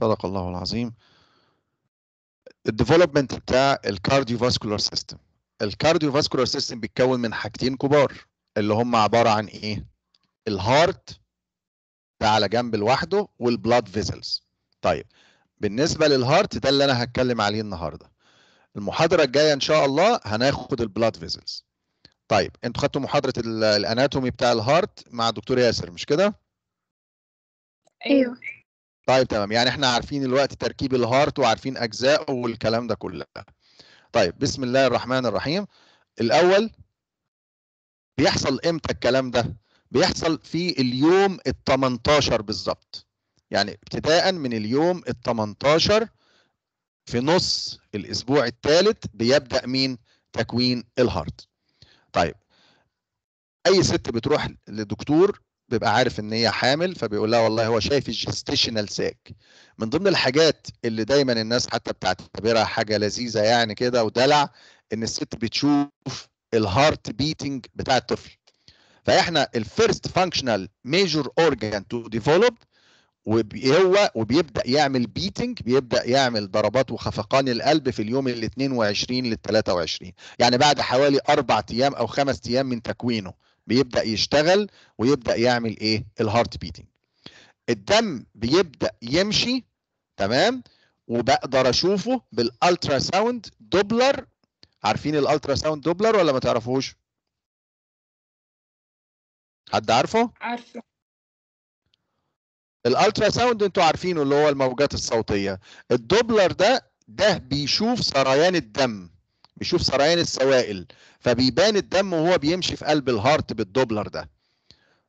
صدق الله العظيم الديفلوبمنت بتاع الكارديو فاسكولار سيستم الكارديو فاسكولار سيستم بيتكون من حاجتين كبار اللي هم عباره عن ايه الهارت ده على جنب لوحده والبلاد فيزلز طيب بالنسبه للهارت ده اللي انا هتكلم عليه النهارده المحاضره الجايه ان شاء الله هناخد البلاد فيزلز طيب انتوا خدتوا محاضره الاناتومي بتاع الهارت مع الدكتور ياسر مش كده ايوه طيب تمام يعني احنا عارفين الوقت تركيب الهارت وعارفين اجزاء والكلام ده كله طيب بسم الله الرحمن الرحيم الاول بيحصل امتى الكلام ده بيحصل في اليوم ال18 بالظبط يعني ابتداء من اليوم ال18 في نص الاسبوع الثالث بيبدا مين تكوين الهارت طيب اي ست بتروح لدكتور بيبقى عارف ان هي حامل فبيقول لها والله هو شايف الجستيشنال ساك من ضمن الحاجات اللي دايما الناس حتى بتعتبرها حاجه لذيذه يعني كده ودلع ان الست بتشوف الهارت بيتنج بتاع الطفل فاحنا الفيرست فانكشنال ميجور اورجان تو ديفلوب وهو وبيبدا يعمل بيتنج بيبدا يعمل ضربات وخفقان القلب في اليوم ال 22 لل 23 يعني بعد حوالي اربع ايام او خمس ايام من تكوينه بيبدا يشتغل ويبدا يعمل ايه الهارت بيتنج الدم بيبدا يمشي تمام وبقدر اشوفه بالالترا ساوند دوبلر عارفين الالترا ساوند دوبلر ولا ما تعرفوش حد عارفه عارفه الالترا ساوند انتوا عارفينه اللي هو الموجات الصوتيه الدوبلر ده ده بيشوف سريان الدم بيشوف سريان السوائل فبيبان الدم وهو بيمشي في قلب الهارت بالدوبلر ده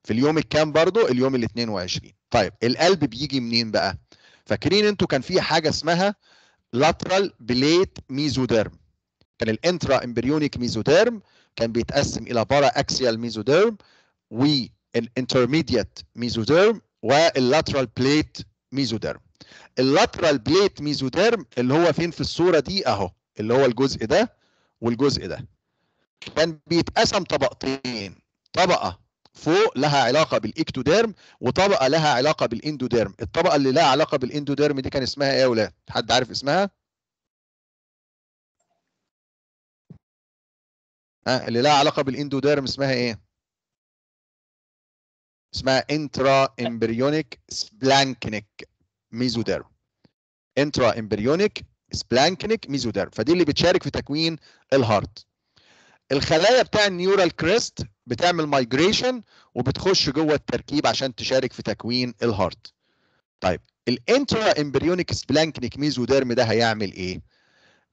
في اليوم الكام برضو اليوم ال 22 طيب القلب بيجي منين بقى فاكرين انتوا كان في حاجه اسمها لاترال بليت ميزوديرم كان الانترا امبريونيك ميزوديرم كان بيتقسم الى بارا اكسيال ميزوديرم والانترميديت ميزوديرم واللاترال بليت ميزوديرم اللاترال بليت ميزوديرم اللي هو فين في الصوره دي اهو اللي هو الجزء ده والجزء ده كان بيتقسم طبقتين طبقه فوق لها علاقه بالاكتوديرم وطبقه لها علاقه بالاندوديرم الطبقه اللي لها علاقه بالاندوديرم دي كان اسمها ايه يا اولاد حد عارف اسمها ها اللي لها علاقه بالاندوديرم اسمها ايه اسمها انترا امبريونيك سبلانكنيك ميزوديرم انترا امبريونيك سبلانكنيك ميزوديرم فدي اللي بتشارك في تكوين الهارت الخلايا بتاع النيورال كريست بتعمل مايجريشن وبتخش جوه التركيب عشان تشارك في تكوين الهارت طيب الانترا امبريونيك سبلانكنيك ميزوديرم ده هيعمل ايه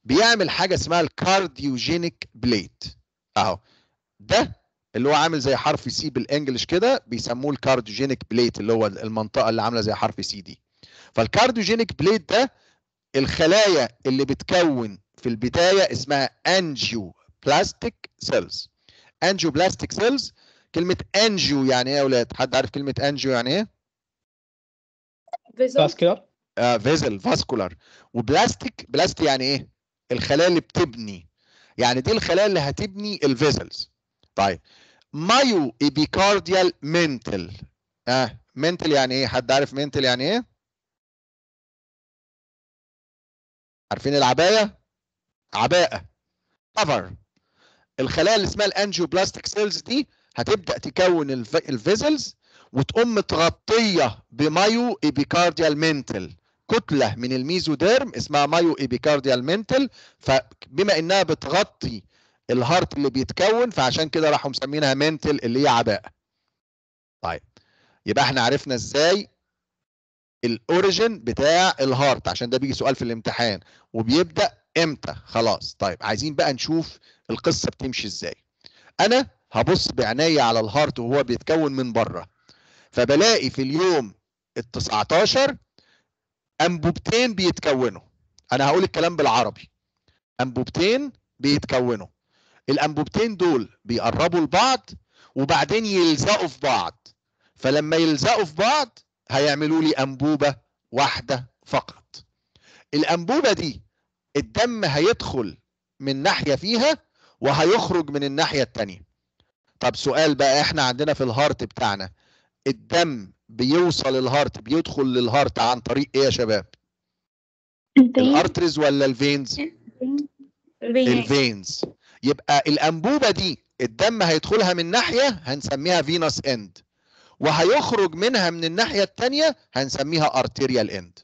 بيعمل حاجه اسمها الكارديوجينيك بليت اهو ده اللي هو عامل زي حرف سي بالانجلش كده بيسموه الكارديوجينيك بليت اللي هو المنطقه اللي عامله زي حرف سي دي فالكارديوجينيك بليت ده الخلايا اللي بتكون في البداية اسمها أنجيو بلاستيك سيلز أنجيو بلاستيك سيلز كلمة أنجيو يعني إيه يا أولاد؟ حد عارف كلمة أنجيو يعني إيه؟ فاسكولار آه فيزل فاسكولار وبلاستيك بلاستيك يعني إيه؟ الخلايا اللي بتبني يعني دي الخلايا اللي هتبني الفيزلز طيب مايو ايبيكارديال منتل اه منتل يعني ايه حد عارف منتل يعني ايه عارفين العبايه عباءه cover الخلايا اللي اسمها الانجيوبلاستيك سيلز دي هتبدا تكون الفيزلز وتقوم متغطيه بمايو ايبيكارديال منتل كتله من الميزوديرم اسمها مايو ايبيكارديال منتل فبما انها بتغطي الهارت اللي بيتكون فعشان كده راحوا مسمينها منتل اللي هي عباءه. طيب يبقى احنا عرفنا ازاي الاوريجن بتاع الهارت عشان ده بيجي سؤال في الامتحان وبيبدا امتى خلاص طيب عايزين بقى نشوف القصه بتمشي ازاي انا هبص بعناية على الهارت وهو بيتكون من بره فبلاقي في اليوم ال 19 انبوبتين بيتكونوا انا هقول الكلام بالعربي انبوبتين بيتكونوا الانبوبتين دول بيقربوا لبعض وبعدين يلزقوا في بعض فلما يلزقوا في بعض هيعملوا لي انبوبه واحده فقط الانبوبه دي الدم هيدخل من ناحيه فيها وهيخرج من الناحيه الثانيه طب سؤال بقى احنا عندنا في الهارت بتاعنا الدم بيوصل الهارت بيدخل للهارت عن طريق ايه يا شباب الارترز ولا الفينز الفينز يبقى الانبوبه دي الدم هيدخلها من ناحيه هنسميها فينوس اند وهيخرج منها من الناحيه الثانيه هنسميها ارتيريال اند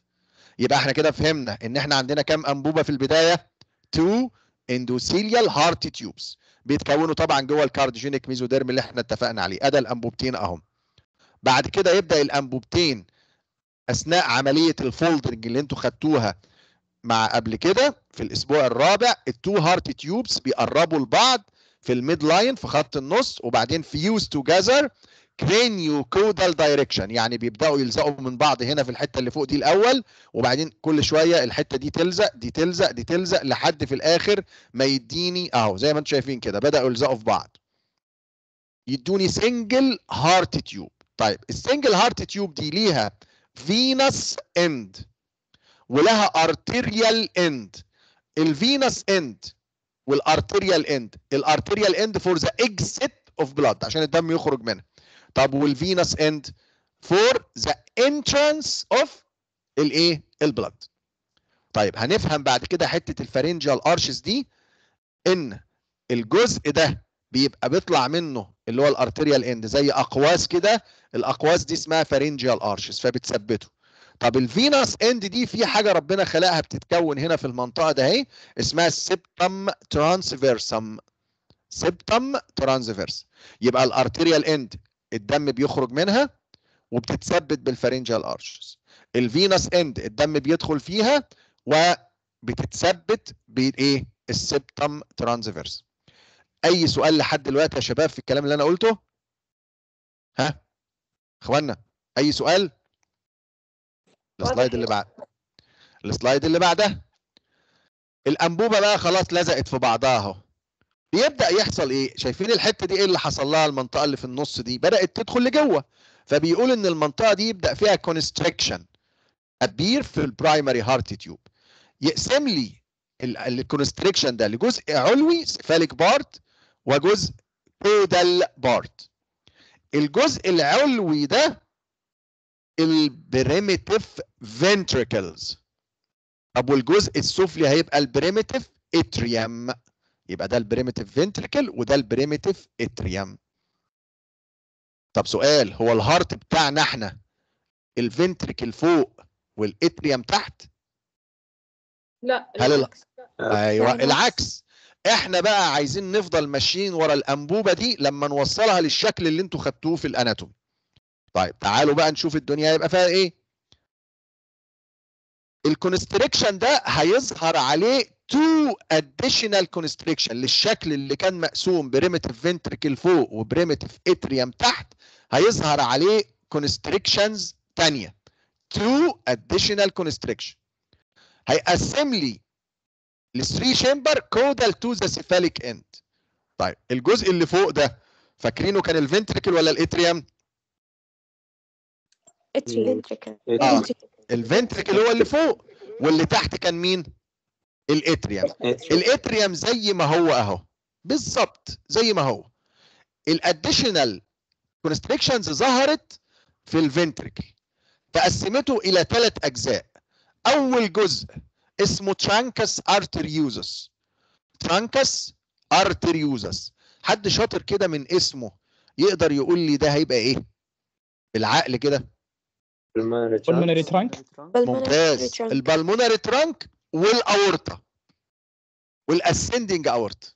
يبقى احنا كده فهمنا ان احنا عندنا كام انبوبه في البدايه 2 اندوثيليال هارت تيوبس بيتكونوا طبعا جوه الكارديجينيك ميزوديرم اللي احنا اتفقنا عليه ادا الانبوبتين اهم بعد كده يبدا الانبوبتين اثناء عمليه الفولدنج اللي انتوا خدتوها مع قبل كده في الاسبوع الرابع التو هارت تيوبس بيقربوا لبعض في الميد لاين في خط النص وبعدين فيوز توجذر كرينيو كودال دايركشن يعني بيبداوا يلزقوا من بعض هنا في الحته اللي فوق دي الاول وبعدين كل شويه الحته دي تلزق دي تلزق دي تلزق لحد في الاخر ما يديني اهو زي ما انتم شايفين كده بداوا يلزقوا في بعض يدوني سنجل هارت تيوب طيب السنجل هارت تيوب دي ليها فينس اند ولها ارتيريال اند الفينس اند والارتيريال اند الارتيريال اند فور ذا اكزيت اوف بلاد عشان الدم يخرج منها طب والفينس اند فور ذا انترانس اوف الايه البلد طيب هنفهم بعد كده حته الفارنجيال ارشز دي ان الجزء ده بيبقى بيطلع منه اللي هو الارتيريال اند زي اقواس كده الاقواس دي اسمها فارنجيال ارشز فبتثبته طب الفينوس اند دي في حاجه ربنا خلقها بتتكون هنا في المنطقه ده اهي اسمها السبتم ترانسفيرسم سبتم ترانسفيرس يبقى الارتيريال اند الدم بيخرج منها وبتتثبت بالفارنجيال ارشز الفينس اند الدم بيدخل فيها وبتتثبت بالايه السبتم ترانزفيرس اي سؤال لحد دلوقتي يا شباب في الكلام اللي انا قلته ها اخوانا اي سؤال السلايد اللي بعد السلايد اللي بعده الانبوبه بقى خلاص لزقت في بعضها اهو بيبدا يحصل ايه شايفين الحته دي ايه اللي حصل لها المنطقه اللي في النص دي بدات تدخل لجوه فبيقول ان المنطقه دي يبدا فيها كونستريكشن ابير في البرايمري هارت تيوب يقسم لي الكونستريكشن ده لجزء علوي سيفاليك بارت وجزء بيدال بارت الجزء العلوي ده البريميتيف فينتركلز طب والجزء السفلي هيبقى البريميتيف اتريم يبقى ده البريميتيف فنتريكل وده البريميتيف اتريم طب سؤال هو الهارت بتاعنا احنا الفنتريكل فوق والاتريم تحت لا هل العكس. ايوه يعني العكس احنا بقى عايزين نفضل ماشيين ورا الانبوبه دي لما نوصلها للشكل اللي انتوا خدتوه في الاناتومي طيب تعالوا بقى نشوف الدنيا هيبقى فيها ايه الكونستريكشن ده هيظهر عليه two additional كونستريكشن للشكل اللي كان مقسوم بريمتيف فنتركل فوق وبريمتيف اتريم تحت هيظهر عليه constrictions ثانيه two additional كونستريكشن هيقسم لي الثري شامبر كودال تو ذا سيفاليك اند طيب الجزء اللي فوق ده فاكرينه كان الفنتركل ولا الاتريم؟ اتريم آه. الفنتركل هو اللي فوق واللي تحت كان مين؟ الاتريم الاتريم زي ما هو اهو بالظبط زي ما هو الاديشنال كونستريكشنز ظهرت في الفنتريكل فقسمته الى ثلاث اجزاء اول جزء اسمه ترانكس ارتريوزس ترانكس ارتريوزس حد شاطر كده من اسمه يقدر يقول لي ده هيبقى ايه بالعقل كده البلمونري ترانك ممتاز البلمونري ترانك والاورطه والاسندنج اورطه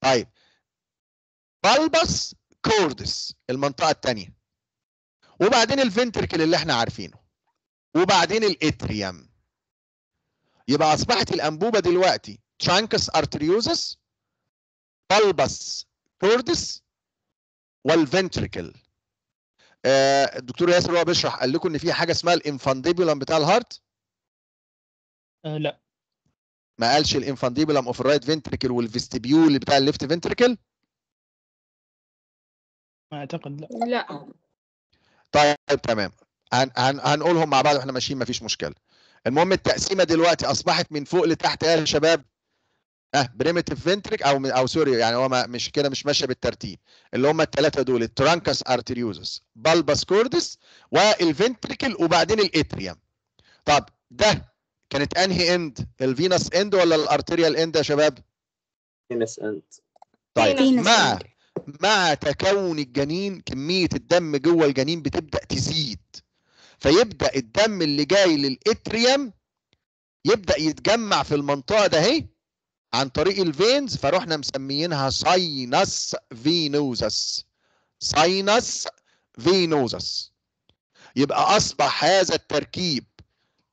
طيب بالبس كوردس المنطقه الثانيه وبعدين الفنتركل اللي احنا عارفينه وبعدين الاتريم يبقى اصبحت الانبوبه دلوقتي ترانكس ارتريوزس بالبس كوردس والفنتركل آه الدكتور ياسر هو بيشرح قال لكم ان في حاجه اسمها الانفانديبولم بتاع الهارت آه لا ما قالش الانفانديبلم اوف الرايت فنتركل والفيستبيول بتاع الليفت فنتركل ما اعتقد لا لا طيب تمام هن هن هنقولهم مع بعض واحنا ماشيين مفيش مشكله المهم التقسيمه دلوقتي اصبحت من فوق لتحت يا شباب اه بريمتيف فينتريك او او سوري يعني هو مش كده مش ماشيه بالترتيب اللي هم الثلاثه دول الترانكس ارتريوزس بالباس كوردس والفنتريكل وبعدين الاتريوم طب ده كانت انهي اند الفينس اند ولا الارتيريال اند يا شباب فينس اند طيب مع مع تكون الجنين كميه الدم جوه الجنين بتبدا تزيد فيبدا الدم اللي جاي للاتريوم يبدا يتجمع في المنطقه ده اهي عن طريق الفينز فروحنا مسميينها ساينس فينوزس ساينس فينوزس يبقى اصبح هذا التركيب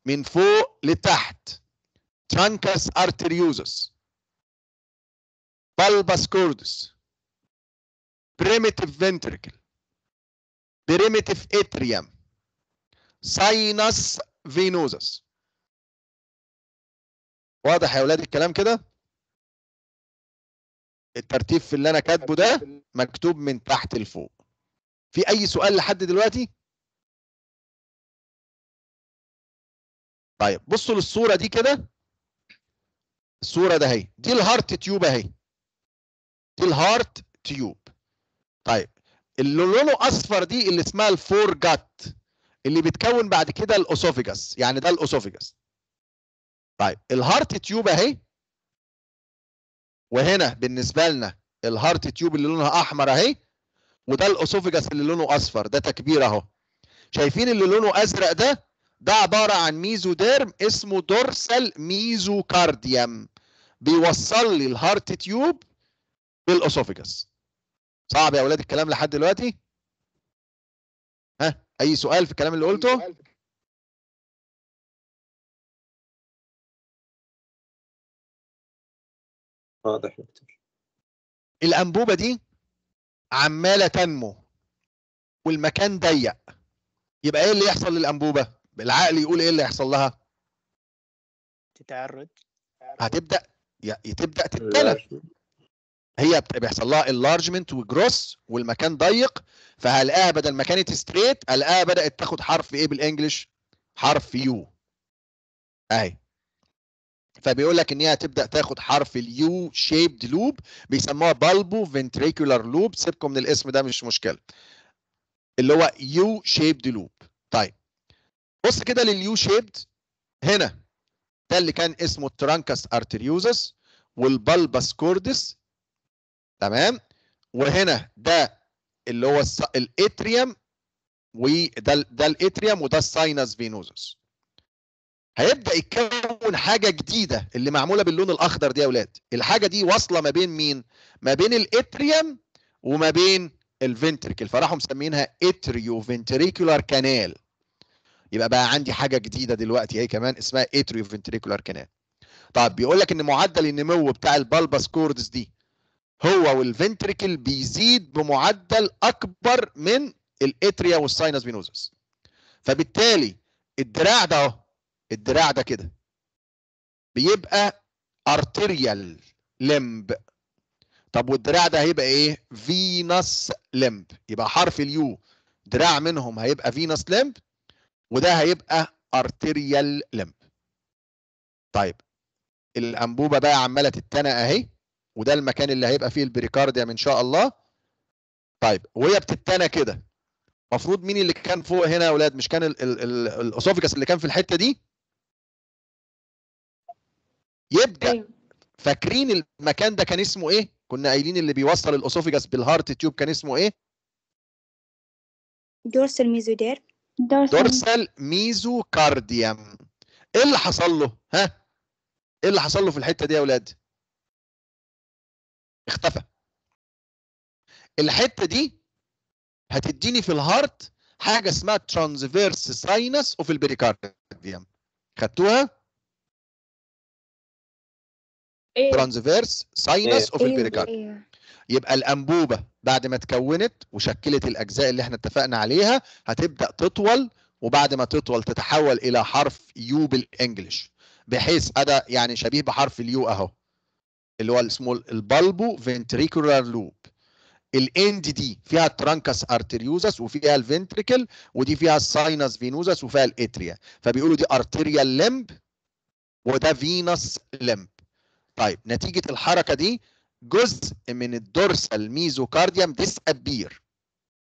من فوق لتحت trunkus arteriosus bulbus cordis primitive ventricle primitive atrium sinus venosus واضح يا ولاد الكلام كده الترتيب في اللي انا كاتبه ده مكتوب من تحت لفوق في اي سؤال لحد دلوقتي طيب بصوا للصوره دي كده الصوره ده اهي دي الهارت تيوب اهي دي الهارت تيوب طيب اللي لونه اصفر دي اللي اسمها الفور جات اللي بيتكون بعد كده الاوسوفيجاس يعني ده الاوسوفيجاس طيب الهارت تيوب اهي وهنا بالنسبه لنا الهارت تيوب اللي لونها احمر اهي وده الاوسوفيجاس اللي لونه اصفر ده تكبير اهو شايفين اللي لونه ازرق ده ده عبارة عن ميزوديرم اسمه دورسال ميزوكارديوم بيوصل لي الهارت تيوب بالأسوفيجس صعب يا اولاد الكلام لحد دلوقتي ها اي سؤال في الكلام اللي قلته واضح دكتور الانبوبه دي عماله تنمو والمكان ضيق يبقى ايه اللي يحصل للانبوبه العقل يقول ايه اللي هيحصل لها؟ تتعرض هتبدا تبدا تتلف هي بيحصل لها انلارجمنت وجروس والمكان ضيق فهلاقيها بدل ما كانت ستريت هلقاها بدات تاخد حرف ايه بالانجلش؟ حرف يو اهي فبيقول لك ان هي هتبدا تاخد حرف اليو شيبد لوب بيسموها بالبو فنتريكولار لوب سيبكم من الاسم ده مش مشكله اللي هو يو شيبد لوب طيب بص كده لليو شيبد هنا ده اللي كان اسمه الترانكاس ارتريوزس والبلبس كوردس تمام وهنا ده اللي هو الاتريوم وده ده الاتريوم وده الساينس فينوزس هيبدا يتكون حاجه جديده اللي معموله باللون الاخضر دي يا اولاد الحاجه دي واصله ما بين مين ما بين الاتريوم وما بين الفنتريكل فراحوا مسمينها اتريو فنتريكولار كانال يبقى بقى عندي حاجه جديده دلوقتي هي كمان اسمها اتريو فنتريكولار كانال طب بيقول لك ان معدل النمو بتاع البالبس كوردز دي هو والفنتريكل بيزيد بمعدل اكبر من الاتريا والساينس فينوزس فبالتالي الدراع ده اهو الدراع ده كده بيبقى ارتيريال لمب طب والدراع ده هيبقى ايه فينوس لمب يبقى حرف اليو دراع منهم هيبقى فينوس لمب وده هيبقى arterial limb طيب الانبوبه بقى عماله تتنق اهي وده المكان اللي هيبقى فيه البريكارديا ان شاء الله طيب وهي بتتنى كده المفروض مين اللي كان فوق هنا يا اولاد مش كان الاسوفيكس اللي كان في الحته دي يبدا أيوه. فاكرين المكان ده كان اسمه ايه كنا قايلين اللي بيوصل الاسوفيكس بالهارت تيوب كان اسمه ايه دورسال ميزوديرم دورسال ميزوكارديوم ايه اللي حصل له ها ايه اللي حصل له في الحته دي يا اولاد اختفى الحته دي هتديني في الهارت حاجه اسمها ترانزفيرس ساينس اوف البريكارديوم خدتوها إيه. ترانزفيرس ساينس اوف إيه. البريكارديوم إيه. يبقى الأنبوبة بعد ما اتكونت وشكلت الأجزاء اللي احنا اتفقنا عليها هتبدأ تطول وبعد ما تطول تتحول إلى حرف يو بالإنجلش بحيث أدا يعني شبيه بحرف اليو أهو اللي هو اسمه البالبو فينتريكولار لوب الاند دي فيها الترانكس ارتريوزس وفيها الفنتريكل ودي فيها الساينس فينوزس وفيها الاتريا فبيقولوا دي ارتيريال لمب وده فينوس لمب طيب نتيجه الحركه دي جزء من الدورسال ميزوكارديوم ديسابير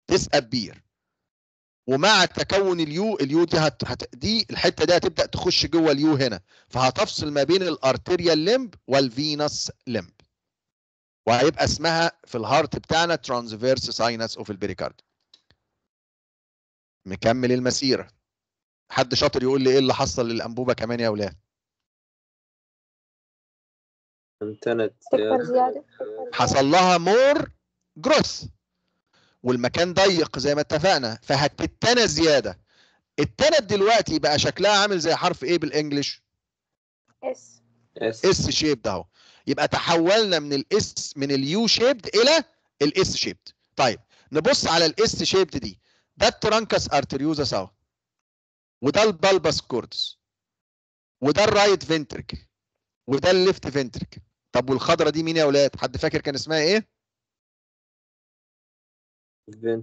ديسابير ومع تكون اليو اليو دي هت هت دي الحته دي هتبدا تخش جوه اليو هنا فهتفصل ما بين الارتيريال ليمب والفينس ليمب وهيبقى اسمها في الهارت بتاعنا ترانسفيرس ساينس اوف البريكارد مكمل المسيره حد شاطر يقول لي ايه اللي حصل للانبوبه كمان يا اولاد امتنت حصل لها مور جروس والمكان ضيق زي ما اتفقنا فهتتنى زياده التنت دلوقتي بقى شكلها عامل زي حرف ايه بالانجلش اس اس شيب ده اهو يبقى تحولنا من الاس من اليو شيبد الى الاس شيبد طيب نبص على الاس شيبد دي ده الترانكس ارتريوزا ساو وده البلبس كوردس وده الرايت فنترك وده الليفت فنترك طب والخضره دي مين يا اولاد حد فاكر كان اسمها ايه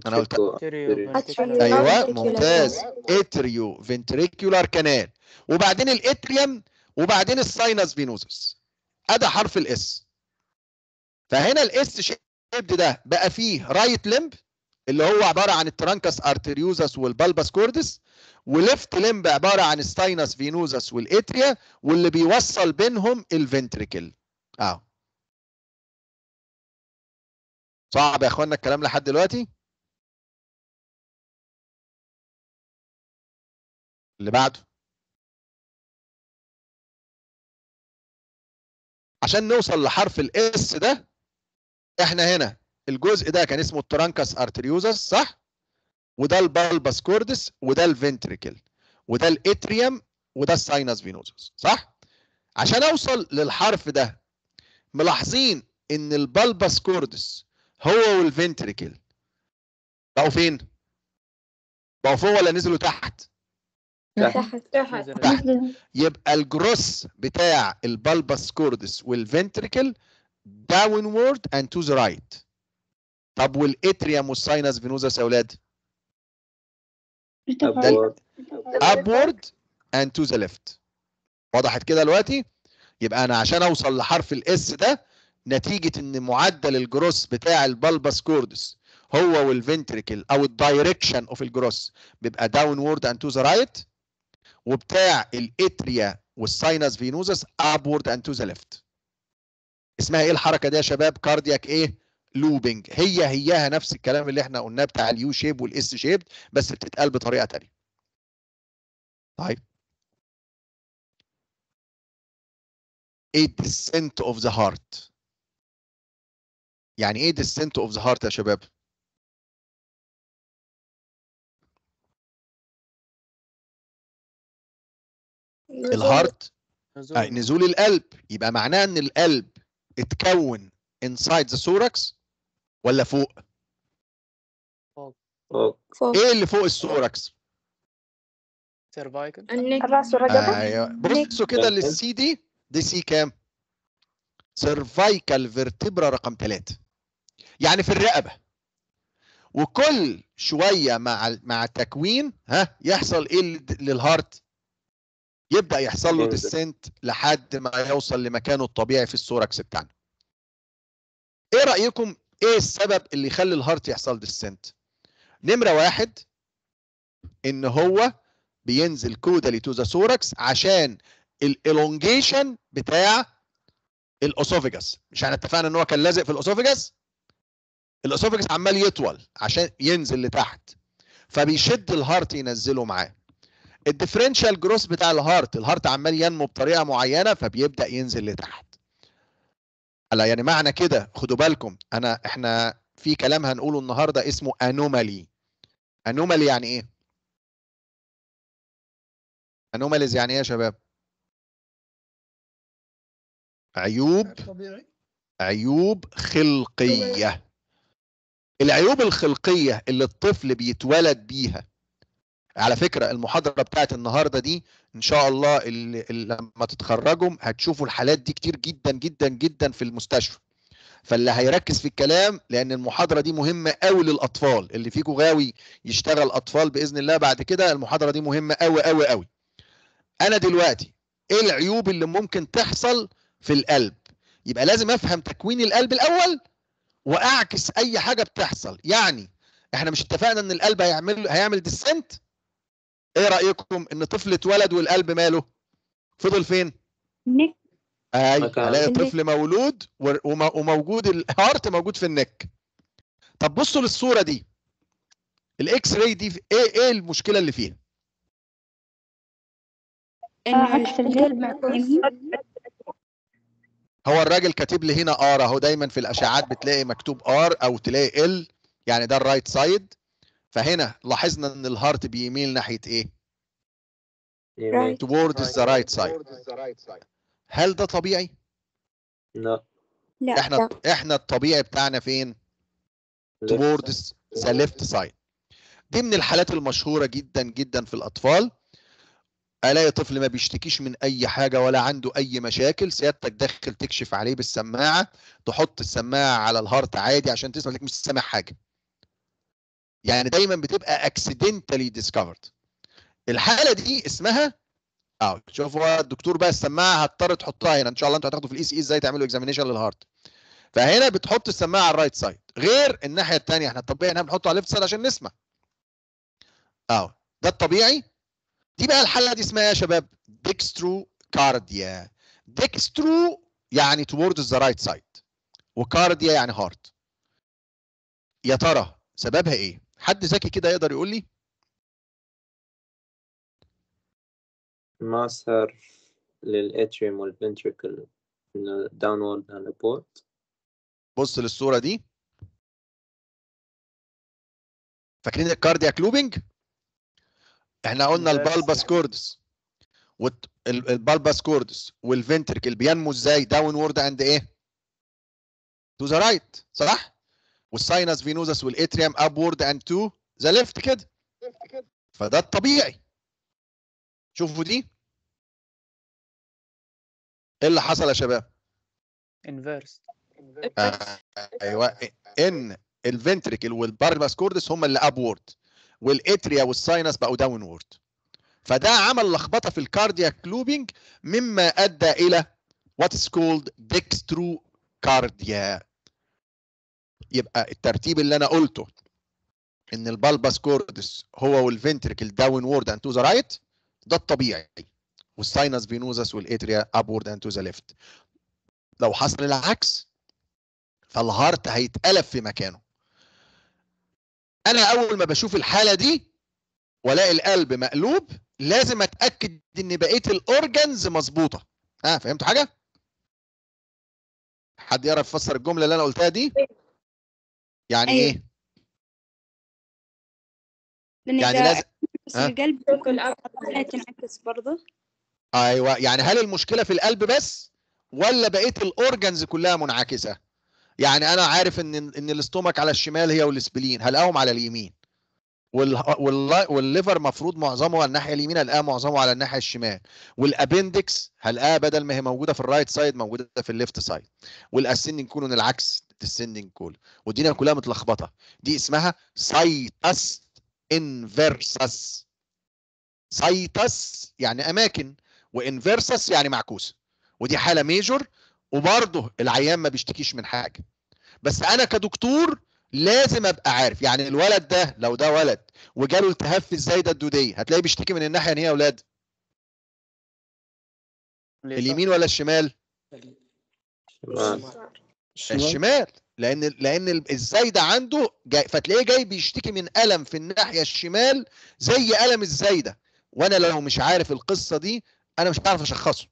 انا قلت ايوه, أيوة، ممتاز اتريو فنتريكيولار كانال وبعدين الاتريوم وبعدين الساينس فينوزوس ادى حرف الاس فهنا الاس شيبد ده بقى فيه رايت لمب اللي هو عباره عن الترانكس ارتريوزس والبالباس كوردس وليفت لمب عباره عن الساينس فينوزس والاتريا واللي بيوصل بينهم الفنتريكل اه صعب يا اخوانا الكلام لحد دلوقتي اللي بعده عشان نوصل لحرف الاس ده احنا هنا الجزء ده كان اسمه الترانكس ارتريوزس صح وده البالباس كوردس وده الفنتريكل وده الاتريوم وده الساينس فينوزس صح عشان اوصل للحرف ده ملاحظين ان البلبس كوردس هو والفنتريكل بقوا فين؟ بقوا فوق ولا نزلوا تحت؟ تحت تحت تحت يبقى الجروس بتاع البلبس كوردس والفنتريكل داون وورد اند تو ذا رايت طب والاتريوم والساينس فينوزس يا اولاد؟ ابورد ابورد اند تو ذا ليفت وضحت كده دلوقتي؟ يبقى انا عشان اوصل لحرف الاس ده نتيجه ان معدل الجروس بتاع البلبس كوردس هو والفنتريكل او الدايركشن اوف الجروس بيبقى داون وورد اند تو ذا رايت وبتاع الاتريا والساينس فينوزس ابورد اند تو ذا ليفت اسمها ايه الحركه دي يا شباب كاردياك ايه لوبينج هي هياها نفس الكلام اللي احنا قلناه بتاع اليو شيب والاس شيب بس بتتقال بطريقه ثانيه طيب a descent of the heart يعني ايه descent of the heart يا شباب الهارت نزول. نزول القلب يبقى معناه ان القلب اتكون inside the thorax ولا فوق فوق فوق ايه اللي فوق الثوركس سيرفايكل الراس والرقبه ايوه بصوا كده للسي دي دي سي كام سيرفايكال فيرتبرا رقم ثلاثة يعني في الرقبه وكل شويه مع مع التكوين ها يحصل ايه للهارت يبدا يحصل له ديسنت لحد ما يوصل لمكانه الطبيعي في السوركس بتاعنا ايه رايكم ايه السبب اللي يخلي الهارت يحصل ديسنت نمره واحد ان هو بينزل كودلي تو ذا سوركس عشان الالونجيشن بتاع الاسوفيجاس مش احنا اتفقنا ان هو كان لازق في الاسوفيجاس الاسوفيجاس عمال يطول عشان ينزل لتحت فبيشد الهارت ينزله معاه الديفرنشال جروس بتاع الهارت الهارت عمال ينمو بطريقه معينه فبيبدا ينزل لتحت هلا يعني معنى كده خدوا بالكم انا احنا في كلام هنقوله النهارده اسمه انومالي انومالي يعني ايه انوماليز يعني ايه يا شباب عيوب آه، طبيعي. عيوب خلقية العيوب الخلقية اللي الطفل بيتولد بيها على فكرة المحاضرة بتاعت النهاردة دي إن شاء الله اللي لما تتخرجوا هتشوفوا الحالات دي كتير جدا جدا جدا في المستشفى فاللي هيركز في الكلام لأن المحاضرة دي مهمة قوي للأطفال اللي فيكوا غاوي يشتغل أطفال بإذن الله بعد كده المحاضرة دي مهمة قوي قوي قوي أنا دلوقتي إيه العيوب اللي ممكن تحصل في القلب يبقى لازم افهم تكوين القلب الاول واعكس اي حاجه بتحصل يعني احنا مش اتفقنا ان القلب هيعمل هيعمل ديسنت ايه رايكم ان طفل اتولد والقلب ماله فضل فين نك ايوه الاقي طفل مولود وموجود الهارت موجود في النك طب بصوا للصوره دي الاكس راي دي ايه ايه المشكله اللي فيها ان آه، القلب هو الراجل كاتب لي هنا ار اهو دايما في الاشعاعات بتلاقي مكتوب ار او تلاقي ال يعني ده الرايت سايد فهنا لاحظنا ان الهارت بيميل ناحيه ايه؟ توورد ذا رايت سايد هل ده طبيعي؟ لا لا احنا لا. احنا الطبيعي بتاعنا فين؟ توورد ذا ليفت سايد دي من الحالات المشهوره جدا جدا في الاطفال الاقي طفل ما بيشتكيش من اي حاجه ولا عنده اي مشاكل سيادتك داخل تكشف عليه بالسماعه تحط السماعه على الهارت عادي عشان تسمع لك مش سامع حاجه يعني دايما بتبقى اكسيدنتالي ديسكفرد الحاله دي اسمها اه شوفوا الدكتور بقى السماعه هتضطر تحطها هنا ان شاء الله انتوا هتاخدوا في الاي سي e e ازاي تعملوا اكزامينشن للهارت فهنا بتحط السماعه على الرايت سايد غير الناحيه الثانيه احنا الطبيعي ان احنا بنحطه على الليفت سايد عشان نسمع اه ده الطبيعي دي بقى الحلقه دي اسمها يا شباب ديكسترو كارديا ديكسترو يعني توورد ذا رايت سايد وكارديا يعني هارت يا ترى سببها ايه حد ذكي كده يقدر يقول لي ماسر للاتريوم والفنتريكل داونورد على ابورت بص للصوره دي فاكرين الكاردياك لوبينج احنا قلنا البالباس كوردس البالباس كوردس والفنتركل بينمو ازاي داون وورد عند ايه تو ذا رايت صح والساينس فينوزس والاتريوم وورد اند تو ذا ليفت كده فده الطبيعي شوفوا دي ايه اللي حصل يا شباب انفيرس آه ايوه ان الفنتركل والبارباس كوردس هم اللي اب وورد والاتريا والساينس بقوا داون وورد فده عمل لخبطه في الكاردياك لوبينج مما ادى الى از كولد ديكسترو كارديا يبقى الترتيب اللي انا قلته ان البالباس كوردس هو والفنتركل داون وورد اند تو ذا رايت ده الطبيعي والساينس فينوزس والاتريا ابورد اند تو ذا ليفت لو حصل العكس فالهارت هيتقلب في مكانه انا اول ما بشوف الحاله دي والاقي القلب مقلوب لازم اتاكد ان بقيه الاورجنز مظبوطه ها آه فهمتوا حاجه حد يعرف يفسر الجمله اللي انا قلتها دي يعني أيوة. ايه يعني لازم بس أه؟ القلب تنعكس برضه ايوه يعني هل المشكله في القلب بس ولا بقيه الاورجنز كلها منعكسه يعني انا عارف ان ان الاستومك على الشمال هي والسبلين هلقاهم على اليمين والليفر مفروض معظمه على الناحيه اليمين هلقاه معظمه على الناحيه الشمال والابندكس هلقاه بدل ما هي موجوده في الرايت سايد موجوده في الليفت سايد والاسندنج كولون العكس السندنج كول والدنيا كلها متلخبطه دي اسمها سايتس انفيرسس سايتس يعني اماكن وانفيرسس يعني معكوسه ودي حاله ميجور وبرضه العيان ما بيشتكيش من حاجه بس انا كدكتور لازم ابقى عارف يعني الولد ده لو ده ولد وجاله التهاب في الزايده الدوديه هتلاقيه بيشتكي من الناحيه هي اولاد اليمين ولا الشمال الشمال, الشمال. لان لان الزايده عنده جاي فتلاقيه جاي بيشتكي من الم في الناحيه الشمال زي الم الزايده وانا لو مش عارف القصه دي انا مش هعرف اشخصه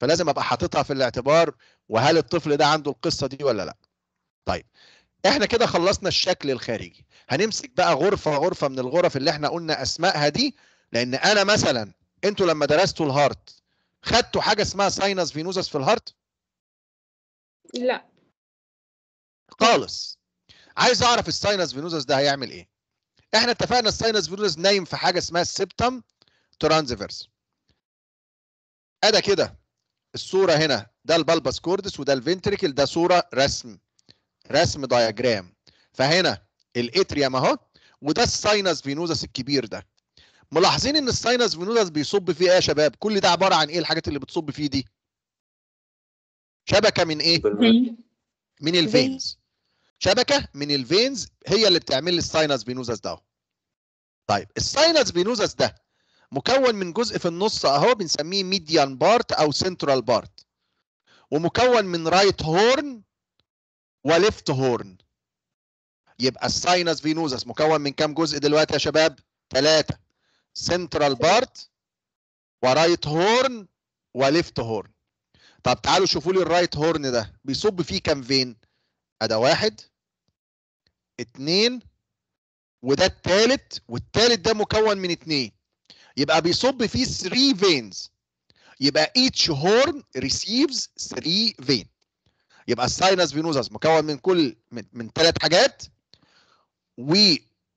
فلازم ابقى حاططها في الاعتبار وهل الطفل ده عنده القصه دي ولا لا طيب احنا كده خلصنا الشكل الخارجي هنمسك بقى غرفه غرفه من الغرف اللي احنا قلنا اسمائها دي لان انا مثلا انتوا لما درستوا الهارت خدتوا حاجه اسمها ساينس فينوزس في الهارت لا خالص عايز اعرف الساينس فينوزس ده هيعمل ايه احنا اتفقنا الساينس فينوزس نايم في حاجه اسمها السبتم ترانزفيرس ادا كده الصوره هنا ده البالبس كوردس وده الفنتريكل ده صوره رسم رسم دايجرام فهنا الاتريام اهو وده الساينس فينوزس الكبير ده ملاحظين ان الساينس فينوزس بيصب فيه ايه يا شباب كل ده عباره عن ايه الحاجات اللي بتصب فيه دي شبكه من ايه من الفينز شبكه من الفينز هي اللي بتعمل لي الساينس فينوزس ده طيب الساينس فينوزس ده مكون من جزء في النص اهو بنسميه ميديان بارت او سنترال بارت ومكون من رايت هورن وليفت هورن يبقى الساينس فينوزس مكون من كام جزء دلوقتي يا شباب ثلاثة سنترال بارت ورايت هورن وليفت هورن طب تعالوا شوفوا لي الرايت هورن ده بيصب فيه كام فين ادا واحد اتنين وده التالت والتالت ده مكون من اتنين يبقى بيصب فيه 3 فينز يبقى each horn receives 3 vein يبقى الساينس فينوزس مكون من كل من, من ثلاث حاجات و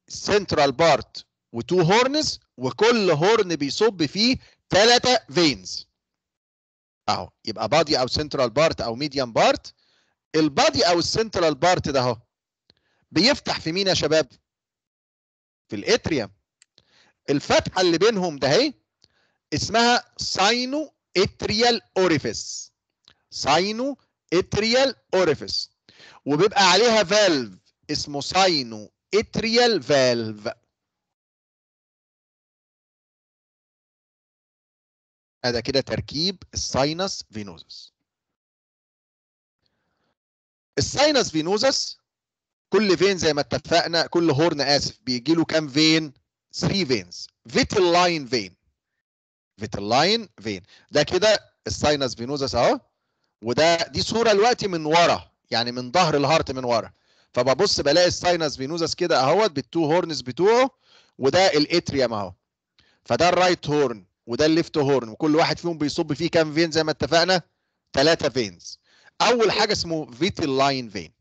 سنترال بارت وتو هورنز وكل هورن بيصب فيه ثلاثه فينز اهو يبقى بادي او سنترال بارت او ميديم بارت البادي او السنترال بارت ده اهو بيفتح في مين يا شباب في الاتريوم الفتحه اللي بينهم ده اهي اسمها ساينو اتريال اوريفيس ساينو اتريال اوريفيس وبيبقى عليها فالف اسمه ساينو اتريال فالف هذا كده تركيب الساينس فينوزس الساينس فينوزس كل فين زي ما اتفقنا كل هورن اسف بيجي له كام فين 3 veins vitelline vein vitelline vein ده كده الساينس فينوزس اهو وده دي صوره دلوقتي من ورا يعني من ظهر الهارت من ورا فببص بلاقي الساينس فينوزس كده اهوت بالتو هورنز بتوعه وده الاتريوم اهو فده الرايت هورن وده الليفت هورن وكل واحد فيهم بيصب فيه كام فين زي ما اتفقنا ثلاثه فينز اول حاجه اسمه فيتل لاين فين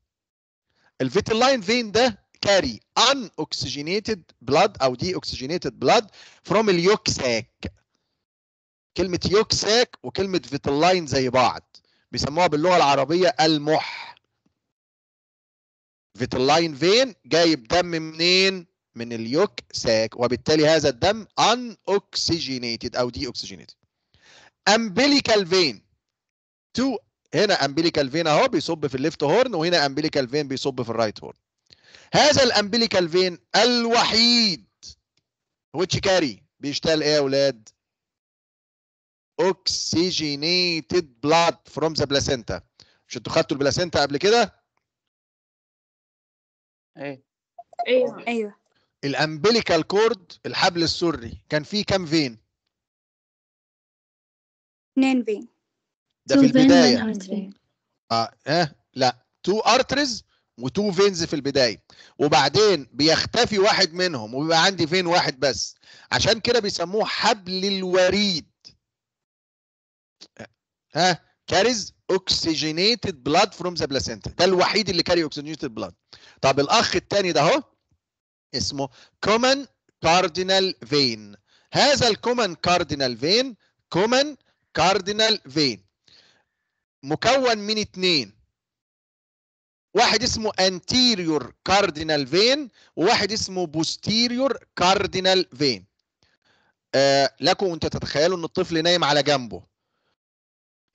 الفيتل لاين فين ده carry unoxygenated blood أو deoxygenated blood from yolk sac كلمة yolk ساك وكلمة vitelline زي بعض بيسموها باللغة العربية المح vitelline فين جايب دم منين؟ من اليوك ساك وبالتالي هذا الدم unoxygenated أو deoxygenated umbilical vein تو هنا umbilical vein اهو بيصب في الليفت هورن وهنا umbilical vein بيصب في الرايت هورن هذا الامبليكال فين الوحيد ويتش كاري بيشتغل ايه يا اولاد اوكسجينيتد بلاد فروم ذا بلاسينتا مش انتوا خدتوا البلاسينتا قبل كده إيه. ايوه ايوه الامبليكال كورد الحبل السري كان فيه كام فين اثنين فين ده في البدايه اه اه لا تو ارتريز وتو فينز في البدايه وبعدين بيختفي واحد منهم وبيبقى عندي فين واحد بس عشان كده بيسموه حبل الوريد ها كاريز اوكسجينيتد بلاد فروم ذا بلاسينتا ده الوحيد اللي كاري اوكسجينيتد بلاد طب الاخ الثاني ده اهو اسمه كومن كاردينال فين هذا الكومن كاردينال فين كومن كاردينال فين مكون من اثنين واحد اسمه anterior cardinal vein وواحد اسمه posterior cardinal vein آه لكم أنت تتخيلوا أن الطفل نايم على جنبه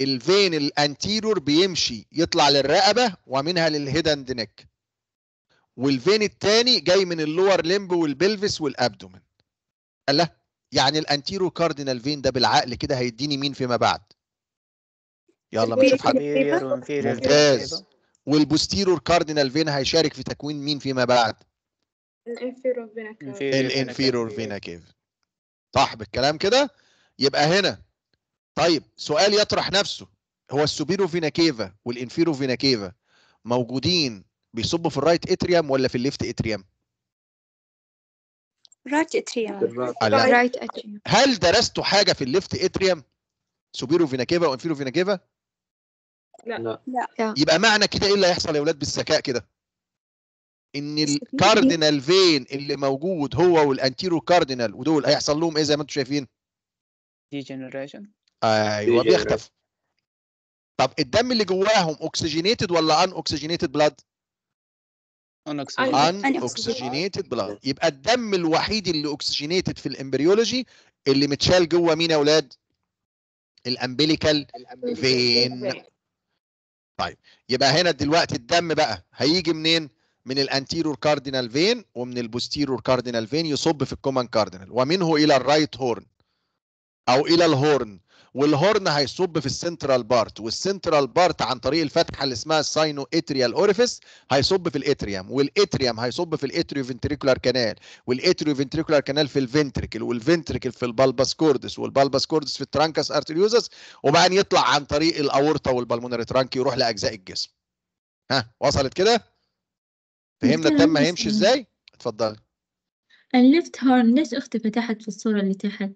الفين الانتيرور بيمشي يطلع للرقبة ومنها للهيدند نيك والفين الثاني جاي من اللور ليمب والبلفس والابدومن قال له يعني الانتيرو كاردينال فين ده بالعقل كده هيديني مين فيما بعد يلا بنشوف حد ممتاز والبوستيرور كاردينال فين هيشارك في تكوين مين فيما بعد؟ الانفيرور فينا كيف الانفيرور صح بالكلام كده؟ يبقى هنا طيب سؤال يطرح نفسه هو السوبيرو فينا كيفا والانفيرو فينا كيفا موجودين بيصبوا في الرايت اتريم ولا في الليفت اتريم؟ رايت اتريم رايت اتريم هل درستوا حاجه في الليفت اتريم؟ سوبيرو فينا كيفا وانفيرو فينا كيفا؟ لا لا يبقى معنى كده ايه اللي هيحصل يا اولاد بالذكاء كده ان الكاردينال فين اللي موجود هو والانتيرو كاردينال ودول هيحصل لهم ايه زي ما انتم شايفين ديجنريشن ايوه بيختفوا طب الدم اللي جواهم اوكسجينيتد ولا ان اوكسجينيتد بلاد ان اوكسجينيتد بلاد يبقى الدم الوحيد اللي اوكسجينيتد في الامبريولوجي اللي متشال جوه مين يا اولاد الامبليكال فين طيب يبقى هنا دلوقتي الدم بقى هيجي منين؟ من الانتيرور كاردينال فين ومن البوستيرور كاردينال فين يصب في الكومن كاردينال ومنه الى الرايت هورن او الى الهورن والهورن هيصب في السنترال بارت والسنترال بارت عن طريق الفتحه اللي اسمها الساينو اتريال اوريفيس هيصب في الاتريوم والاتريوم هيصب في الاتريو فينتريكولار كانال والاتريو فينتريكولار كانال في الفنتريكل والفنتريكل في البالباس كوردس والبالباس كوردس في الترانكاس ارتريوزس وبعدين يطلع عن طريق الاورطه والبالمونري ترانك يروح لاجزاء الجسم ها وصلت كده فهمنا الدم هيمشي ازاي اتفضلي الليفت هورن ليش اختفى تحت في الصوره اللي تحت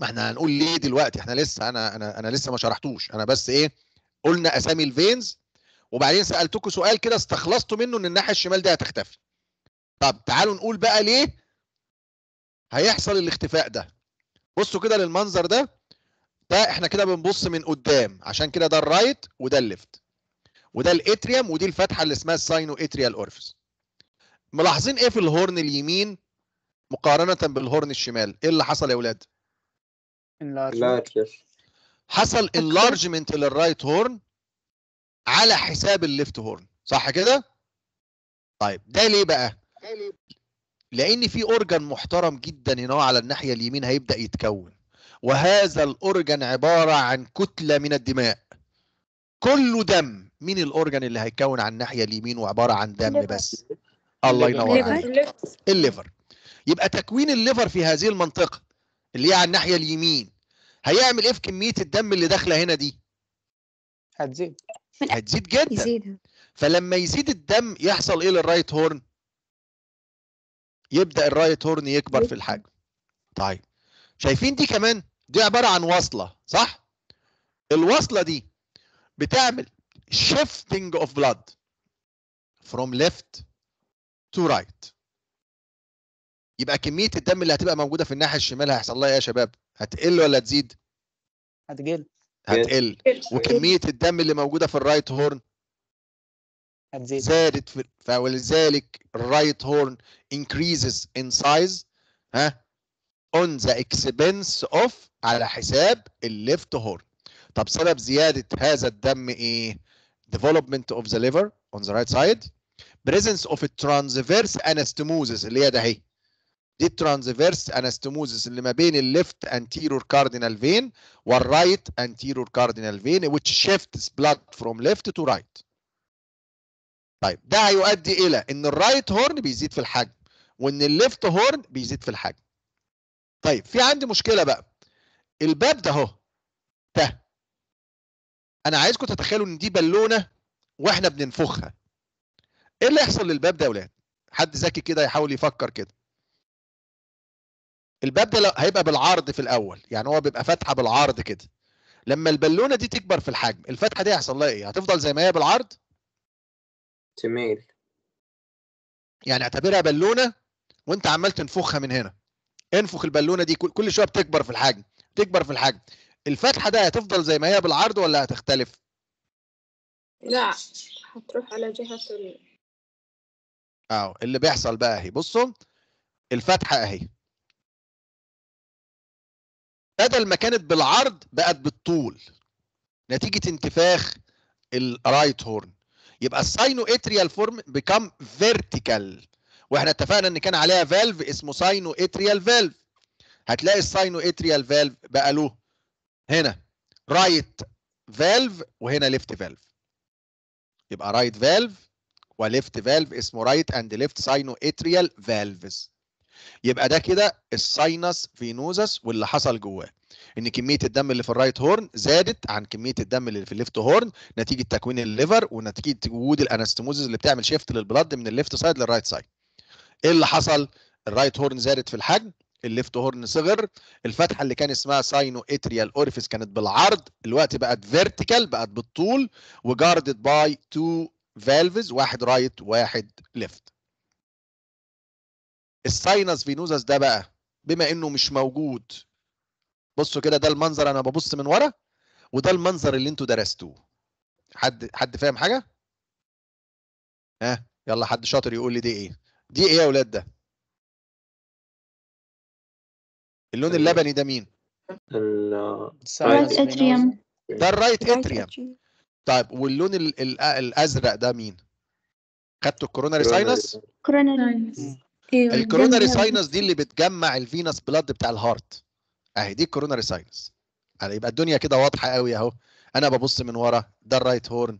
ما احنا هنقول ليه دلوقتي احنا لسه انا انا انا لسه ما شرحتوش انا بس ايه قلنا اسامي الفينز وبعدين سالتكم سؤال كده استخلصتوا منه ان الناحيه الشمال دي هتختفي طب تعالوا نقول بقى ليه هيحصل الاختفاء ده بصوا كده للمنظر ده ده احنا كده بنبص من قدام عشان كده ده الرايت وده الليفت وده الاتريوم ودي الفتحه اللي اسمها الساينو اتريال اورفس ملاحظين ايه في الهورن اليمين مقارنه بالهورن الشمال ايه اللي حصل يا اولاد حصل انلارجمنت للرايت هورن على حساب الليفت هورن صح كده طيب ده ليه بقى لان في اورجن محترم جدا هنا على الناحيه اليمين هيبدا يتكون وهذا الاورجن عباره عن كتله من الدماء كله دم مين الاورجن اللي هيكون على الناحيه اليمين وعباره عن دم بس الله ينور عليك الليفر يبقى تكوين الليفر في هذه المنطقه اللي هي على الناحيه اليمين هيعمل ايه في كميه الدم اللي داخله هنا دي هتزيد هتزيد جدا يزيد. فلما يزيد الدم يحصل ايه للرايت هورن يبدا الرايت هورن يكبر في الحجم طيب شايفين دي كمان دي عباره عن وصله صح الوصله دي بتعمل shifting of blood from left to right يبقى كميه الدم اللي هتبقى موجوده في الناحيه الشمال هيحصل لها ايه يا شباب؟ هتقل ولا تزيد؟ هتقل هتقل وكميه الدم اللي موجوده في الرايت هورن هتزيد زادت في الرايت هورن increases in size ها on the expense of على حساب الليفت هورن طب سبب زياده هذا الدم ايه؟ development of the liver on the right side presence of a transverse anastomosis اللي هي ده هي دي الترانزفيرس انستموزس اللي ما بين الليفت انتيرور كاردينال فين والرايت انتيرور كاردينال فين which shifts blood from left to right. طيب ده هيؤدي الى ان الرايت هورن بيزيد في الحجم وان الليفت هورن بيزيد في الحجم. طيب في عندي مشكله بقى الباب ده اهو ده انا عايزكم تتخيلوا ان دي بالونه واحنا بننفخها. ايه اللي يحصل للباب ده يا ولاد؟ حد ذكي كده يحاول يفكر كده. الباب ده هيبقى بالعرض في الاول يعني هو بيبقى فتحه بالعرض كده لما البالونه دي تكبر في الحجم الفتحه دي هيحصل لها ايه هتفضل زي ما هي بالعرض تميل يعني اعتبرها بالونه وانت عمال تنفخها من هنا انفخ البالونه دي كل شويه بتكبر في الحجم تكبر في الحجم الفتحه ده هتفضل زي ما هي بالعرض ولا هتختلف لا هتروح على جهه ال اه اللي بيحصل بقى اهي بصوا الفتحه اهي بدل ما كانت بالعرض بقت بالطول نتيجه انتفاخ الرايت هورن يبقى الساينو اتريال فورم بيكم فيرتيكال واحنا اتفقنا ان كان عليها فالف اسمه ساينو اتريال فالف هتلاقي الساينو اتريال فالف بقى له هنا رايت فالف وهنا ليفت فالف يبقى رايت فالف وليفت فالف اسمه رايت اند ليفت ساينو اتريال فالفز يبقى ده كده الساينس فينوزس واللي حصل جواه ان كميه الدم اللي في الرايت هورن زادت عن كميه الدم اللي في الليفت هورن نتيجه تكوين الليفر ونتيجه وجود الانستموزز اللي بتعمل شيفت للبلد من الليفت سايد للرايت سايد ايه اللي حصل الرايت هورن زادت في الحجم الليفت هورن صغر الفتحه اللي كان اسمها ساينو اتريال اورفيس كانت بالعرض دلوقتي بقت فيرتيكال بقت بالطول وجاردد باي تو فالفز واحد رايت واحد ليفت الساينس فينوزس ده بقى بما انه مش موجود بصوا كده ده المنظر انا ببص من ورا وده المنظر اللي انتوا درستوه حد حد فاهم حاجه ها آه. يلا حد شاطر يقول لي دي ايه دي ايه يا اولاد ده اللون اللبني ده مين ده الرايت اتريوم طيب واللون الازرق ده مين خدتوا الكوروناري ساينس كورونري الكوروناري ساينس دي اللي بتجمع الفينس بلاد بتاع الهارت اهي دي الكوروناري ساينس يعني يبقى الدنيا كده واضحه قوي اهو انا ببص من ورا ده الرايت هورن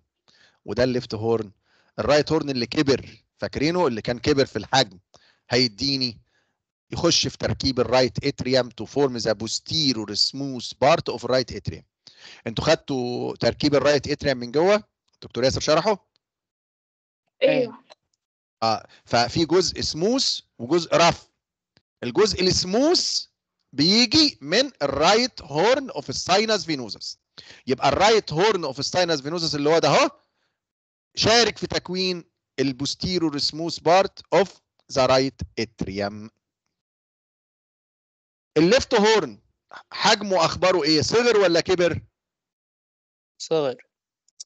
وده الليفت هورن الرايت هورن اللي كبر فاكرينه اللي كان كبر في الحجم هيديني يخش في تركيب الرايت اتريم تو فورم ذا بوستيرور سموث بارت اوف الرايت اتريم انتوا خدتوا تركيب الرايت اتريم من جوه دكتور ياسر شرحه ايوه اه ففي جزء سموث وجزء رف الجزء السموث بيجي من الرايت هورن اوف الساينس فينوزس يبقى الرايت هورن اوف الساينس فينوزس اللي هو ده اهو شارك في تكوين البوستيرور سموث بارت اوف ذا رايت اتريم الليفت هورن حجمه اخباره ايه صغر ولا كبر صغر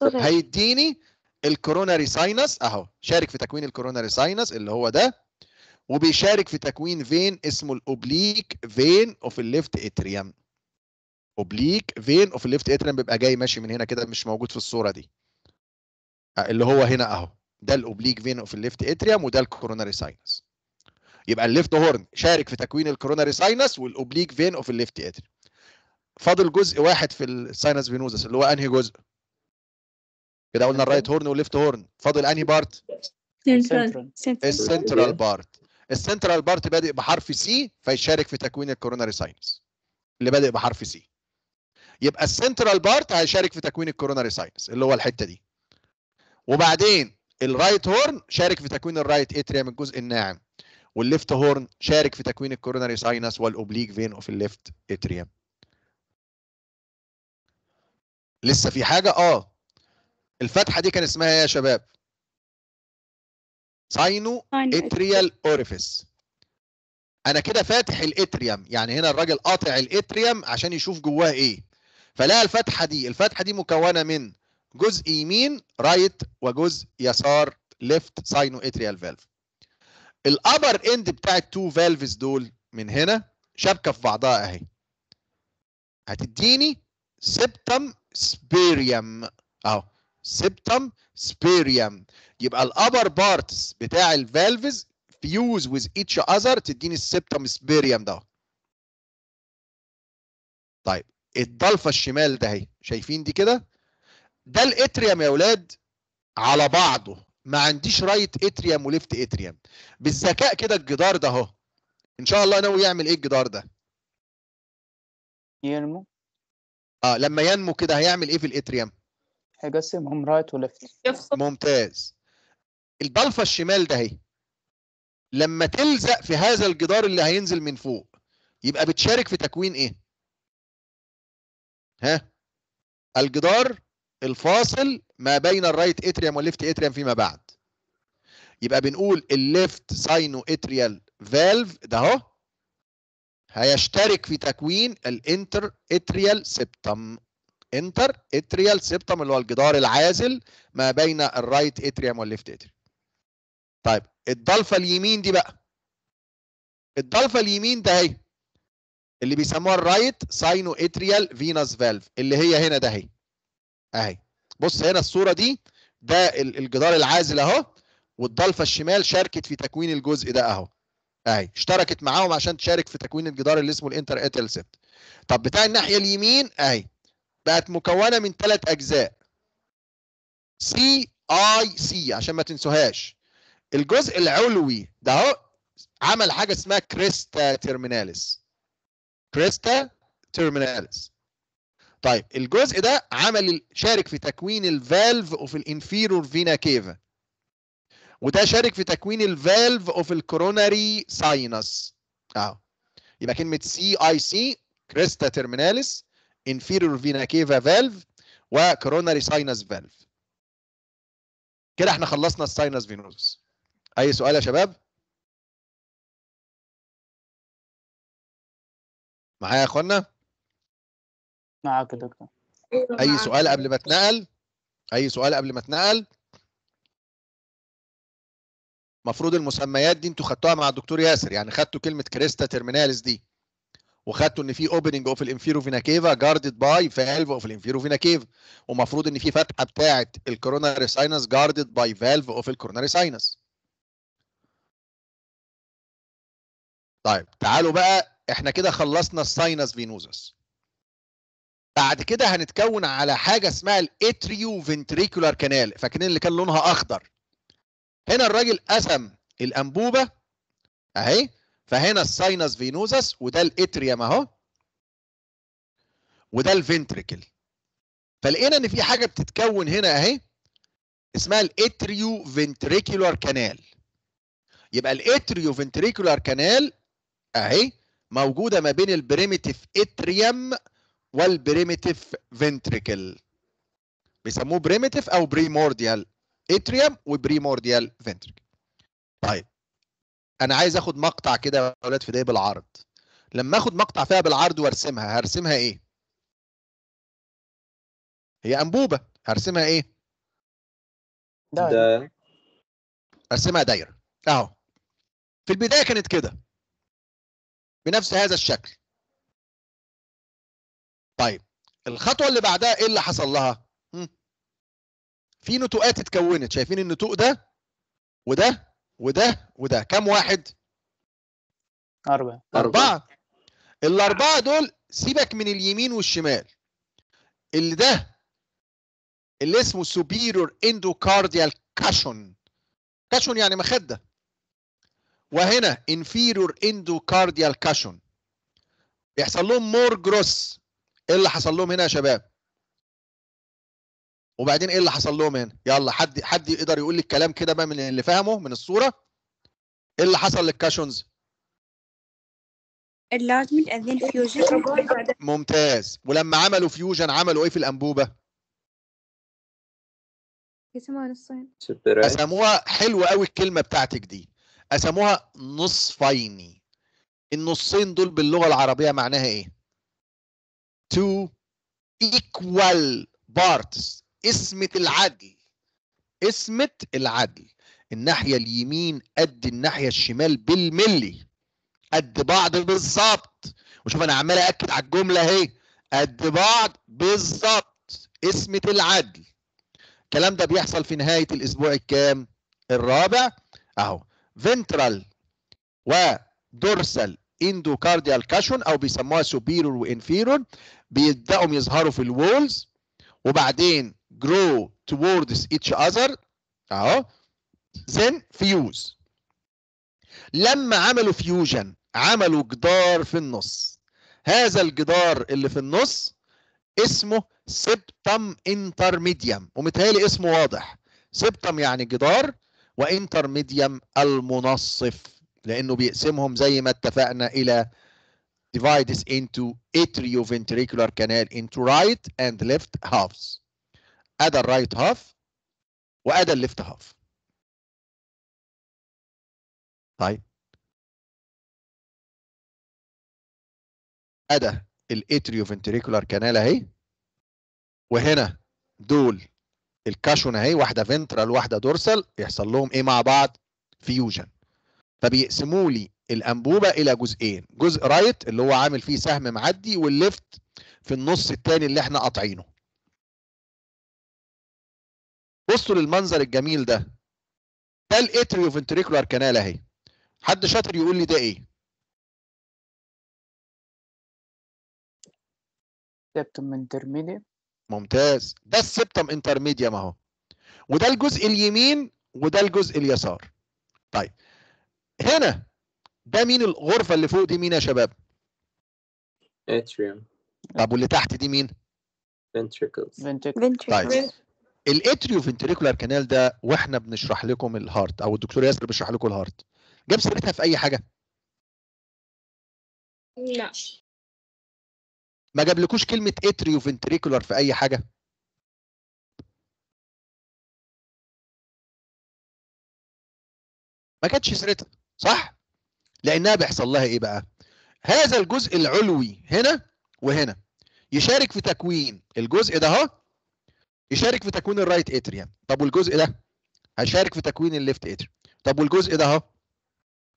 هيديني الكوروناري ساينس اهو شارك في تكوين الكوروناري ساينس اللي هو ده وبيشارك في تكوين فين اسمه الاوبليك فين اوف الليفت اتريم اوبليك فين اوف الليفت اتريم بيبقى جاي ماشي من هنا كده مش موجود في الصوره دي آه، اللي هو هنا اهو ده الاوبليك فين اوف الليفت اتريم وده الكوروناري ساينس يبقى الليفت هورن شارك في تكوين الكوروناري ساينس والاوبليك فين اوف الليفت اتريم فاضل جزء واحد في الساينس فينوزس اللي هو انهي جزء كده قلنا الرايت هورن والليفت هورن فاضل انهي بارت سنترال السنترال بارت السنترال بارت بادئ بحرف سي فيشارك في تكوين الكوروناري ساينس اللي بادئ بحرف سي يبقى السنترال بارت هيشارك في تكوين الكوروناري ساينس اللي هو الحته دي وبعدين الرايت هورن شارك في تكوين الرايت اتريم الجزء الناعم والليفت هورن شارك في تكوين الكوروناري ساينس والاوبليك فين اوف الليفت اتريم لسه في حاجه اه الفتحه دي كان اسمها ايه يا شباب ساينو اتريال اوريفيس انا كده فاتح الاتريم يعني هنا الراجل قاطع الاتريم عشان يشوف جواه ايه فلقى الفتحه دي الفتحه دي مكونه من جزء يمين رايت وجزء يسار ليفت ساينو اتريال فالف الابر اند بتاع التو فالفز دول من هنا شابكه في بعضها اهي هتديني سبتم سبيريوم اهو سبتم سبيريم يبقى الابر بارتس بتاع الفالفز فيوز ويز ايتش اذر تديني السبتم سبيريم ده طيب الضلفه الشمال ده اهي شايفين دي كده ده الاتريوم يا اولاد على بعضه ما عنديش رايت اتريوم وليفت اتريوم بالذكاء كده الجدار ده اهو ان شاء الله ناوي يعمل ايه الجدار ده ينمو اه لما ينمو كده هيعمل ايه في الاتريوم هيقسمهم رايت وليفت ممتاز الضلفه الشمال ده اهي لما تلزق في هذا الجدار اللي هينزل من فوق يبقى بتشارك في تكوين ايه ها الجدار الفاصل ما بين الرايت اتريوم والليفت اتريوم فيما بعد يبقى بنقول الليفت ساينو اتريال فالف ده اهو هيشترك في تكوين الانتر اتريال سبتم انتر اتريال سيبتم اللي هو الجدار العازل ما بين الرايت اتريوم والليفت اتريوم طيب الضلفه اليمين دي بقى الضلفه اليمين ده اهي اللي بيسموها الرايت ساينو اتريال فينوس فالف اللي هي هنا ده اهي اهي بص هنا الصوره دي ده الجدار العازل اهو والضلفه الشمال شاركت في تكوين الجزء ده اهو اهي اشتركت معاهم عشان تشارك في تكوين الجدار اللي اسمه الانتر اتريال سيبت طب بتاع الناحيه اليمين اهي بقت مكونه من ثلاث اجزاء سي اي سي عشان ما تنسوهاش الجزء العلوي ده اهو عمل حاجه اسمها كريستا تيرميناليس كريستا تيرميناليس طيب الجزء ده عمل شارك في تكوين الفالف اوف الانفيرور فينا كيفا وده شارك في تكوين الفالف اوف الكوروناري ساينس اهو يبقى كلمه سي اي سي كريستا تيرميناليس inferior vena cava valve و coronary sinus valve كده احنا خلصنا sinus venosus اي سؤال يا شباب معايا يا اخوانا معاك يا دكتور اي سؤال قبل ما اتنقل اي سؤال قبل ما اتنقل المفروض المسميات دي انتوا خدتوها مع الدكتور ياسر يعني خدتوا كلمه كريستا ترميناليس دي وخدته ان في اوبننج اوف الانفيرو فينا كيفا جاردد باي فالف اوف الانفيرو فينا كيفا ومفروض ان في فتحه بتاعه الكوروناري ساينس جاردد باي فالف اوف الكوروناري ساينس طيب تعالوا بقى احنا كده خلصنا الساينس فينوزس بعد كده هنتكون على حاجه اسمها الاتريو فنتريكولار كانال فاكرين اللي كان لونها اخضر هنا الراجل قسم الانبوبه اهي فهنا الساينس فينوزس وده الاتريام اهو وده الفنتريكل فلقينا ان في حاجه بتتكون هنا اهي اسمها الاتريو فنتريكولار كانال يبقى الاتريو فنتريكولار كانال اهي موجوده ما بين البريميتيف اتريم والبريميتيف فنتريكل بيسموه بريميتيف او بريمورديال اتريم وبريمورديال فنتريكل طيب انا عايز اخد مقطع كده يا اولاد في دقيقه بالعرض لما اخد مقطع فيها بالعرض وارسمها هرسمها ايه هي انبوبه هرسمها ايه دايره ارسمها دايره اهو في البدايه كانت كده بنفس هذا الشكل طيب الخطوه اللي بعدها ايه اللي حصل لها في نتوءات اتكونت شايفين النتوء ده وده وده وده كام واحد؟ أربعة أربعة الأربعة دول سيبك من اليمين والشمال اللي ده اللي اسمه superior اندوكارديال كاشون كاشون يعني مخدة وهنا inferior اندوكارديال كاشون بيحصل لهم مور جروس ايه اللي حصل لهم هنا يا شباب وبعدين ايه اللي حصل لهم هنا يلا حد حد يقدر يقول لي الكلام كده بقى من اللي فاهمه من الصوره ايه اللي حصل للكاشونز ممتاز ولما عملوا فيوجن عملوا ايه في الانبوبه اسموها حلوه قوي الكلمه بتاعتك دي اسموها نصفين النصين دول باللغه العربيه معناها ايه تو equal parts اسمة العدل اسمة العدل الناحية اليمين قد الناحية الشمال بالملي قد بعض بالظبط وشوف انا عمال اكد على الجملة اهي قد بعض بالظبط اسمة العدل الكلام ده بيحصل في نهاية الاسبوع الكام الرابع اهو فنترال ودورسال اندوكارديال كاشون او بيسموها سوبيرور وانفيرور بيبداوا يظهروا في الوولز وبعدين grow towards each other اهو then fuse لما عملوا فيوجن عملوا جدار في النص هذا الجدار اللي في النص اسمه سبتم انترميديم ومتهيألي اسمه واضح سبتم يعني جدار وانترميديم المنصف لانه بيقسمهم زي ما اتفقنا الى divide this into atrioventricular canal into right and left halves ادا الرايت هاف وادا الليفت هاف طيب ادا الاتريو فنتريكولار كانال اهي وهنا دول الكاشون اهي واحده فنترال واحده دورسال يحصل لهم ايه مع بعض فيوجن فبيقسموا لي الانبوبه الى جزئين جزء رايت اللي هو عامل فيه سهم معدي والليفت في النص الثاني اللي احنا قاطعينه بصوا للمنظر الجميل ده ده الاتريو فنتريكولار كانال اهي حد شاطر يقول لي ده ايه سبتم انترميديا ممتاز ده السبتم انترميديا اهو وده الجزء اليمين وده الجزء اليسار طيب هنا ده مين الغرفه اللي فوق دي مين يا شباب اتريوم طب واللي تحت دي مين فنتريكلز فنتريكلز طيب الاتريو فنتريكولار كانال ده واحنا بنشرح لكم الهارت او الدكتور ياسر بيشرح لكم الهارت جاب سيرتها في اي حاجه لا ما جابلكوش كلمه اتريو فنتريكولار في اي حاجه ما كانتش سيرتها صح لانها بيحصل لها ايه بقى هذا الجزء العلوي هنا وهنا يشارك في تكوين الجزء ده اهو يشارك في تكوين الرايت اتريا طب والجزء ده هشارك في تكوين الليفت اتريا طب والجزء ده اهو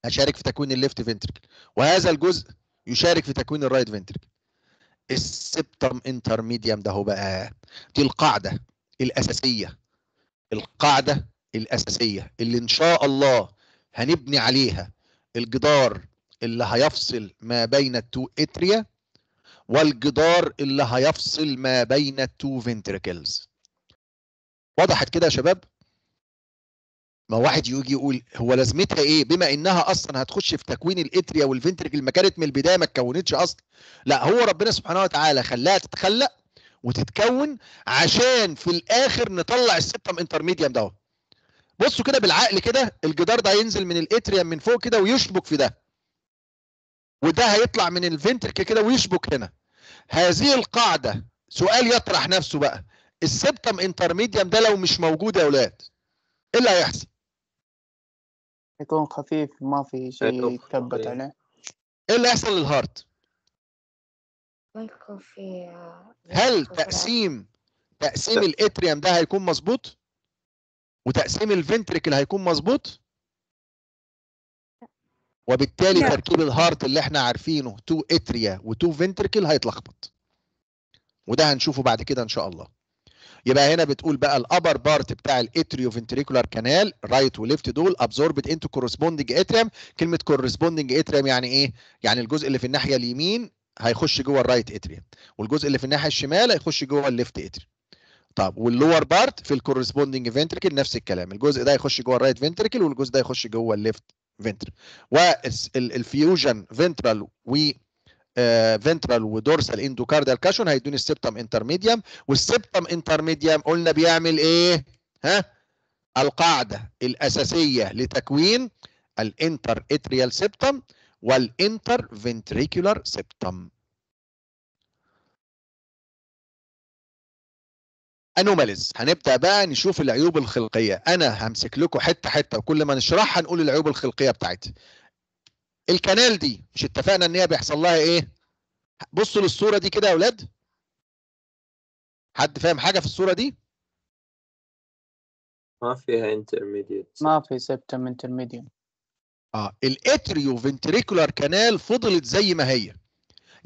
هشارك في تكوين الليفت فنتركل وهذا الجزء يشارك في تكوين الرايت فنتركل السبتم انترميديم ده هو بقى دي القاعده الاساسيه القاعده الاساسيه اللي ان شاء الله هنبني عليها الجدار اللي هيفصل ما بين التو اتريا والجدار اللي هيفصل ما بين التو فنتركلز وضحت كده يا شباب ما واحد يجي يقول هو لازمتها ايه بما انها اصلا هتخش في تكوين الاتريا والفنتريكل ما كانت من البدايه ما اتكونتش اصلا لا هو ربنا سبحانه وتعالى خلاها تتخلق وتتكون عشان في الاخر نطلع السبتم انترميديم ده بصوا كده بالعقل كده الجدار ده هينزل من الاتريا من فوق كده ويشبك في ده وده هيطلع من الفنتركل كده ويشبك هنا هذه القاعده سؤال يطرح نفسه بقى السبتم انترميديم ده لو مش موجود يا اولاد ايه اللي هيحصل؟ يكون خفيف ما في شيء يتثبت عليه ايه اللي هيحصل للهارت؟ يكون في هل آه، تقسيم تقسيم آه، الاتريم ده هيكون مظبوط؟ وتقسيم الفنتريكل هيكون مظبوط؟ وبالتالي تركيب الهارت اللي احنا عارفينه تو اتريا وتو فنتركل هيتلخبط وده هنشوفه بعد كده ان شاء الله يبقى هنا بتقول بقى الابر بارت بتاع الاتريو فنتريكولار كانال رايت وليفت دول ابزوربت انتو كورسبوندنج اتريم كلمه كورسبوندنج اتريم يعني ايه يعني الجزء اللي في الناحيه اليمين هيخش جوه الرايت اتريم والجزء اللي في الناحيه الشمال هيخش جوه الليفت اتريم طب واللور بارت في الكورسبوندنج فنتركل نفس الكلام الجزء ده هيخش جوه الرايت فنتركل والجزء ده هيخش جوه الليفت فنتركل والفيوجن فنترال و فنترال ودورسال اندوكاردال كاشون هيدوني السبتم انترميديام والسبتم انترميديام قلنا بيعمل ايه ها القاعده الاساسيه لتكوين الانتر اتريال سبتم والانتر فنتريكولار سبتم انوماليز هنبدا بقى نشوف العيوب الخلقيه انا همسك لكم حته حته وكل ما نشرحها هنقول العيوب الخلقيه بتاعتي الكنال دي مش اتفقنا ان هي بيحصل لها ايه بصوا للصوره دي كده يا اولاد حد فاهم حاجه في الصوره دي ما فيها انترميديت ما في سبتم انترميديت اه الاتريو فنتريكولار كانال فضلت زي ما هي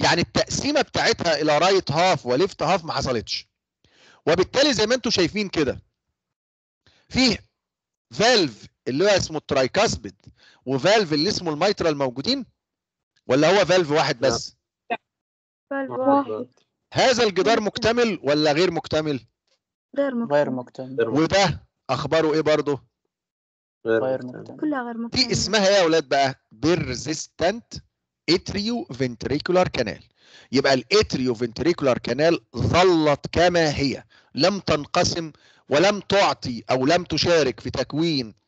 يعني التقسيمه بتاعتها الى رايت هاف وليفت هاف ما حصلتش وبالتالي زي ما انتم شايفين كده فيه فالف اللي هو اسمه الترايكاسبيد وفالف اللي اسمه المايترال موجودين ولا هو فالف واحد بس فالف واحد هذا الجدار مكتمل ولا غير مكتمل غير مكتمل غير مكتمل وده اخباره ايه برضه غير مكتمل كلها غير مكتمل دي اسمها ايه يا اولاد بقى بيرزيستنت اتريو فنتريكولار كانال يبقى الاتريو فنتريكولار كانال ظلت كما هي لم تنقسم ولم تعطي او لم تشارك في تكوين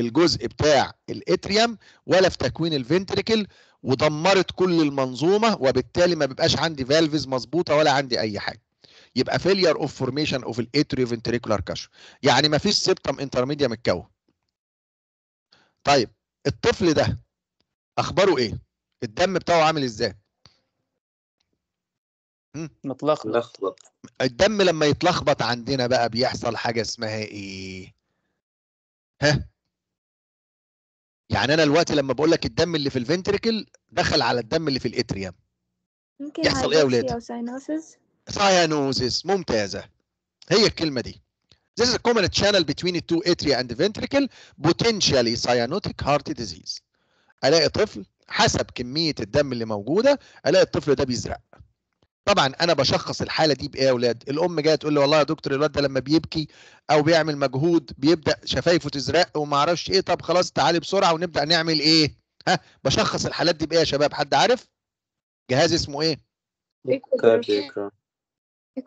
الجزء بتاع الاتريوم ولا في تكوين الفنتريكل ودمرت كل المنظومه وبالتالي ما بيبقاش عندي فالفز مظبوطه ولا عندي اي حاجه يبقى فيلير اوف فورميشن اوف الاتريو فنتريكولار كاشو يعني ما فيش سيبتم انترميديا متكون طيب الطفل ده اخباره ايه الدم بتاعه عامل ازاي متلخبط الدم لما يتلخبط عندنا بقى بيحصل حاجه اسمها ايه ها يعني انا دلوقتي لما بقول لك الدم اللي في الفنتريكل دخل على الدم اللي في الاتريوم ممكن يحصل ايه يا اولاد؟ ساينوزيس ممتازه هي الكلمه دي This is a common channel between the two atria and the ventricle potentially cyanotic heart disease. الاقي طفل حسب كميه الدم اللي موجوده الاقي الطفل ده بيزرق. طبعا انا بشخص الحاله دي بايه يا اولاد الام جايه تقول لي والله يا دكتور الواد ده لما بيبكي او بيعمل مجهود بيبدا شفايفه تزرق وما اعرفش ايه طب خلاص تعالي بسرعه ونبدا نعمل ايه ها بشخص الحالات دي بايه يا شباب حد عارف جهاز اسمه ايه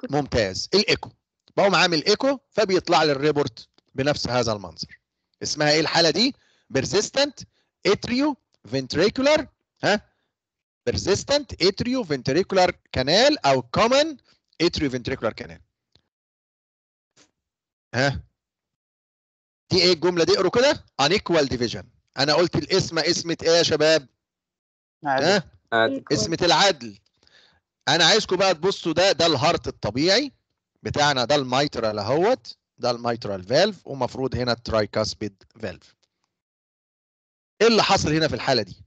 ممتاز الايكو بقوم عامل ايكو فبيطلع لي الريبورت بنفس هذا المنظر اسمها ايه الحاله دي بيرزيستنت اتريو فينتريكولار ها persistent atrioventricular canal او common atrioventricular canal ها دي ايه الجمله دي اقروا كده unequal division انا قلت الاسم اسمه ايه يا شباب عادل. ها عادل. اسمه العدل انا عايزكم بقى تبصوا ده ده الهارت الطبيعي بتاعنا ده الميترال اهوت ده الميترال فالف ومفروض هنا الترايكاسبيد فالف ايه اللي حصل هنا في الحاله دي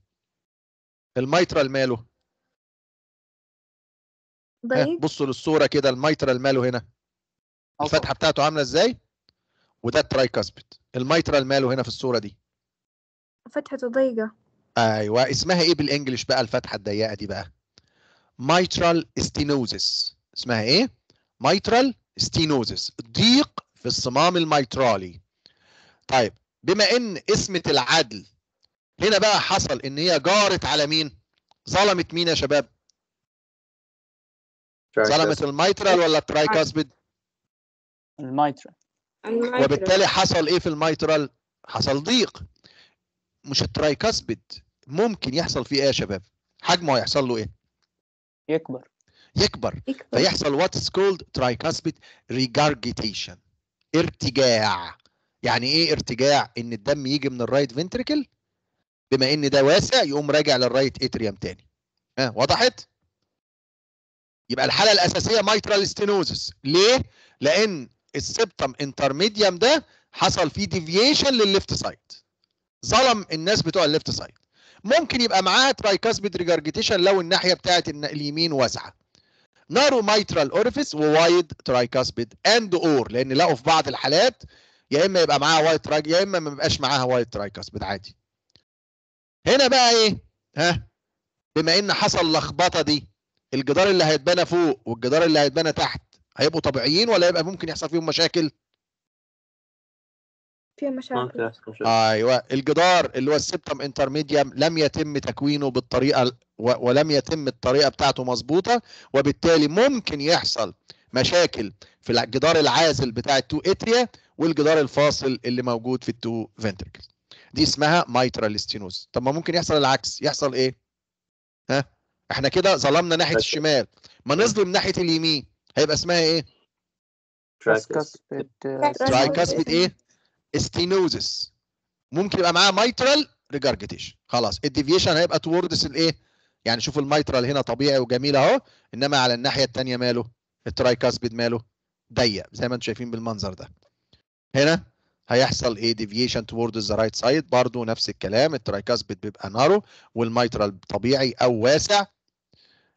الميترال ماله إيه؟ بصوا للصوره كده الميترال ماله هنا الفتحه بتاعته عامله ازاي وده الترايكاسبيد الميترال ماله هنا في الصوره دي فتحته ضيقه ايوه اسمها ايه بالانجلش بقى الفتحه الضيقه دي بقى ميترال ستينوزس اسمها ايه ميترال ستينوزس ضيق في الصمام الميترالي طيب بما ان اسمة العدل هنا بقى حصل ان هي جارت على مين ظلمت مين يا شباب ظلمت الميترال ولا الترايكاسبيد الميترال وبالتالي حصل ايه في الميترال حصل ضيق مش الترايكاسبيد ممكن يحصل فيه ايه يا شباب حجمه هيحصل له ايه يكبر يكبر, فيحصل وات از كولد ترايكاسبيد ريجارجيتيشن ارتجاع يعني ايه ارتجاع ان الدم يجي من الرايت فنتركل بما ان ده واسع يقوم راجع للرايت اتريوم تاني ها وضحت يبقى الحاله الاساسيه مايترال ستينوزس ليه لان السبتم انترميديم ده حصل فيه ديفيشن للليفت سايد ظلم الناس بتوع الليفت سايد ممكن يبقى معاها ترايكاسبيد ريجارجيتيشن لو الناحيه بتاعه اليمين واسعه نارو مايترال اورفيس ووايد ترايكاسبيد اند اور لان لقوا في بعض الحالات يا اما يبقى معاها وايد تراي يا اما ما بيبقاش معاها وايد ترايكاسبيد عادي هنا بقى ايه ها بما ان حصل لخبطه دي الجدار اللي هيتبنى فوق والجدار اللي هيتبنى تحت هيبقوا طبيعيين ولا يبقى ممكن يحصل فيهم مشاكل فيهم مشاكل ايوه الجدار اللي هو السبتم انترميديم لم يتم تكوينه بالطريقه ولم يتم الطريقه بتاعته مظبوطه وبالتالي ممكن يحصل مشاكل في الجدار العازل بتاع التو اتريا والجدار الفاصل اللي موجود في التو فنتركلز دي اسمها مايترال ستينوز طب ما ممكن يحصل العكس يحصل ايه ها احنا كده ظلمنا ناحيه الشمال ما نظلم ناحيه اليمين هيبقى اسمها ايه ترايكاسبيد uh, ايه ستينوزس ممكن يبقى معاها مايترال ريجارجيتيشن خلاص الديفيشن هيبقى توردس الايه يعني شوف المايترال هنا طبيعي وجميل اهو انما على الناحيه الثانيه ماله الترايكاسبيد ماله ضيق زي ما انتم شايفين بالمنظر ده هنا هيحصل ايه ديفيشن توورد ذا رايت سايد برضو نفس الكلام الترايكاسبيد بيبقى نارو والميترال طبيعي او واسع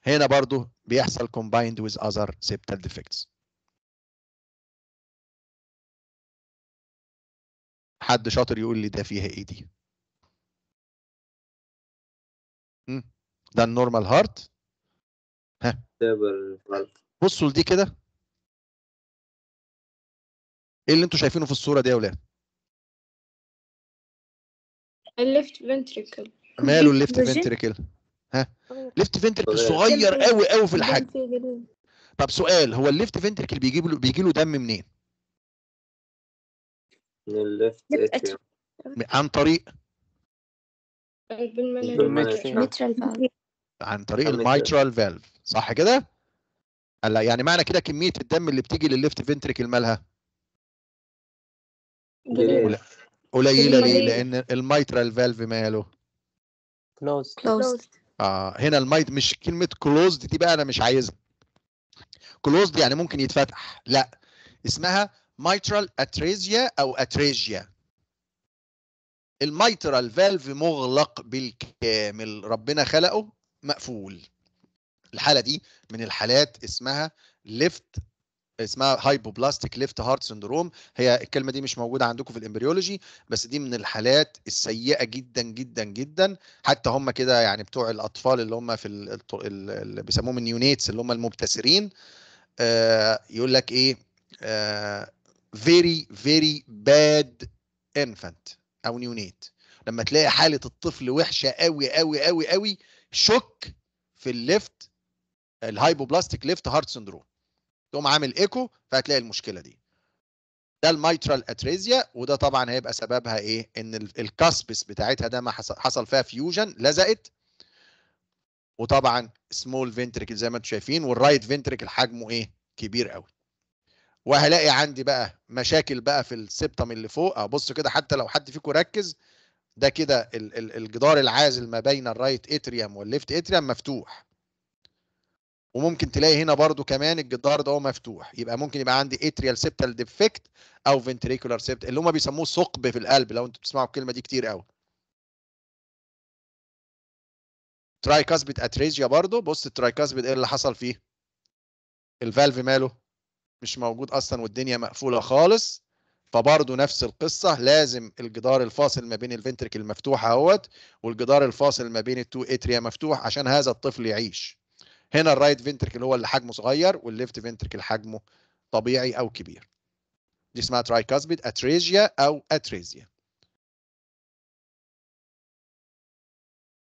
هنا برضو بيحصل كومبايند ويز اذر سيبتال ديفكتس حد شاطر يقول لي ده فيها ايه دي ده النورمال هارت ها بصوا لدي كده ايه اللي انتوا شايفينه في الصوره دي يا اولاد الليفت فنتريكل ماله الليفت فنتريكل ها ليفت فنتريكل صغير قوي قوي في الحجم طب سؤال هو الليفت فنتريكل بيجيب له بيجي له دم منين من الليفت إيه؟ عن طريق عن طريق الميترال فالف صح كده؟ هلا يعني معنى كده كميه الدم اللي بتيجي للليفت فنتريكل مالها؟ قليله ليه؟ إيه؟ لان الميترال فالف ماله كلوز كلوز اه هنا الميت مش كلمه كلوزد دي بقى انا مش عايزها كلوزد يعني ممكن يتفتح لا اسمها ميترال اتريزيا او اتريجيا الميترال فالف مغلق بالكامل ربنا خلقه مقفول الحاله دي من الحالات اسمها ليفت اسمها هايبوبلاستيك ليفت هارت سندروم هي الكلمه دي مش موجوده عندكم في الامبريولوجي بس دي من الحالات السيئه جدا جدا جدا حتى هم كده يعني بتوع الاطفال اللي هم في اللي بيسموهم النيونيتس اللي هم المبتسرين آه يقول لك ايه فيري فيري باد انفنت او نيونيت لما تلاقي حاله الطفل وحشه قوي قوي قوي قوي شك في الليفت الهايبوبلاستيك ليفت هارت سندروم تقوم عامل ايكو فهتلاقي المشكله دي ده الميترال اتريزيا وده طبعا هيبقى سببها ايه ان الكاسبس بتاعتها ده ما حصل فيها فيوجن لزقت وطبعا سمول فنتريكل زي ما انتم شايفين والرايت فنتريكل حجمه ايه كبير قوي وهلاقي عندي بقى مشاكل بقى في السبتم اللي فوق اه بصوا كده حتى لو حد فيكم ركز ده كده الجدار العازل ما بين الرايت اتريوم والليفت اتريوم مفتوح وممكن تلاقي هنا برضو كمان الجدار ده مفتوح يبقى ممكن يبقى عندي اتريال سيبتال ديفكت او فنتريكولار سيبت اللي هم بيسموه ثقب في القلب لو انتوا بتسمعوا الكلمه دي كتير قوي ترايكاسبيد اتريجيا برضو بص الترايكاسبيد ايه اللي حصل فيه الفالف ماله مش موجود اصلا والدنيا مقفوله خالص فبرضه نفس القصة لازم الجدار الفاصل ما بين الفنتريك المفتوح اهوت والجدار الفاصل ما بين التو اتريا مفتوح عشان هذا الطفل يعيش هنا الرايت فنتركل هو اللي حجمه صغير والليفت فنتركل حجمه طبيعي او كبير دي اسمها ترايكاسبيد اتريجيا او اتريزيا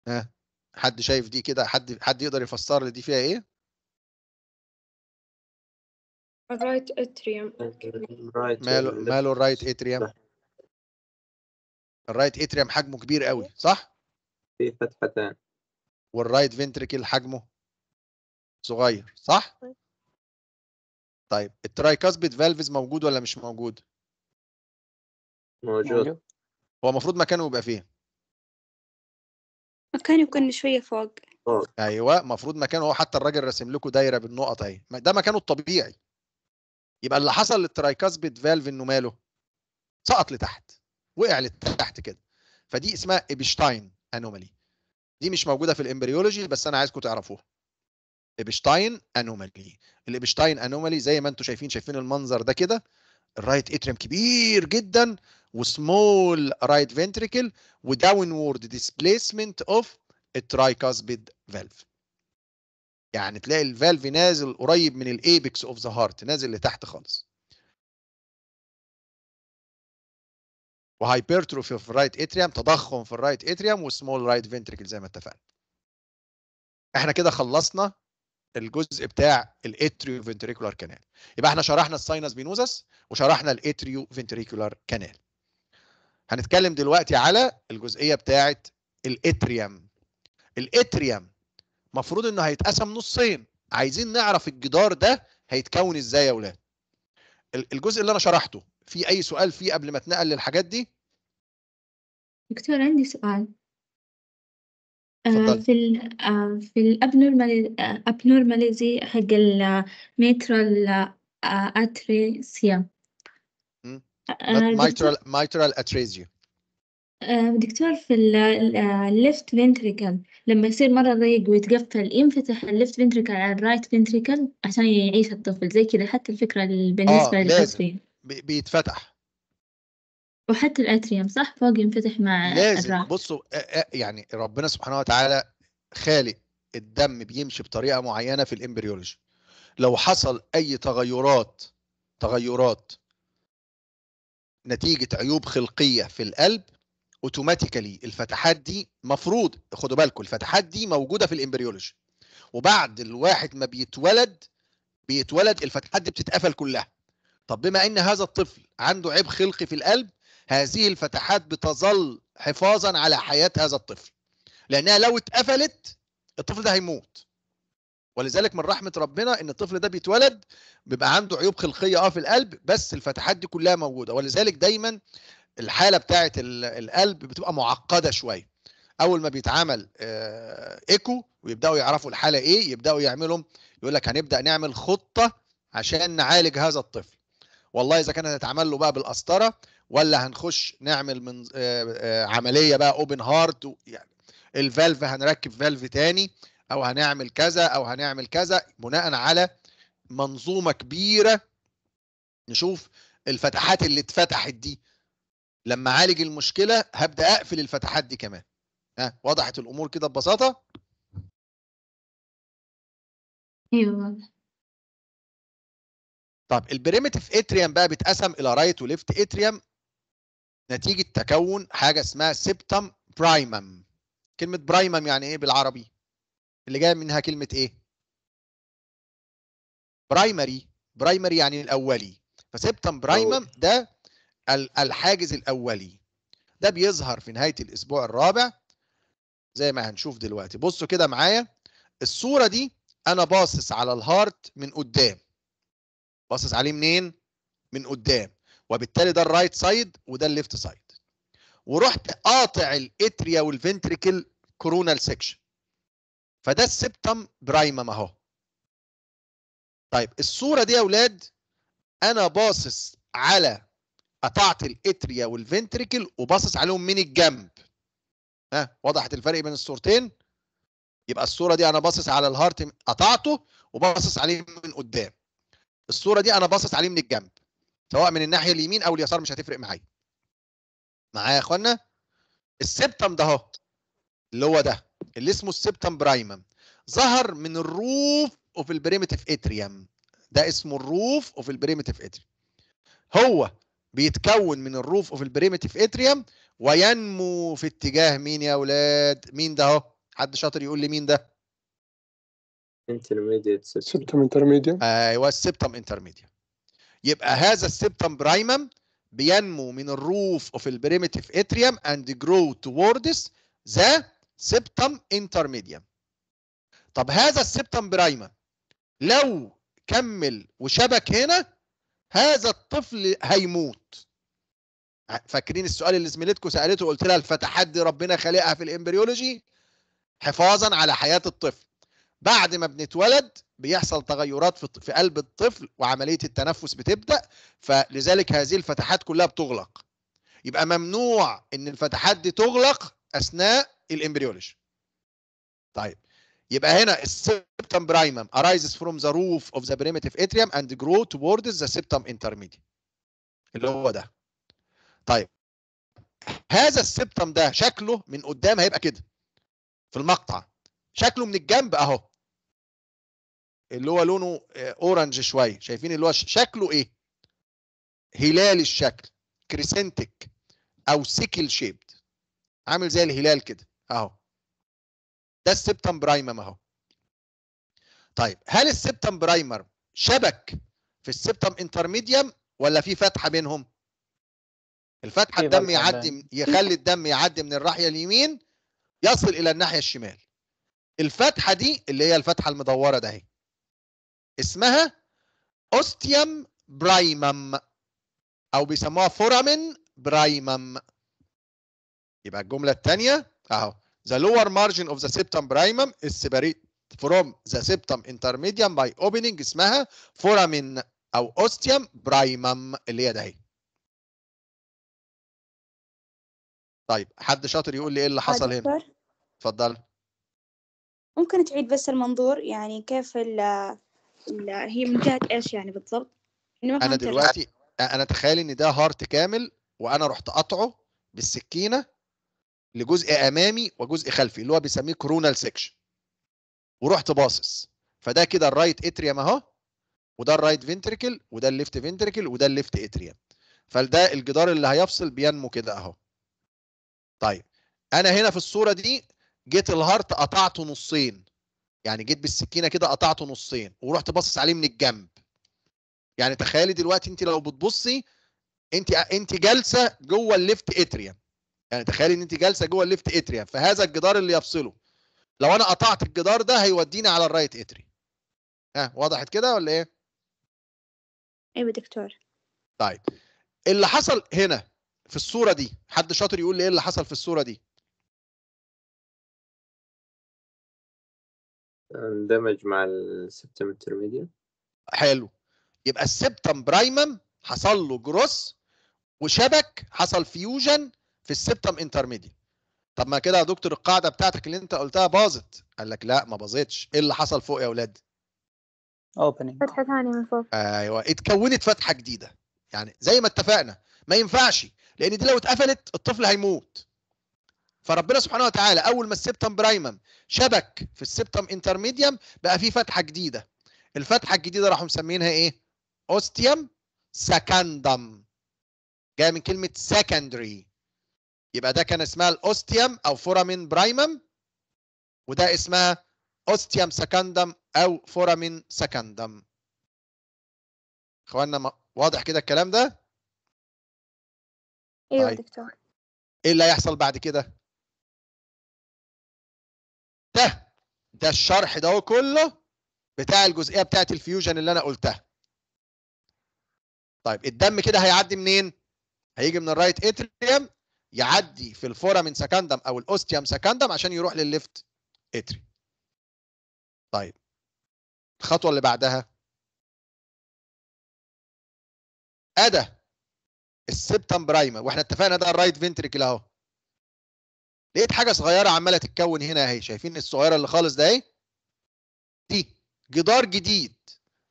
ها حد شايف دي كده حد حد يقدر يفسر لي دي فيها ايه الرايت اتريوم ماله ماله الرايت اتريوم الرايت اتريوم حجمه كبير قوي صح في فتحتان والرايت فينتريكل حجمه صغير صح؟ طيب. طيب الترايكاسبيد فالفز موجود ولا مش موجود؟ موجود هو المفروض مكانه يبقى فين؟ مكانه يكون شوية فوق ايوه المفروض مكانه هو حتى الراجل راسم لكم دايرة بالنقط اهي ده مكانه الطبيعي يبقى اللي حصل للترايكاسبيد فالف انه ماله؟ سقط لتحت وقع لتحت كده فدي اسمها ايبشتاين انومالي دي مش موجوده في الامبريولوجي بس انا عايزكم تعرفوها ابشتاين انومالي الابشتاين انومالي زي ما انتم شايفين شايفين المنظر ده كده الرايت اتريم كبير جدا وسمول رايت فنتريكل وورد ديسبليسمنت اوف الترايكاسبيد فالف يعني تلاقي الفالف نازل قريب من الايبكس اوف ذا هارت نازل لتحت خالص وهايبرتروفي في الرايت اتريم تضخم في الرايت اتريم وسمول رايت فنتريكل زي ما اتفقنا احنا كده خلصنا الجزء بتاع الاتريو فنتريكولار كانال يبقى احنا شرحنا الساينس بينوزس وشرحنا الاتريو فنتريكولار كانال هنتكلم دلوقتي على الجزئيه بتاعه الاتريم الاتريم مفروض انه هيتقسم نصين عايزين نعرف الجدار ده هيتكون ازاي يا ولاد الجزء اللي انا شرحته في اي سؤال فيه قبل ما اتنقل للحاجات دي دكتور عندي سؤال آه، في ال آه، في الأبنورمال أبنورماليزي آه، حق الميترال أتريسيا atresia مايترال مايترال دكتور في الليفت فنتريكل لما يصير مرة ضيق ويتقفل ينفتح الليفت فنتريكل على الرايت فنتريكل عشان يعيش الطفل زي كذا حتى الفكرة بالنسبة آه بيتفتح وحتى الاتريوم صح فوق ينفتح مع لازم الراحة. بصوا يعني ربنا سبحانه وتعالى خالق الدم بيمشي بطريقه معينه في الامبريولوجي لو حصل اي تغيرات تغيرات نتيجه عيوب خلقيه في القلب اوتوماتيكالي الفتحات دي مفروض خدوا بالكم الفتحات دي موجوده في الامبريولوجي وبعد الواحد ما بيتولد بيتولد الفتحات دي بتتقفل كلها طب بما ان هذا الطفل عنده عيب خلقي في القلب هذه الفتحات بتظل حفاظا على حياة هذا الطفل لأنها لو اتقفلت الطفل ده هيموت ولذلك من رحمة ربنا إن الطفل ده بيتولد بيبقى عنده عيوب خلقية اه في القلب بس الفتحات دي كلها موجودة ولذلك دايما الحالة بتاعة القلب بتبقى معقدة شوية أول ما بيتعمل آه، إيكو ويبدأوا يعرفوا الحالة إيه يبدأوا يعملوا يقول لك هنبدأ نعمل خطة عشان نعالج هذا الطفل والله إذا كانت هتتعمل له بقى بالقسطرة ولا هنخش نعمل من آه، آه، عمليه بقى اوبن هارت يعني الفالف هنركب فالف تاني او هنعمل كذا او هنعمل كذا بناء على منظومه كبيره نشوف الفتحات اللي اتفتحت دي لما اعالج المشكله هبدا اقفل الفتحات دي كمان ها وضحت الامور كده ببساطه ايوه طب البريمتيف اتريم بقى بيتقسم الى رايت وليفت اتريم نتيجه تكون حاجه اسمها سبتم برايمم كلمه برايمم يعني ايه بالعربي اللي جايه منها كلمه ايه برايمري برايمري يعني الاولي فسبتم برايمم ده الحاجز الاولي ده بيظهر في نهايه الاسبوع الرابع زي ما هنشوف دلوقتي بصوا كده معايا الصوره دي انا باصص على الهارت من قدام باصص عليه منين من قدام وبالتالي ده الرايت سايد وده الليفت سايد ورحت قاطع الاتريا والفنتريكل كورونال سيكشن فده السبتم برايمم اهو طيب الصوره دي يا اولاد انا باصص على قطعت الاتريا والفنتريكل وباصص عليهم من الجنب ها وضحت الفرق بين الصورتين يبقى الصوره دي انا باصص على الهارت قطعته وباصص عليه من قدام الصوره دي انا باصص عليه من الجنب سواء من الناحيه اليمين او اليسار مش هتفرق معايا معايا يا اخوانا السبتم ده اهو اللي هو ده اللي اسمه السبتم برايمم ظهر من الروف اوف البريمتيف اتريم ده اسمه الروف اوف البريمتيف اتريم هو بيتكون من الروف اوف البريمتيف اتريم وينمو في اتجاه مين يا اولاد مين ده اهو حد شاطر يقول لي مين ده انترميديت سبتم انترميديت ايوه السبتم انترميديت يبقى هذا السبتم برايمم بينمو من الروف اوف البريمتيف اتريوم اند جرو تووردس ذا سبتم انترميديوم طب هذا السبتم برايمم لو كمل وشبك هنا هذا الطفل هيموت فاكرين السؤال اللي زميلتكم سالته قلت لها الفتحات دي ربنا خالقها في الامبريولوجي حفاظا على حياه الطفل بعد ما بنتولد بيحصل تغيرات في قلب الطفل وعمليه التنفس بتبدا فلذلك هذه الفتحات كلها بتغلق يبقى ممنوع ان الفتحات دي تغلق اثناء الامبريولوجي طيب يبقى هنا السبتم برايمم arises from the roof of the primitive atrium and grow towards the septum intermediate اللي هو ده طيب هذا السبتم ده شكله من قدام هيبقى كده في المقطع شكله من الجنب اهو اللي هو لونه اورنج آه، شويه شايفين اللي هو شكله ايه هلال الشكل كريسنتك او سيكل شيبد عامل زي الهلال كده اهو ده السبتم برايمر اهو طيب هل السبتم برايمر شبك في السبتم انترميديم ولا في فتحه بينهم الفتحه الدم يعدي يخلي الدم يعدي من الراحيه اليمين يصل الى الناحيه الشمال الفتحه دي اللي هي الفتحه المدوره ده اهي اسمها اوستيوم برايمم او بيسموها فورامين برايمم يبقى الجمله الثانيه اهو the lower margin of the septum primum is separate from the septum intermedium by opening اسمها فورامين او اوستيوم برايمم اللي هي ده اهي طيب حد شاطر يقول لي ايه اللي حصل هنا اتفضل ممكن تعيد بس المنظور يعني كيف ال هي من جهة إيش يعني بالضبط؟ ما أنا دلوقتي أنا تخيل إن ده هارت كامل وأنا رحت قطعه بالسكينة لجزء أمامي وجزء خلفي اللي هو بيسميه كورونال سيكشن ورحت باصص فده كده الرايت اتريم اهو وده الرايت فينتركل وده الليفت فينتركل وده الليفت اتريم فده الجدار اللي هيفصل بينمو كده اهو طيب انا هنا في الصوره دي جيت الهارت قطعته نصين يعني جيت بالسكينه كده قطعته نصين ورحت باصص عليه من الجنب يعني تخيلي دلوقتي انت لو بتبصي انت انت جالسه جوه الليفت اتريم يعني تخيلي ان انت جالسه جوه الليفت اتريم فهذا الجدار اللي يفصله لو انا قطعت الجدار ده هيوديني على الرايت اتري ها وضحت كده ولا ايه ايوه دكتور طيب اللي حصل هنا في الصوره دي حد شاطر يقول لي ايه اللي حصل في الصوره دي اندمج مع السبتم انترميديت حلو يبقى السبتم برايمم حصل له جروس وشبك حصل فيوجن في السبتم انترميديت طب ما كده يا دكتور القاعده بتاعتك اللي انت قلتها باظت قال لك لا ما باظتش ايه اللي حصل فوق يا اولاد اوبننج فتحه ثانيه من فوق ايوه اتكونت فتحه جديده يعني زي ما اتفقنا ما ينفعش لان دي لو اتقفلت الطفل هيموت فربنا سبحانه وتعالى اول ما السبتم برايمم شبك في السبتم انترميديم بقى في فتحه جديده الفتحه الجديده راحوا مسمينها ايه اوستيوم سكندم جايه من كلمه سكندري يبقى ده كان اسمها الاوستيوم او فورامين برايمم وده اسمها اوستيوم سكندم او فورامين سكندم اخواننا واضح كده الكلام ده ايوه طيب. دكتور ايه اللي هيحصل بعد كده ده ده الشرح ده كله بتاع الجزئيه بتاعه الفيوجن اللي انا قلتها طيب الدم كده هيعدي منين هيجي من الرايت اتريوم يعدي في الفورامين سكندم او الاوستيوم سكندم عشان يروح للليفت اتري طيب الخطوه اللي بعدها ادا السبتم برايمر واحنا اتفقنا ده الرايت فينتريكل اهو لقيت حاجه صغيره عماله تتكون هنا اهي شايفين الصغيره اللي خالص ده اهي دي جدار جديد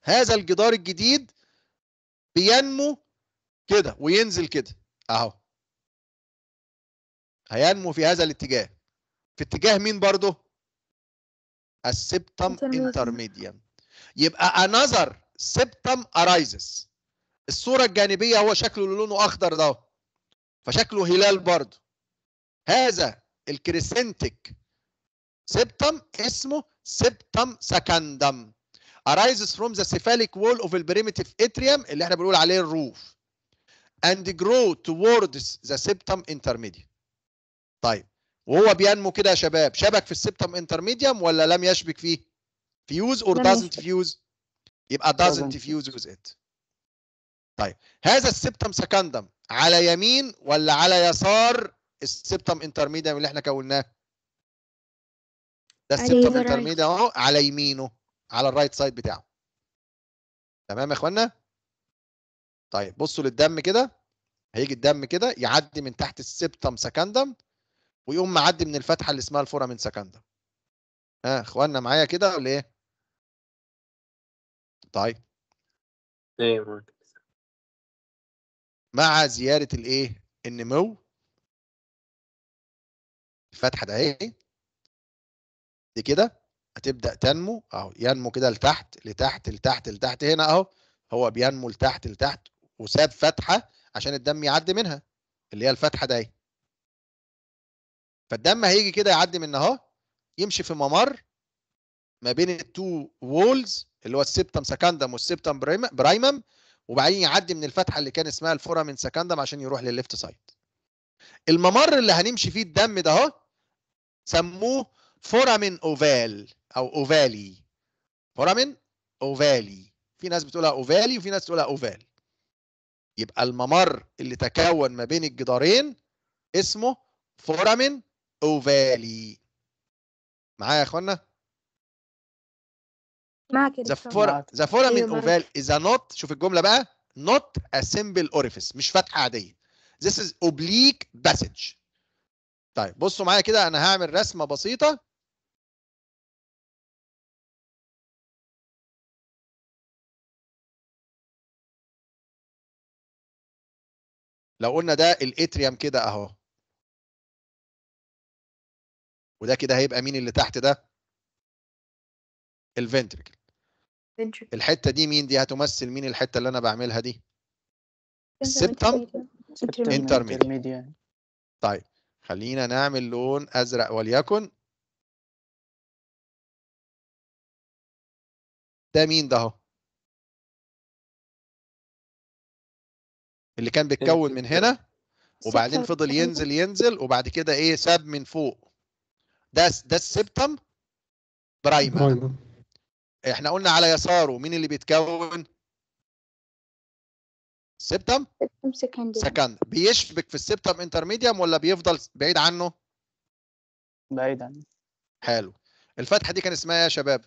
هذا الجدار الجديد بينمو كده وينزل كده اهو هينمو في هذا الاتجاه في اتجاه مين برضه السبتم انترميديان يبقى انذر سبتم ارايزس الصوره الجانبيه هو شكله اللي لونه اخضر ده فشكله هلال برضه هذا الكريسنتك سبتم اسمه سبتم سكندم arises from the cephalic wall of the primitive atrium اللي احنا بنقول عليه الروف and grow towards the septum intermedium طيب وهو بينمو كده يا شباب شبك في السبتم انترميديوم ولا لم يشبك فيه فيوز اور doesn't فيوز يبقى doesn't فيوز with it طيب هذا السبتم سكندم على يمين ولا على يسار السبتم انترميديم اللي احنا كوناه ده السبتم انترميديم اهو على يمينه على الرايت سايد بتاعه تمام يا اخوانا طيب بصوا للدم كده هيجي الدم كده يعدي من تحت السبتم سكندم ويقوم معدي من الفتحه اللي اسمها الفورامين سكندم ها آه اخوانا معايا كده ولا ايه طيب مع زياده الايه النمو فتحه دي كده هتبدا تنمو اهو ينمو كده لتحت لتحت لتحت لتحت هنا اهو هو بينمو لتحت لتحت وساب فتحه عشان الدم يعدي منها اللي هي الفتحه ده اهي فالدم هيجي كده يعدي من اهو يمشي في ممر ما بين التو وولز اللي هو السبتم سكندم والسبتم برايمم وبعدين يعدي من الفتحه اللي كان اسمها الفورامين سكندم عشان يروح للليفت سايد الممر اللي هنمشي فيه الدم ده اهو سموه فورامين اوفال او اوفالي فورامين اوفالي في ناس بتقولها اوفالي وفي ناس بتقولها اوفال يبقى الممر اللي تكون ما بين الجدارين اسمه فورامين اوفالي معايا يا اخوانا معاك ذا فورا ذا فورامين اوفال اذا نوت شوف الجمله بقى نوت a simple orifice مش فتحه عاديه this is oblique passage طيب بصوا معايا كده انا هعمل رسمه بسيطه لو قلنا ده الاتريوم كده اهو وده كده هيبقى مين اللي تحت ده الفنتريكل الحته دي مين دي هتمثل مين الحته اللي انا بعملها دي السبتم انترميديا طيب خلينا نعمل لون أزرق وليكن ده مين ده اهو اللي كان إيه، بيتكون من هنا وبعدين فضل ينزل ينزل وبعد كده ايه ساب من فوق ده ده السبتم برايمر احنا قلنا على يساره مين اللي بيتكون سبتم سكند بيشبك في السبتم انترميديم ولا بيفضل بعيد عنه بعيد عنه حلو الفتحه دي كان اسمها ايه يا شباب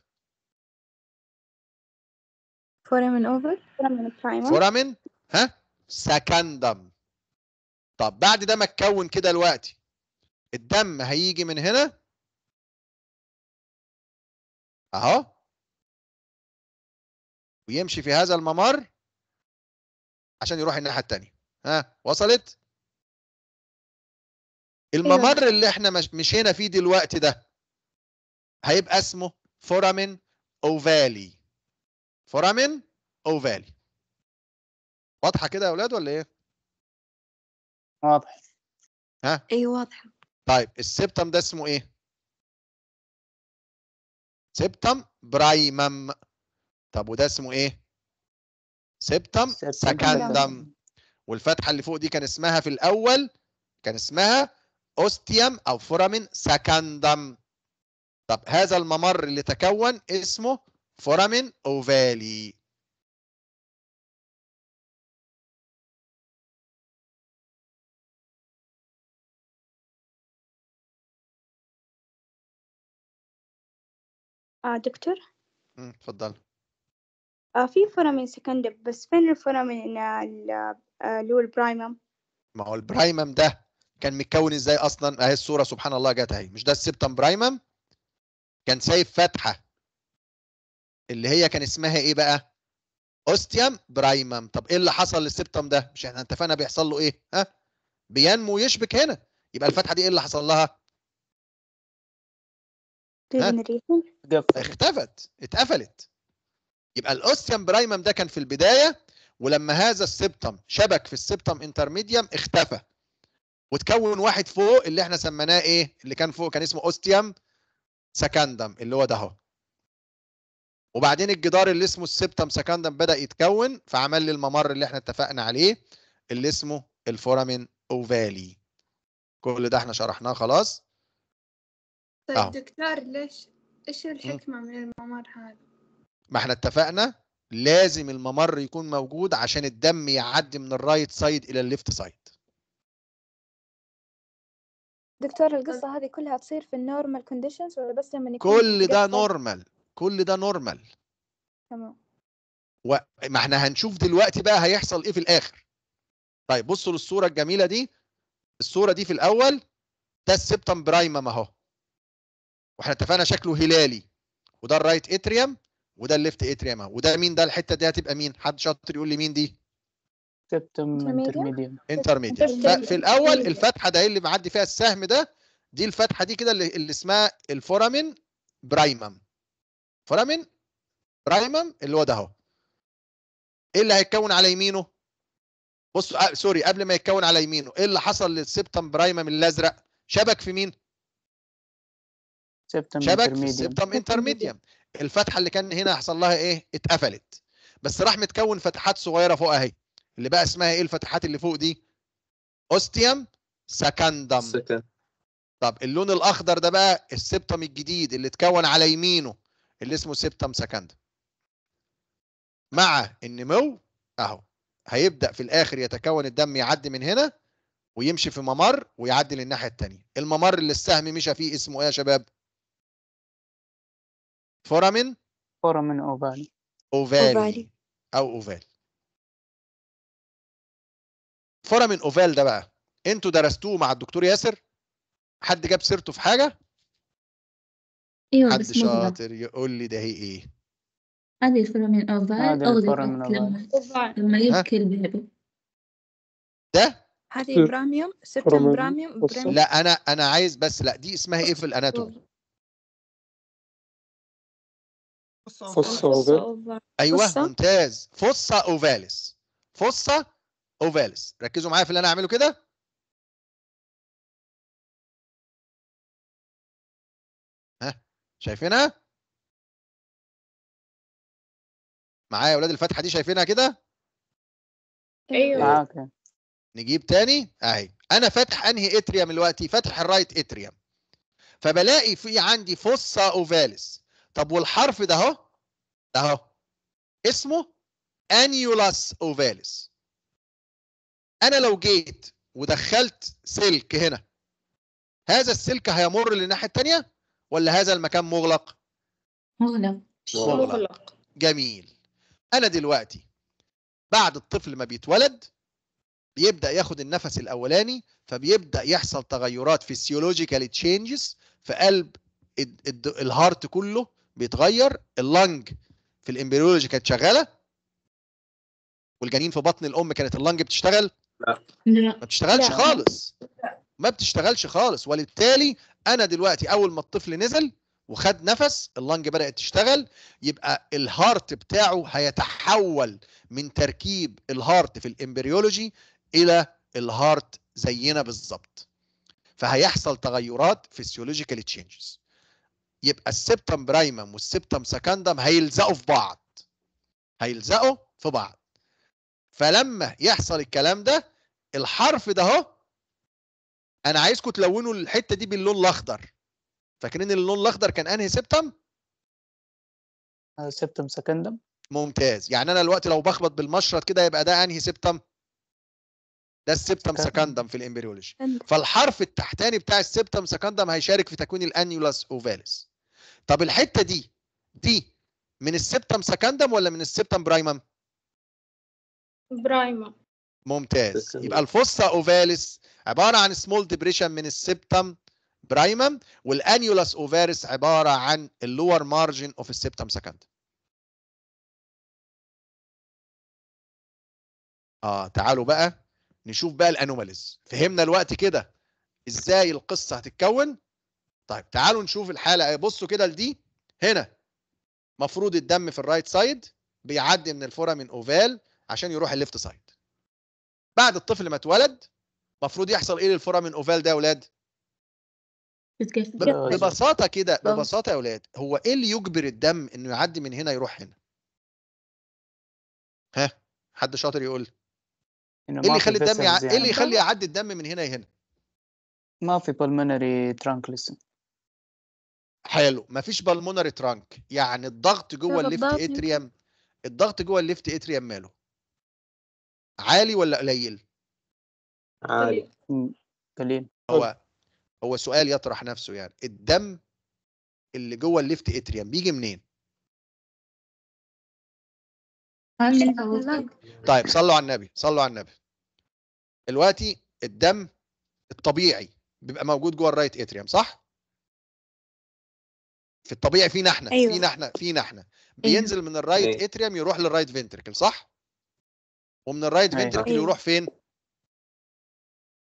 فورامين اوفر فورامن برايمر فورامين ها سكندم طب بعد ده ما اتكون كده دلوقتي الدم هيجي من هنا اهو ويمشي في هذا الممر عشان يروح الناحيه الثانيه ها وصلت أيوة. الممر اللي احنا مشينا فيه دلوقتي ده هيبقى اسمه فورامين اوفالي فورامين اوفالي واضحه كده يا اولاد ولا ايه واضح ها ايه واضحه طيب السبتم ده اسمه ايه سبتم برايمم طب وده اسمه ايه سبتم سكندم والفتحه اللي فوق دي كان اسمها في الاول كان اسمها اوستيام او فورامين سكندم طب هذا الممر اللي تكون اسمه فورامين اوفالي آه دكتور اتفضل آه في فورامين من بس فين الفورامين من آه، اللي هو البرايمم؟ ما هو البرايمم ده كان متكون ازاي اصلا؟ اهي الصورة سبحان الله جت اهي مش ده السبتم برايمم؟ كان سايب فتحة اللي هي كان اسمها ايه بقى؟ اوستيوم برايمم طب ايه اللي حصل للسبتم ده؟ مش احنا اتفقنا بيحصل له ايه؟ ها؟ بينمو ويشبك هنا يبقى الفتحة دي ايه اللي حصل لها؟ اختفت اتقفلت يبقى الاوستيوم برايمم ده كان في البدايه ولما هذا السبتم شبك في السبتم انترميديم اختفى وتكون واحد فوق اللي احنا سميناه ايه اللي كان فوق كان اسمه اوستيوم سكندم اللي هو ده اهو وبعدين الجدار اللي اسمه السبتم سكندم بدا يتكون فعمل لي الممر اللي احنا اتفقنا عليه اللي اسمه الفورامين اوفالي كل ده احنا شرحناه خلاص طيب دكتور ليش ايش الحكمه م? من الممر هذا ما احنا اتفقنا لازم الممر يكون موجود عشان الدم يعدي من الرايت سايد الى الليفت سايد دكتور القصه هذه كلها تصير في النورمال كونديشنز ولا بس لما يكون كل ده نورمال كل ده نورمال تمام ما احنا هنشوف دلوقتي بقى هيحصل ايه في الاخر طيب بصوا للصوره الجميله دي الصوره دي في الاول ده السبتم برايمم اهو واحنا اتفقنا شكله هلالي وده الرايت اتريوم وده الليفت اتريما وده مين ده الحته دي هتبقى مين حد شاطر يقول لي مين دي سبتم انترميديا انترميديان ففي الاول الفتحه ده إيه اللي معدي فيها السهم ده دي الفتحه دي كده اللي, اللي اسمها الفورامين برايمم فورامين برايمم اللي هو ده اهو ايه اللي هيتكون على يمينه بص آه سوري قبل ما يتكون على يمينه ايه اللي حصل للسبتم برايمم الازرق شبك في مين سبتم شبك في السبتم انترميديم الفتحه اللي كان هنا حصل لها ايه اتقفلت بس راح متكون فتحات صغيره فوق اهي اللي بقى اسمها ايه الفتحات اللي فوق دي اوستيوم سكندم طب اللون الاخضر ده بقى السبتم الجديد اللي اتكون على يمينه اللي اسمه سبتم سكندم مع النمو اهو هيبدا في الاخر يتكون الدم يعدي من هنا ويمشي في ممر ويعدي للناحيه الثانيه الممر اللي السهم مشى فيه اسمه ايه يا شباب فورامين فورامين اوفالي اوفالي, او اوفال فورامين اوفال ده بقى انتوا درستوه مع الدكتور ياسر حد جاب سيرته في حاجه ايوه حد شاطر يقول لي ده هي ايه هذه الفورامين اوفال او لما لما يبكي البيبي ده هذه براميوم سيرتم براميوم لا انا انا عايز بس لا دي اسمها ايه في الاناتومي فصة أوفاليس أيوه فصة. ممتاز فصة أوفاليس فصة أوفاليس ركزوا معايا في اللي أنا هعمله كده ها شايفينها؟ معايا يا ولاد الفتحة دي شايفينها كده؟ ايوه معاك آه، نجيب تاني اهي انا فاتح انهي اتريوم دلوقتي فاتح الرايت اتريوم فبلاقي في عندي فصه اوفاليس طب والحرف ده اهو ده اهو اسمه انيولاس اوفاليس انا لو جيت ودخلت سلك هنا هذا السلك هيمر للناحيه الثانيه ولا هذا المكان مغلق مغلق مغلق جميل انا دلوقتي بعد الطفل ما بيتولد بيبدا ياخد النفس الاولاني فبيبدا يحصل تغيرات فيسيولوجيكال تشينجز في قلب الهارت كله بيتغير اللنج في الامبريولوجي كانت شغاله والجنين في بطن الام كانت اللنج بتشتغل لا ما بتشتغلش لا. خالص ما بتشتغلش خالص وبالتالي انا دلوقتي اول ما الطفل نزل وخد نفس اللنج بدات تشتغل يبقى الهارت بتاعه هيتحول من تركيب الهارت في الامبريولوجي الى الهارت زينا بالظبط فهيحصل تغيرات فيسيولوجيكال تشينجز يبقى السبتم برايمم والسبتم سكندم هيلزقوا في بعض هيلزقوا في بعض فلما يحصل الكلام ده الحرف ده اهو انا عايزكم تلونوا الحته دي باللون الاخضر فاكرين اللون الاخضر كان انهي سبتم آه، سبتم سكندم ممتاز يعني انا دلوقتي لو بخبط بالمشرط كده يبقى ده انهي سبتم ده السبتم سكندم في الامبريولوجي فالحرف التحتاني بتاع السبتم سكندم هيشارك في تكوين الانيولاس اوفاليس طب الحته دي دي من السبتم سكندم ولا من السبتم برايمم برايمم ممتاز يبقى الفوسا اوفاليس عباره عن سمول ديبريشن من السبتم برايمم والانيولاس اوفاريس عباره عن اللور مارجن اوف السبتم سكندم اه تعالوا بقى نشوف بقى الانوماليز فهمنا الوقت كده ازاي القصه هتتكون طيب تعالوا نشوف الحاله بصوا كده لدي هنا مفروض الدم في الرايت سايد بيعدي من من اوفال عشان يروح الليفت سايد بعد الطفل ما اتولد مفروض يحصل ايه من اوفال ده يا اولاد ببساطه كده ببساطه يا اولاد هو ايه اللي يجبر الدم انه يعدي من هنا يروح هنا ها حد شاطر يقول إيه, ايه اللي يخلي الدم يع... ايه اللي يخلي يعدي الدم من هنا لهنا ما في pulmonary ترانكليسن حلو مفيش بالمونري ترانك يعني الضغط جوه الليفت اتريم الضغط جوه الليفت اتريم ماله عالي ولا قليل عالي قليل هو هو سؤال يطرح نفسه يعني الدم اللي جوه الليفت اتريم بيجي منين طيب صلوا على النبي صلوا على النبي دلوقتي الدم الطبيعي بيبقى موجود جوه الرايت اتريم صح في الطبيعي فينا احنا أيوة. فينا احنا فينا احنا أيوة. بينزل من الرايت أيوة. اتريم يروح للرايت فنتركل صح ومن الرايت أيوة. فنتركل أيوه. يروح فين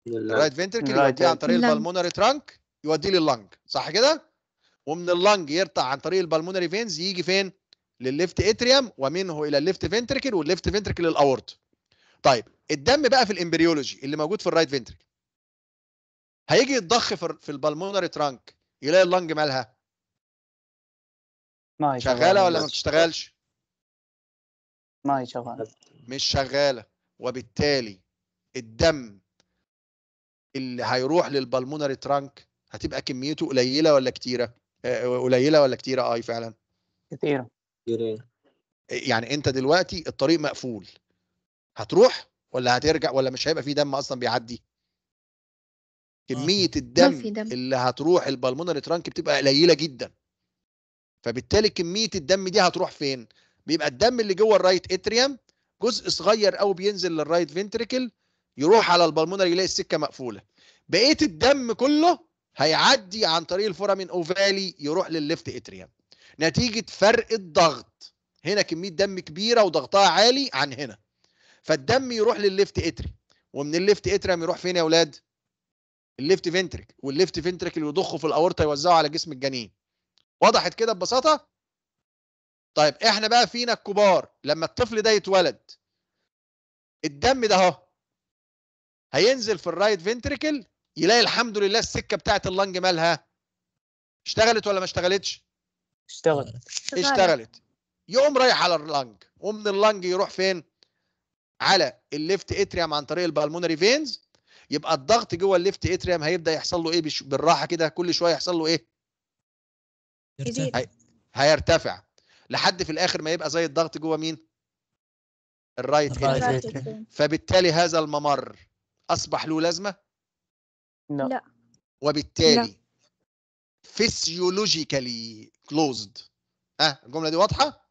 الرايت فنتركل يوديه عن طريق البالمونري ترانك يوديه لللنج صح كده ومن اللنج يرتع عن طريق البالمونري فينز يجي فين للليفت اتريم ومنه الى الليفت فنتركل والليفت فنتركل للاورت طيب الدم بقى في الامبريولوجي اللي موجود في الرايت فنتركل هيجي يتضخ في البالمونري ترانك يلاقي اللنج مالها ما هي شغاله ولا ما بتشتغلش؟ ما هي شغاله مش شغاله وبالتالي الدم اللي هيروح للبلمونري ترانك هتبقى كميته قليله ولا كتيره؟ آه، آه، قليله ولا كتيره؟ اي آه، فعلا كتيره إيه، يعني انت دلوقتي الطريق مقفول هتروح ولا هترجع ولا مش هيبقى في دم اصلا بيعدي؟ كميه الدم دم. اللي هتروح البلمونري ترانك بتبقى قليله جدا فبالتالي كميه الدم دي هتروح فين بيبقى الدم اللي جوه الرايت اتريم جزء صغير قوي بينزل للرايت فينتريكل يروح على البلمونر يلاقي السكه مقفوله بقيه الدم كله هيعدي عن طريق الفورامين اوفالي يروح للليفت اتريم نتيجه فرق الضغط هنا كميه دم كبيره وضغطها عالي عن هنا فالدم يروح للليفت اتري ومن الليفت اتريم يروح فين يا اولاد الليفت فينتريك والليفت فينتريك اللي يضخه في الاورطه يوزعه على جسم الجنين وضحت كده ببساطه طيب احنا بقى فينا الكبار لما الطفل ده يتولد الدم ده اهو هينزل في الرايت فينتريكل يلاقي الحمد لله السكه بتاعت اللنج مالها اشتغلت ولا ما اشتغلتش اشتغلت اشتغلت يقوم رايح على اللنج ومن اللنج يروح فين على الليفت اتريم عن طريق البالمونري فينز يبقى الضغط جوه الليفت اتريم هيبدا يحصل له ايه بالراحه كده كل شويه يحصل له ايه هي... هيرتفع لحد في الاخر ما يبقى زي الضغط جوه مين الرايت فبالتالي هذا الممر اصبح له لازمه لا, وبالتالي فيسيولوجيكالي كلوزد ها الجمله دي واضحه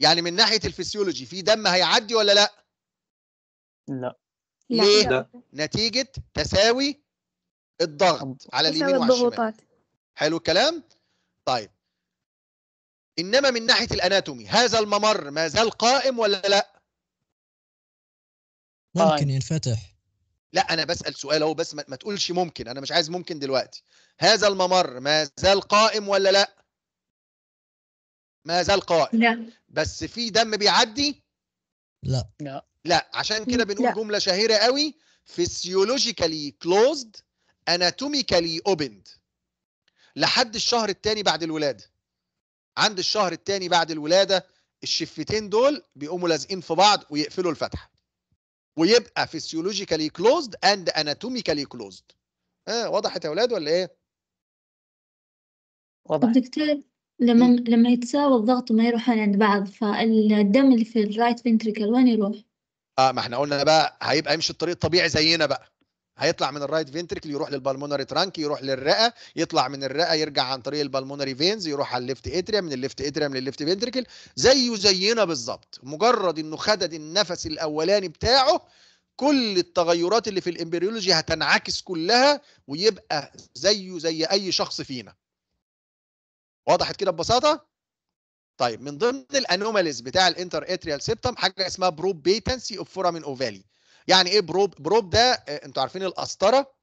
يعني من ناحيه الفسيولوجي في دم هيعدي ولا لا لا ليه لا. نتيجه تساوي الضغط على اليمين والشمال حلو الكلام طيب انما من ناحيه الاناتومي هذا الممر ما زال قائم ولا لا ممكن طيب. ينفتح لا انا بسال سؤال اهو بس ما تقولش ممكن انا مش عايز ممكن دلوقتي هذا الممر ما زال قائم ولا لا ما زال قائم لا بس في دم بيعدي لا لا لا عشان كده بنقول لا. جمله شهيره قوي فيسيولوجيكالي كلوزد اناتوميكالي اوبند لحد الشهر الثاني بعد الولاده عند الشهر الثاني بعد الولاده الشفتين دول بيقوموا لازقين في بعض ويقفلوا الفتحه ويبقى فيسيولوجيكالي كلوزد اند اناتوميكالي كلوزد اه وضحت يا اولاد ولا ايه وضح دكتور لما م. لما يتساوى الضغط وما يروحان عند بعض فالدم اللي في الرايت فينتريكل وين يروح اه ما احنا قلنا بقى هيبقى يمشي الطريق الطبيعي زينا بقى هيطلع من الرايت فينتركل يروح للبالمونري ترانك يروح للرئه يطلع من الرئه يرجع عن طريق البالمونري فينز يروح على الليفت اتريا من الليفت اتريا من الليفت فينتركل زيه زينا بالظبط مجرد انه خدد النفس الاولاني بتاعه كل التغيرات اللي في الامبريولوجي هتنعكس كلها ويبقى زيه زي اي شخص فينا وضحت كده ببساطه طيب من ضمن الانوماليز بتاع الانتر اتريال سيبتم حاجه اسمها بروبيتنسي اوف فورامين اوفالي يعني ايه بروب بروب ده آه، انتوا عارفين القسطره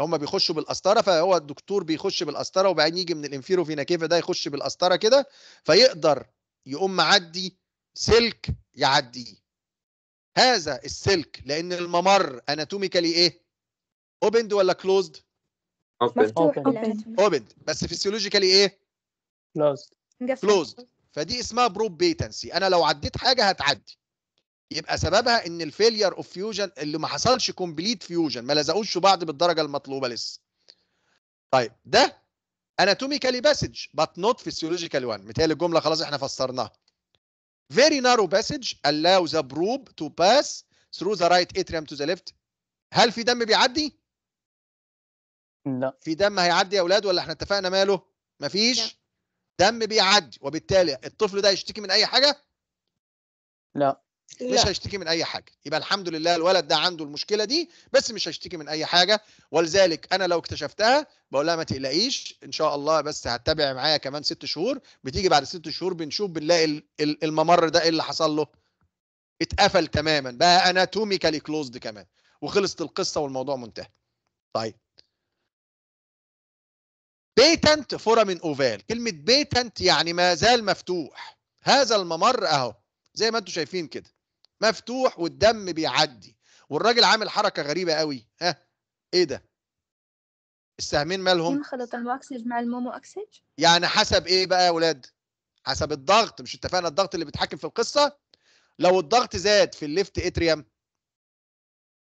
هما بيخشوا بالقسطره فهو الدكتور بيخش بالقسطره وبعدين يجي من الانفيرو فينا كيف ده يخش بالقسطره كده فيقدر يقوم معدي سلك يعديه هذا السلك لان الممر اناتوميكالي ايه اوبند ولا كلوزد اوبند يعني. بس فيسيولوجيكالي ايه كلوزد كلوزد فدي اسمها بروب بيتنسي انا لو عديت حاجه هتعدي يبقى سببها ان الفيلير اوف فيوجن اللي ما حصلش كومبليت فيوجن ما لزقوش بعض بالدرجه المطلوبه لسه طيب ده اناتوميكالي باسج بات نوت فيسيولوجيكال وان متهيألي الجمله خلاص احنا فسرناها very narrow passage allow the probe to pass through the right atrium to the left هل في دم بيعدي؟ لا في دم هيعدي يا اولاد ولا احنا اتفقنا ماله؟ مفيش دم بيعدي وبالتالي الطفل ده يشتكي من اي حاجه؟ لا لا. مش هيشتكي من اي حاجه يبقى الحمد لله الولد ده عنده المشكله دي بس مش هيشتكي من اي حاجه ولذلك انا لو اكتشفتها بقول لها ما تقلقيش ان شاء الله بس هتتابع معايا كمان ست شهور بتيجي بعد ست شهور بنشوف بنلاقي الممر ده ايه اللي حصل له اتقفل تماما بقى اناتوميكالي كلوزد كمان وخلصت القصه والموضوع منتهي طيب بيتنت فورامين اوفال كلمه بيتنت يعني ما زال مفتوح هذا الممر اهو زي ما انتم شايفين كده مفتوح والدم بيعدي والراجل عامل حركه غريبه قوي ها ايه ده السهمين مالهم إيه خلط الماكسج مع المومو اكسج يعني حسب ايه بقى يا ولاد حسب الضغط مش اتفقنا الضغط اللي بيتحكم في القصه لو الضغط زاد في الليفت اتريوم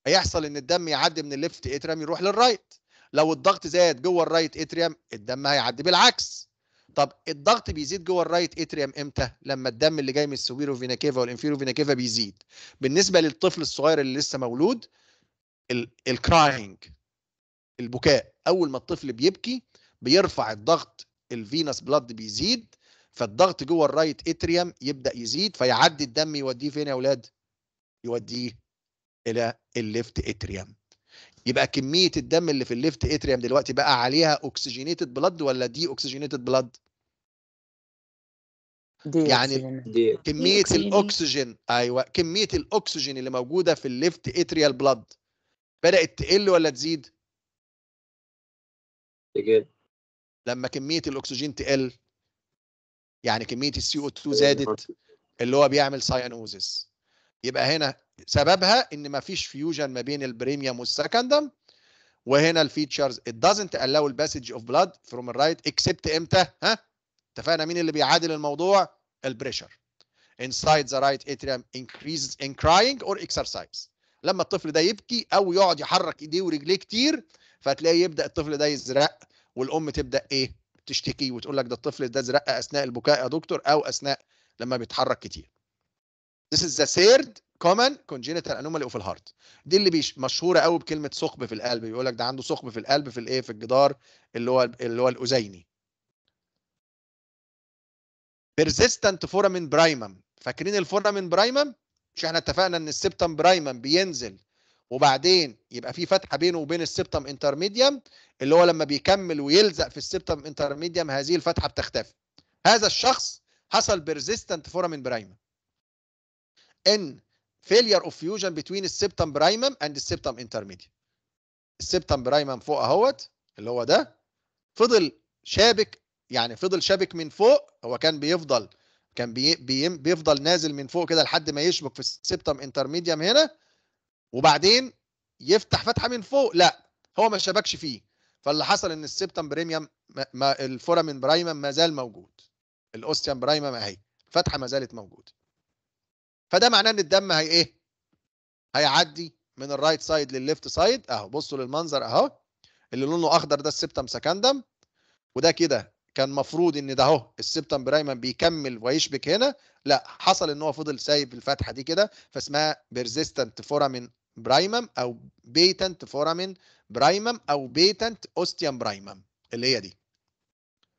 هيحصل ان الدم يعدي من الليفت اتريوم يروح للرايت لو الضغط زاد جوه الرايت اتريوم الدم هيعدي بالعكس طب الضغط بيزيد جوه الرايت اتريم امتى لما الدم اللي جاي من السوبيرو فينا كيفا والانفيرو فينا كيفا بيزيد بالنسبه للطفل الصغير اللي لسه مولود الكراينج البكاء اول ما الطفل بيبكي بيرفع الضغط الفينس بلاد بيزيد فالضغط جوه الرايت اتريم يبدا يزيد فيعدي الدم يوديه فين يا اولاد يوديه الى الليفت اتريم يبقى كميه الدم اللي في الليفت اتريم دلوقتي بقى عليها اوكسجينيتد بلاد ولا دي اوكسجينيتد بلاد دي يعني دي. كميه دي الاكسجين ايوه كميه الاكسجين اللي موجوده في الليفت اتريال بلاد بدات تقل ولا تزيد تقل لما كميه الاكسجين تقل يعني كميه السي او 2 زادت اللي هو بيعمل ساينوزس يبقى هنا سببها ان ما فيش فيوجن ما بين البريميوم والسكندم وهنا الفيتشرز it doesn't allow the passage of blood from the right except امتى ها اتفقنا مين اللي بيعادل الموضوع البريشر inside the right atrium increases in crying or exercise لما الطفل ده يبكي او يقعد يحرك ايديه ورجليه كتير فتلاقي يبدا الطفل ده يزرق والام تبدا ايه تشتكي وتقول لك ده الطفل ده زرق اثناء البكاء يا دكتور او اثناء لما بيتحرك كتير This is the third common congenital anomaly of the heart دي اللي بيش مشهوره قوي بكلمه ثقب في القلب بيقول لك ده عنده ثقب في القلب في الايه في الجدار اللي هو اللي هو الاذيني persistent foramen primum فاكرين الفورامين برايمم مش احنا اتفقنا ان السبتم برايمم بينزل وبعدين يبقى في فتحه بينه وبين السبتم انترميديم اللي هو لما بيكمل ويلزق في السبتم انترميديم هذه الفتحه بتختفي هذا الشخص حصل بيرزيستنت فورامين برايمم in failure of fusion between السبتم برايمم and السبتم intermediate السبتم برايمم فوق اهوت اللي هو ده فضل شابك يعني فضل شابك من فوق هو كان بيفضل كان بي بي بيفضل نازل من فوق كده لحد ما يشبك في السبتم انترميديم هنا وبعدين يفتح فتحه من فوق لا هو ما شبكش فيه فاللي حصل ان السبتم ما الفورامين برايمم ما زال موجود الاوستيام برايمم اهي الفتحه ما زالت موجوده فده معناه ان الدم هي ايه هيعدي من الرايت سايد للليفت سايد اهو بصوا للمنظر اهو اللي لونه اخضر ده السبتم سكندم وده كده كان مفروض ان ده اهو السبتم برايما بيكمل ويشبك هنا لا حصل ان هو فضل سايب الفتحه دي كده فاسمها بيرزيستنت فورامين برايمم او بيتنت فورامين برايمم او بيتنت اوستيان برايمم اللي هي دي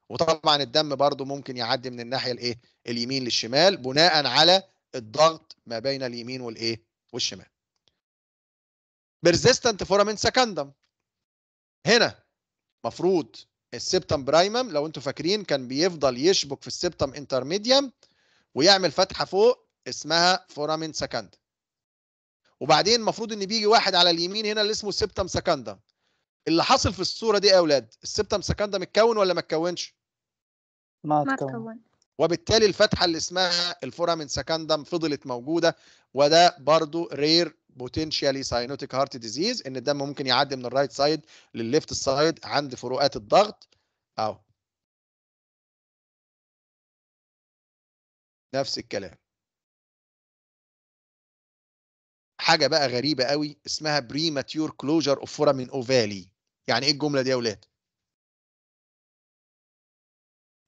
وطبعا الدم برضو ممكن يعدي من الناحيه الايه اليمين للشمال بناء على الضغط ما بين اليمين والايه والشمال بيرزيستنت فورامين سكندم هنا مفروض السبتم برايمم لو انتم فاكرين كان بيفضل يشبك في السبتم انترميديم ويعمل فتحه فوق اسمها فورامين سكندم وبعدين المفروض ان بيجي واحد على اليمين هنا اللي اسمه سبتم سكندم اللي حاصل في الصوره دي يا اولاد السبتم سكندم اتكون ولا ما اتكونش ما اتكون وبالتالي الفتحه اللي اسمها الفورامين سكاندم فضلت موجوده وده برضو رير بوتنشيالي ساينوتيك هارت ديزيز ان الدم ممكن يعدي من الرايت سايد للليفت سايد عند فروقات الضغط اهو نفس الكلام حاجه بقى غريبه قوي اسمها بريماتيور كلوجر اوف فورامين اوفالي يعني ايه الجمله دي يا اولاد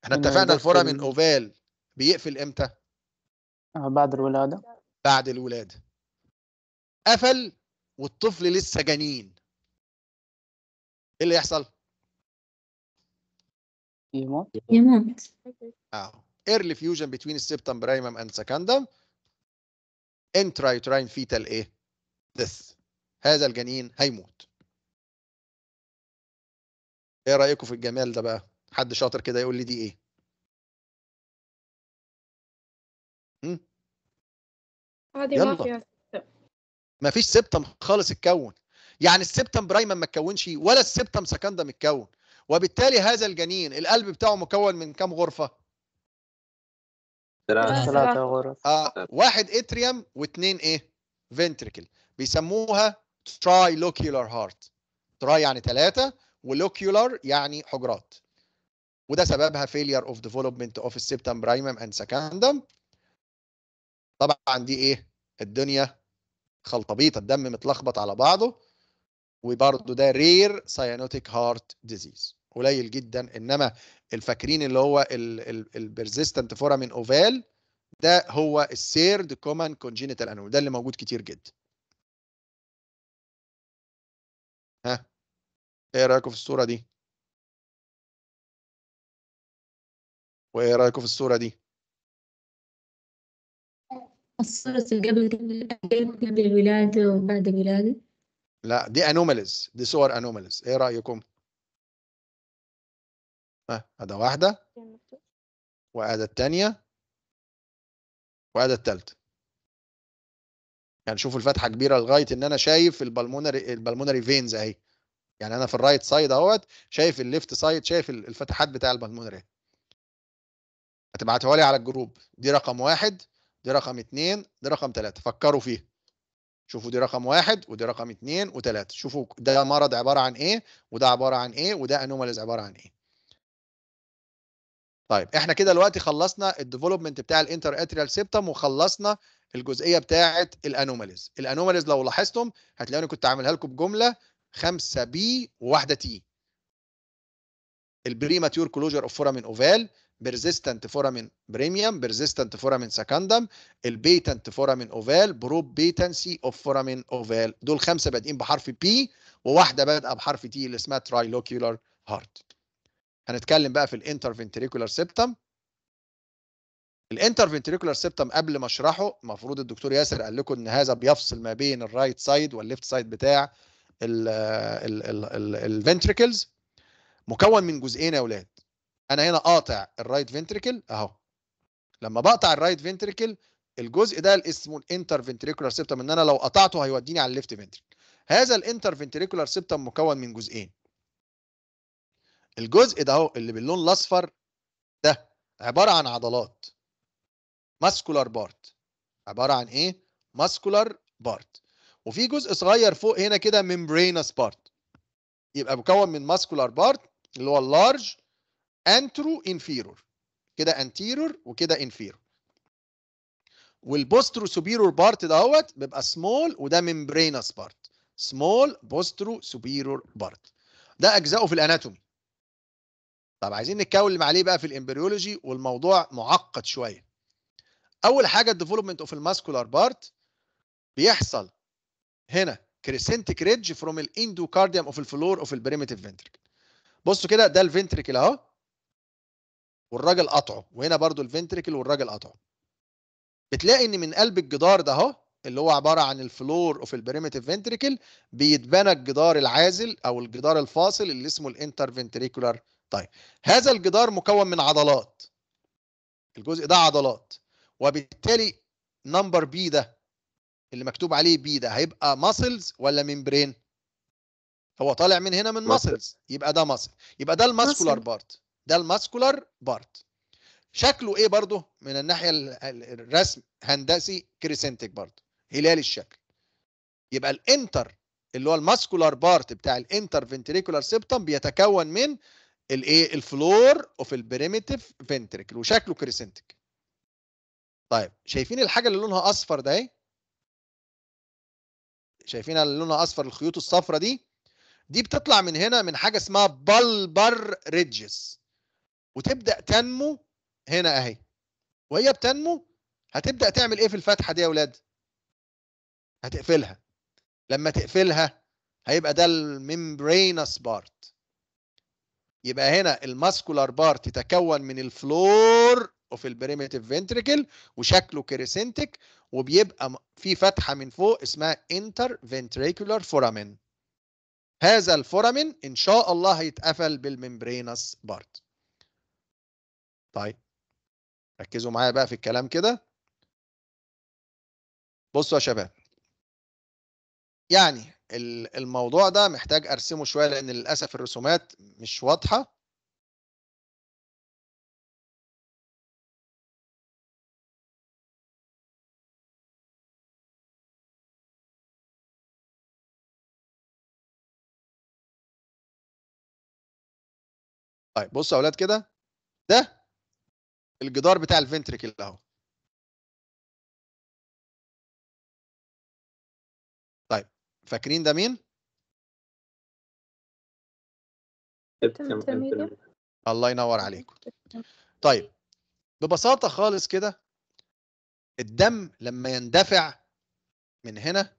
احنا اتفقنا الفرع من اوفال بيقفل امتى؟ آه، بعد الولاده بعد الولاده قفل والطفل لسه جنين ايه اللي يحصل؟ يموت يموت اه early fusion between septum primum and secundum intrauterine fetal ايه؟ death هذا الجنين هيموت ايه رايكم في الجمال ده بقى؟ حد شاطر كده يقول لي دي ايه هذه إمم. ما فيها ما فيش سبتم خالص اتكون يعني السبتم برايما ما اتكونش ولا السبتم سكندا متكون وبالتالي هذا الجنين القلب بتاعه مكون من كم غرفة؟ ثلاثة آه، غرف آه واحد اتريوم واثنين ايه؟ فنتركل بيسموها تراي لوكيولار هارت تراي يعني ثلاثة ولوكيولار يعني حجرات وده سببها failure of development of septum primum and secundum طبعا دي ايه الدنيا خلطبيطه الدم متلخبط على بعضه وبرده ده رير cyanotic heart disease قليل جدا انما الفاكرين اللي هو البرزيستنت فورامين اوفال ده هو السيرد كومن كونجينيتال انومي ده اللي موجود كتير جدا ها ايه رايكم في الصوره دي وايه رايكم في الصوره دي الصورة قبل قبل الولادة وبعد الولادة لا دي انوماليز دي صور انوماليز ايه رايكم ها هذا واحدة وهذا الثانية وهذا الثالثة يعني شوفوا الفتحة كبيرة لغاية ان انا شايف البلمونري البلمونري فينز اهي يعني انا في الرايت سايد اهوت شايف الليفت سايد شايف الفتحات بتاع البلمونري هتبعتها لي على الجروب دي رقم واحد دي رقم اتنين دي رقم تلاتة فكروا فيها شوفوا دي رقم واحد ودي رقم اتنين وتلاتة شوفوا ده مرض عبارة عن ايه وده عبارة عن ايه وده انوماليز عبارة عن ايه طيب احنا كده دلوقتي خلصنا الديفلوبمنت بتاع الانتر اتريال سيبتم وخلصنا الجزئيه بتاعه الانوماليز الانوماليز لو لاحظتم هتلاقوني كنت عاملها لكم بجمله 5 بي وواحده تي البريماتيور كلوجر اوف فورامين اوفال بيرزيستنت فورامين بريميوم بيرزيستنت فورامين سكندم البيتنت فورامين اوفال بروب بيتنسي اوف فورامين اوفال دول خمسه بادئين بحرف بي وواحده بادئه بحرف تي اللي اسمها ترايلوكيولار هارت هنتكلم بقى في الانترفنتريكولار سيبتم الانترفنتريكولار سيبتم قبل ما اشرحه المفروض الدكتور ياسر قال لكم ان هذا بيفصل ما بين الرايت سايد والليفت سايد بتاع الفنتريكلز مكون من جزئين يا اولاد انا هنا قاطع الرايت فنتريكل اهو لما بقطع الرايت فنتريكل الجزء ده اسمه الانتر فنتريكولار سيبتم ان انا لو قطعته هيوديني على الليفت فنتريكل هذا الانتر فنتريكولار سيبتم مكون من جزئين الجزء ده اهو اللي باللون الاصفر ده عباره عن عضلات ماسكولار بارت عباره عن ايه ماسكولار بارت وفي جزء صغير فوق هنا كده ميمبرينس بارت يبقى مكون من ماسكولار بارت اللي هو اللارج انترو انفيرور كده انتيرور وكده انفيرور والبوسترو سوبيرور بارت دهوت بيبقى سمول وده ممبرينس بارت سمول بوسترو سوبيرور بارت ده اجزائه في الاناتومي طب عايزين نتكلم عليه بقى في الامبريولوجي والموضوع معقد شويه اول حاجه الديفلوبمنت اوف الماسكولار بارت بيحصل هنا كريسنتك ريدج فروم الاندوكارديوم اوف الفلور اوف البريميتيف فينتريكل بصوا كده ده الفينتريكل اهو والراجل قطعه وهنا برضو الفنتريكل والراجل قطعه بتلاقي ان من قلب الجدار ده اهو اللي هو عباره عن الفلور اوف البريمتيف فنتريكل بيتبنى الجدار العازل او الجدار الفاصل اللي اسمه الانتر فنتريكولار طيب هذا الجدار مكون من عضلات الجزء ده عضلات وبالتالي نمبر بي ده اللي مكتوب عليه بي ده هيبقى ماسلز ولا ممبرين هو طالع من هنا من ماسلز يبقى ده ماسل يبقى ده الماسكولار بارت ده الماسكولار بارت شكله ايه برضه من الناحيه الرسم هندسي كريسنتك برضه هلال الشكل يبقى الانتر اللي هو الماسكولار بارت بتاع الانتر فنتريكولار سيبتم بيتكون من الايه الفلور اوف البريميتيف فنتريكل وشكله كريسنتك طيب شايفين الحاجه اللي لونها اصفر ده اهي شايفينها اللي لونها اصفر الخيوط الصفراء دي دي بتطلع من هنا من حاجه اسمها بلبر ريدجز وتبدا تنمو هنا اهي وهي بتنمو هتبدا تعمل ايه في الفتحه دي يا اولاد هتقفلها لما تقفلها هيبقى ده الميمبرينس بارت يبقى هنا الماسكولار بارت تتكون من الفلور اوف البريميتيف فينتريكل وشكله كيرسنتك وبيبقى في فتحه من فوق اسمها انتر فينتريكولار فورامين هذا الفورامين ان شاء الله هيتقفل بالميمبرينس بارت طيب ركزوا معايا بقى في الكلام كده بصوا يا شباب يعني الموضوع ده محتاج ارسمه شويه لان للاسف الرسومات مش واضحه طيب بصوا يا اولاد كده ده الجدار بتاع الفنتريكل اهو طيب فاكرين ده مين الله ينور عليكم طيب ببساطه خالص كده الدم لما يندفع من هنا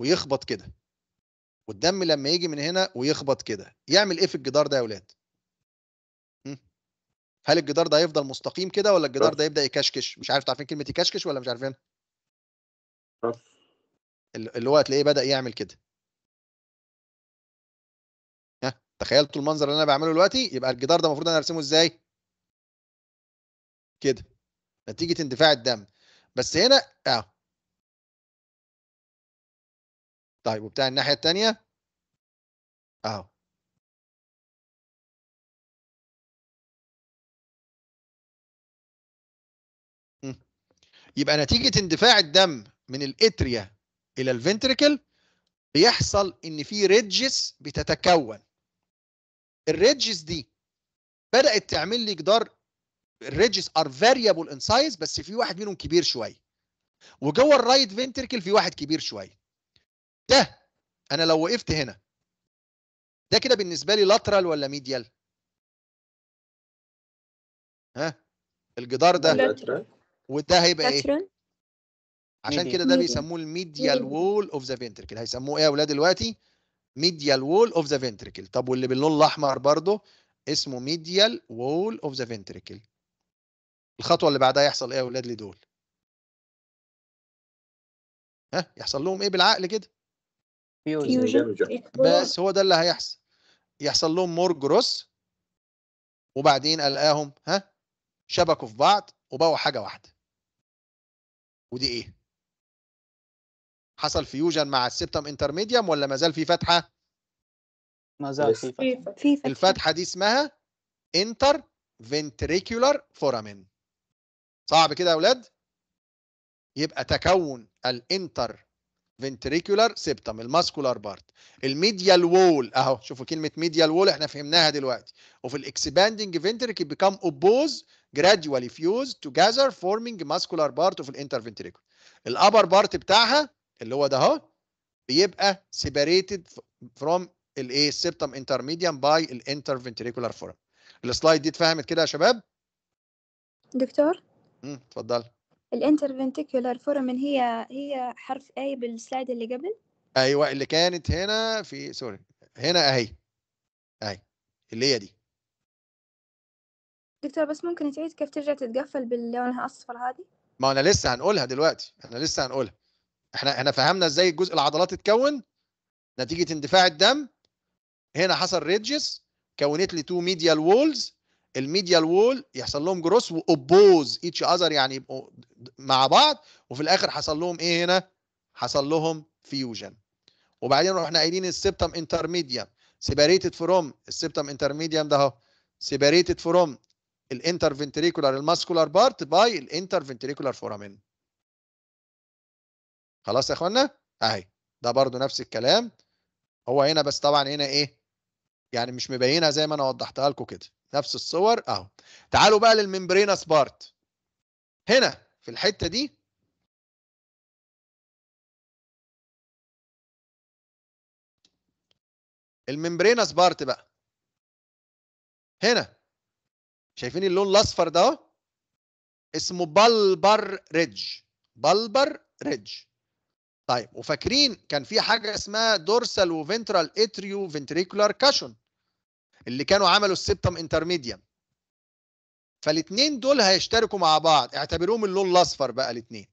ويخبط كده والدم لما يجي من هنا ويخبط كده يعمل ايه في الجدار ده يا اولاد هل الجدار ده هيفضل مستقيم كده ولا الجدار ده يبدا يكشكش مش عارف تعرفين كلمه يكشكش ولا مش عارفين اللي هو هتلاقيه بدا يعمل كده ها تخيلتوا المنظر اللي انا بعمله دلوقتي يبقى الجدار ده المفروض انا ارسمه ازاي كده نتيجه اندفاع الدم بس هنا اه طيب وبتاع الناحيه الثانيه اهو يبقى نتيجه اندفاع الدم من الاتريا الى الفنتريكل بيحصل ان في ريدجز بتتكون الريدجز دي بدات تعمل لي جدار الريدجز ار فاريبل ان سايز بس في واحد منهم كبير شويه وجوه الرايت فنتركل في واحد كبير شويه ده انا لو وقفت هنا ده كده بالنسبه لي لاترال ولا ميديال ها الجدار ده لاترال وده هيبقى ايه؟ عشان كده ده بيسموه الميديال وول اوف ذا فنتركل هيسموه ايه يا اولاد دلوقتي؟ ميديال وول اوف ذا فنتركل طب واللي باللون الاحمر برضه اسمه ميديال وول اوف ذا فنتركل الخطوه اللي بعدها يحصل ايه يا اولاد لدول؟ ها يحصل لهم ايه بالعقل كده؟ بس هو ده اللي هيحصل يحصل لهم مور جروس وبعدين القاهم ها شبكوا في بعض وبقوا حاجه واحده ودي ايه حصل فيوجن مع السبتم انترميديم ولا ما زال في فتحه ما زال في فتحه الفتحه دي اسمها انتر فنتريكولار فورامين صعب كده يا اولاد يبقى تكون الانتر فنتريكولار سبتم الماسكولار بارت الميديال وول اهو شوفوا كلمه ميديال وول احنا فهمناها دلوقتي وفي الاكسباندنج فنتريك بيكام اوبوز gradually fused together forming muscular part of الانترفنتريكول الابر بارت بتاعها اللي هو ده اهو بيبقى separated from الايه septum intermedium by الانترفنتريكولار فورم السلايد دي اتفهمت كده يا شباب دكتور امم اتفضل الانترفنتيكولار فورمن هي هي حرف اي بالسلايد اللي قبل ايوه اللي كانت هنا في سوري هنا اهي اهي اللي هي دي دكتور بس ممكن تعيد كيف ترجع تتقفل باللونها الاصفر هذه ما انا لسه هنقولها دلوقتي احنا لسه هنقولها احنا احنا فهمنا ازاي الجزء العضلات اتكون نتيجه اندفاع الدم هنا حصل ريدجز كونت لي تو ميديال وولز الميديال وول يحصل لهم جروس واوبوز ايتش اذر يعني يبقوا مع بعض وفي الاخر حصل لهم ايه هنا حصل لهم فيوجن وبعدين رحنا قايلين السبتم انترميديم سيباريتد فروم السبتم انترميديم ده اهو سيباريتد فروم الانترفنتريكولار الماسكولار بارت باي الانترفنتريكولار فورامين خلاص يا اخوانا اهي ده برضو نفس الكلام هو هنا بس طبعا هنا ايه يعني مش مبينها زي ما انا وضحتها لكم كده نفس الصور اهو تعالوا بقى للممبرينس بارت هنا في الحته دي الممبرينس بارت بقى هنا شايفين اللون الاصفر ده اهو اسمه بلبر ريدج بلبر ريدج طيب وفاكرين كان في حاجه اسمها دورسال وفنترال اتريو فنتريكولار كاشون اللي كانوا عملوا السبتم انترميديم فالاثنين دول هيشتركوا مع بعض اعتبروهم اللون الاصفر بقى الاثنين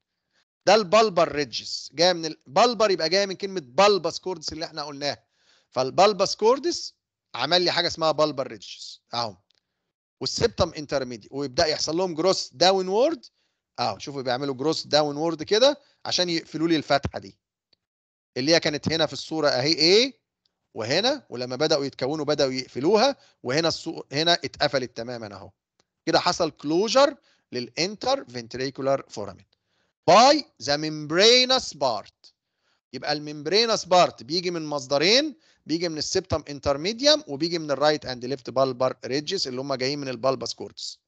ده البلبر ريدجز جاي من البلبر يبقى جاي من كلمه بلبس كوردس اللي احنا قلناها فالبلبس كوردس عمل لي حاجه اسمها بلبر ريدجز اهو والسبتم انترميدي ويبدا يحصل لهم جروس داون وورد اه شوفوا بيعملوا جروس داون وورد كده عشان يقفلوا لي الفتحه دي اللي هي كانت هنا في الصوره اهي ايه وهنا ولما بداوا يتكونوا بداوا يقفلوها وهنا الصو... هنا اتقفلت تماما اهو كده حصل كلوجر للانتر فينتريكولار فورامين باي ذا ميمبرينس بارت يبقى الميمبرينس بارت بيجي من مصدرين بيجي من السبتم انترميديم وبيجي من الرايت اند ليفت بالبر ريدجز اللي هم جايين من البالباس كورتس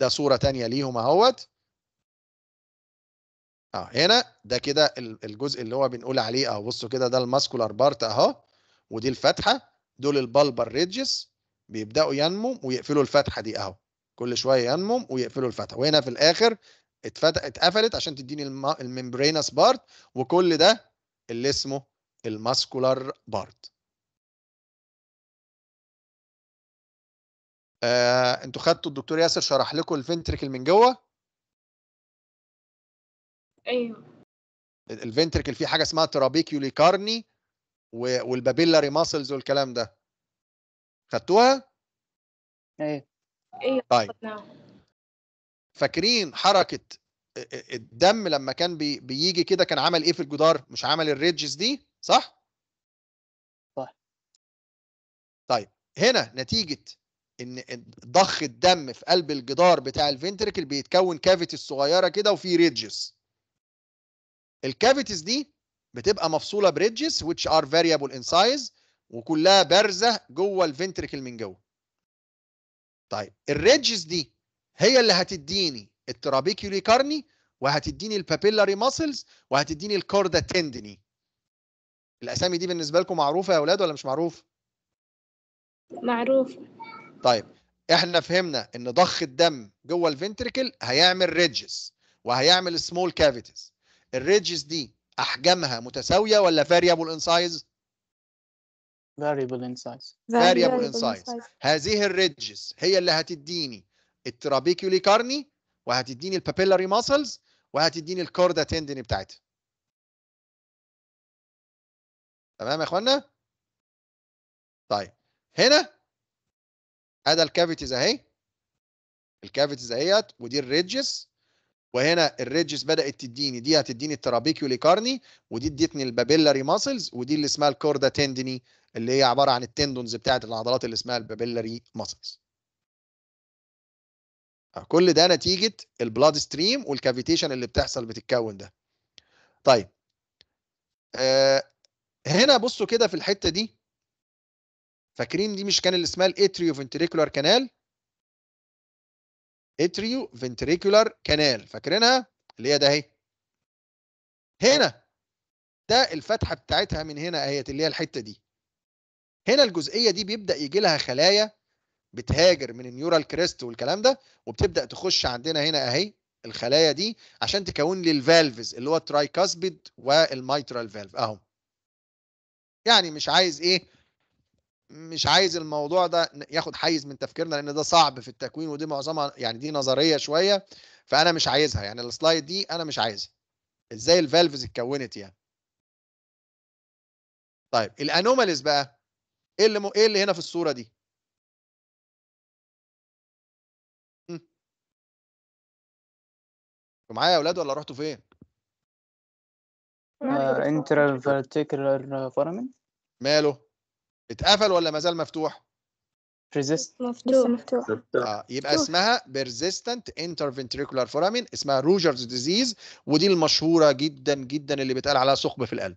ده صورة تانية ليهم اهوت اه هنا ده كده الجزء اللي هو بنقول عليه اهو بصوا كده ده الماسكولار بارت اهو ودي الفتحة دول البالبر ريدجز بيبداوا ينمو ويقفلوا الفتحة دي اهو كل شوية ينمو ويقفلوا الفتحة وهنا في الاخر اتفتح اتقفلت عشان تديني الممبرينس بارت وكل ده اللي اسمه الماسكولار بارت آه، انتوا خدتوا الدكتور ياسر شرح لكم الفنتركل من جوه ايوه الفنتركل فيه حاجه اسمها ترابيكيولي كارني والبابيلاري ماسلز والكلام ده خدتوها ايوه ايوه طيب فاكرين حركه آه، آه، الدم لما كان بي بيجي كده كان عمل ايه في الجدار مش عمل الريدجز دي صح صح طيب هنا نتيجه ان ضخ الدم في قلب الجدار بتاع الفنتركل بيتكون كافيتي صغيره كده وفي ريدجز الكافيتيز دي بتبقى مفصوله بريدجز which ار فاريبل ان سايز وكلها بارزه جوه الفنتركل من جوه طيب الريدجز دي هي اللي هتديني الترابيكيولي كارني وهتديني البابيلاري ماسلز وهتديني الكوردا تندني الاسامي دي بالنسبه لكم معروفه يا اولاد ولا مش معروف معروف طيب احنا فهمنا ان ضخ الدم جوه الفنتركل هيعمل ريدجز وهيعمل سمول كافيتيز الريدجز دي احجامها متساويه ولا فاريبل ان سايز فاريبل ان سايز فاريبل ان سايز هذه الريدجز هي اللي هتديني الترابيكيولي كارني وهتديني البابيلاري ماسلز وهتديني الكوردا تندني بتاعتها تمام يا اخوانا طيب هنا ادي الكافيتيز اهي الكافيتيز اهيت ودي الريدجز وهنا الريدجز بدات تديني دي هتديني الترابيكيولي كارني ودي اديتني البابيلاري ماسلز ودي اللي اسمها الكوردا تندني اللي هي عباره عن التندونز بتاعت العضلات اللي اسمها البابيلاري ماسلز كل ده نتيجه البلاد ستريم والكافيتيشن اللي بتحصل بتتكون ده طيب آه هنا بصوا كده في الحته دي فاكرين دي مش كان اللي اسمها الاتريو فنتريكولار كانال اتريو فنتريكولار كانال فاكرينها اللي هي ده اهي هنا ده الفتحه بتاعتها من هنا اهيت اللي هي الحته دي هنا الجزئيه دي بيبدا يجي لها خلايا بتهاجر من النيورال كريست والكلام ده وبتبدا تخش عندنا هنا اهي الخلايا دي عشان تكون لي الفالفز اللي هو الترايكاسبيد والميترال فالف اهو يعني مش عايز ايه مش عايز الموضوع ده ياخد حيز من تفكيرنا لان ده صعب في التكوين ودي معظمها يعني دي نظريه شويه فانا مش عايزها يعني السلايد دي انا مش عايزها ازاي الفالفز اتكونت يعني طيب الانوماليز بقى ايه اللي م... ايه اللي هنا في الصوره دي معايا يا اولاد ولا رحتوا فين؟ انتر فيرتيكولار فورمن ماله؟ اتقفل ولا ما زال مفتوح؟ مفتوح مفتوح آه يبقى مفتوح. اسمها بيرزيستنت انترفنتريكولار فورامين اسمها روجرز ديزيز ودي المشهوره جدا جدا اللي بيتقال عليها ثقب في القلب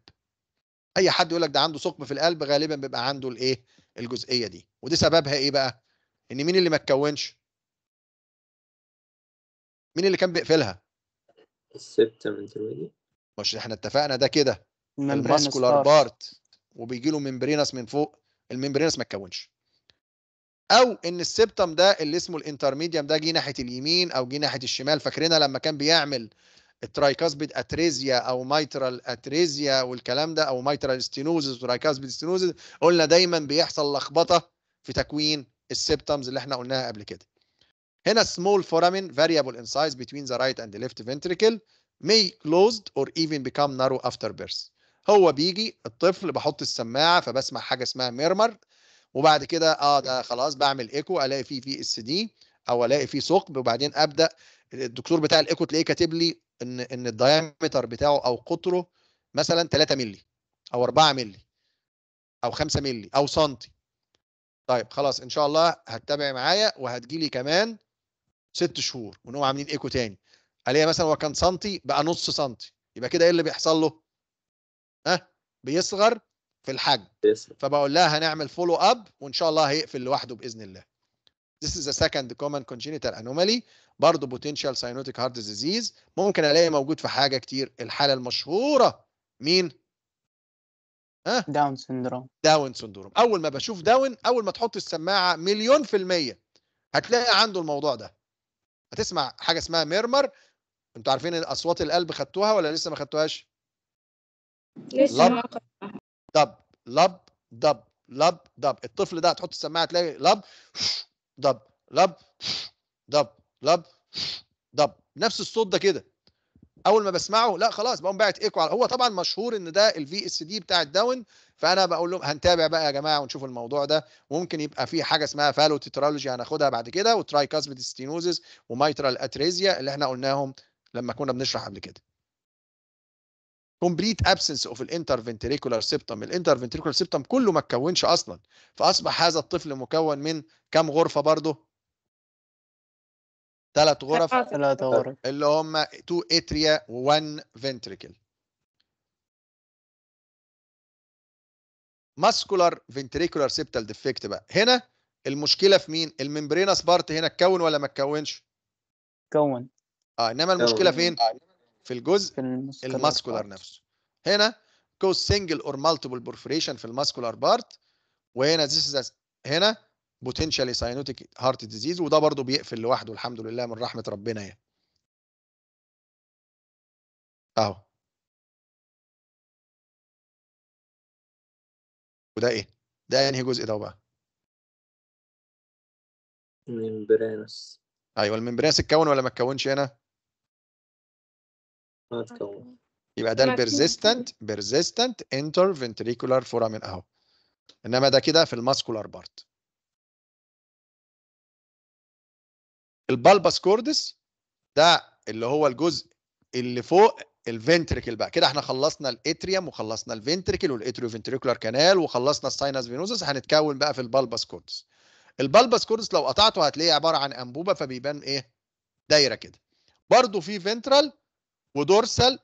اي حد يقول لك ده عنده ثقب في القلب غالبا بيبقى عنده الايه الجزئيه دي ودي سببها ايه بقى ان مين اللي ما اتكونش مين اللي كان بيقفلها السبتم انترويدي مش احنا اتفقنا ده كده الماسكولار بارت وبيجي له ممبرينس من فوق الممبرينس ما اتكونش او ان السبتم ده اللي اسمه الانترميديم ده جه ناحيه اليمين او جه ناحيه الشمال فاكرينها لما كان بيعمل الترايكاسبيد اتريزيا او مايترال اتريزيا والكلام ده او مايترال ستينوزز وترايكاسبيد ستينوزز قلنا دايما بيحصل لخبطه في تكوين السبتمز اللي احنا قلناها قبل كده هنا small foramen variable in size between the right and the left ventricle may closed or even become narrow after birth هو بيجي الطفل بحط السماعه فبسمع حاجه اسمها ميرمر وبعد كده اه ده خلاص بعمل ايكو الاقي فيه في اس دي او الاقي فيه ثقب وبعدين ابدا الدكتور بتاع الايكو تلاقيه كاتب لي ان ان الدايمتر بتاعه او قطره مثلا 3 مللي او 4 مللي او 5 مللي او سنتي طيب خلاص ان شاء الله هتتابع معايا وهتجي لي كمان ست شهور ونقوم عاملين ايكو تاني الاقي مثلا هو كان سنتي بقى نص سنتي يبقى كده ايه اللي بيحصل له؟ ها بيصغر في الحجم فبقول لها هنعمل فولو اب وان شاء الله هيقفل لوحده باذن الله This is the second common congenital anomaly برضه potential cyanotic heart disease ممكن الاقي موجود في حاجه كتير الحاله المشهوره مين؟ ها؟ داون سندروم داون سندروم اول ما بشوف داون اول ما تحط السماعه مليون في الميه هتلاقي عنده الموضوع ده هتسمع حاجه اسمها ميرمر انتوا عارفين اصوات القلب خدتوها ولا لسه ما خدتوهاش لسه ما دب لب دب لب دب الطفل ده هتحط السماعه تلاقي لب دب لب دب لب دب نفس الصوت ده كده اول ما بسمعه لا خلاص بقوم باعت ايكو على هو طبعا مشهور ان ده الفي اس دي بتاع الداون فانا بقول لهم هنتابع بقى يا جماعه ونشوف الموضوع ده ممكن يبقى في حاجه اسمها فالو تيترولوجي هناخدها بعد كده وتراي كاسبيد ستينوزز ومايترال اتريزيا اللي احنا قلناهم لما كنا بنشرح قبل كده complete absence of الانترفنتريكولار سيبتم الانترفنتريكولار سيبتم كله ما اتكونش اصلا فاصبح هذا الطفل مكون من كم غرفه برضه ثلاث غرف ثلاث غرف اللي هم 2 اتريا و1 فنتريكل ماسكولار فينتريكولار سيبتال ديفكت بقى هنا المشكله في مين الممبرينس بارت هنا اتكون ولا ما اتكونش اتكون اه انما المشكله فين في الجزء في الماسكولار نفسه هنا كوز سنجل اور مالتيبل بورفريشن في الماسكولار بارت وهنا ذيس هنا بوتنشالي ساينوتيك هارت ديزيز وده برضو بيقفل لوحده الحمد لله من رحمه ربنا يعني اهو وده ايه؟ ده انهي جزء ده بقى؟ الممبرانس ايوه الممبرانس اتكون ولا ما اتكونش هنا؟ ما اتكون يبقى ده البرزيستنت بيرزيستنت انتر فنتريكولار فورامين اهو انما ده كده في الماسكولار بارت البالباس كوردس ده اللي هو الجزء اللي فوق الفنتريكل بقى كده احنا خلصنا الاتريوم وخلصنا الفنتركل فنتريكولار كانال وخلصنا الساينس فينوزس هنتكون بقى في البالبس كوردس البالبس كوردس لو قطعته هتلاقيه عباره عن انبوبه فبيبان ايه دايره كده برضو في فنترال ودورسال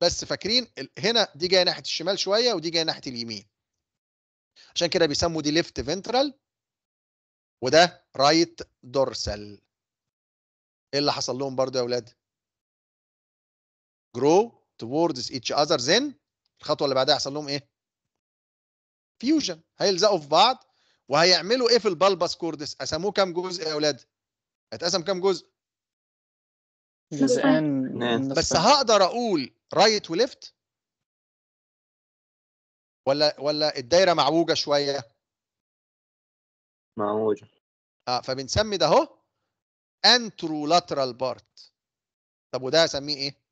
بس فاكرين هنا دي جايه ناحيه الشمال شويه ودي جايه ناحيه اليمين عشان كده بيسموا دي ليفت فنترال وده رايت دورسال ايه اللي حصل لهم برضو يا اولاد grow towards each other then الخطوه اللي بعدها هيحصل لهم ايه؟ فيوجن هيلزقوا في بعض وهيعملوا ايه في البلبس كوردس؟ قسموه كام جزء يا اولاد؟ هيتقسم كام جزء؟ جزئين بس هقدر اقول رايت وليفت ولا ولا الدايره معوجه شويه معوجه اه فبنسمي ده اهو انترولاترال بارت طب وده هسميه ايه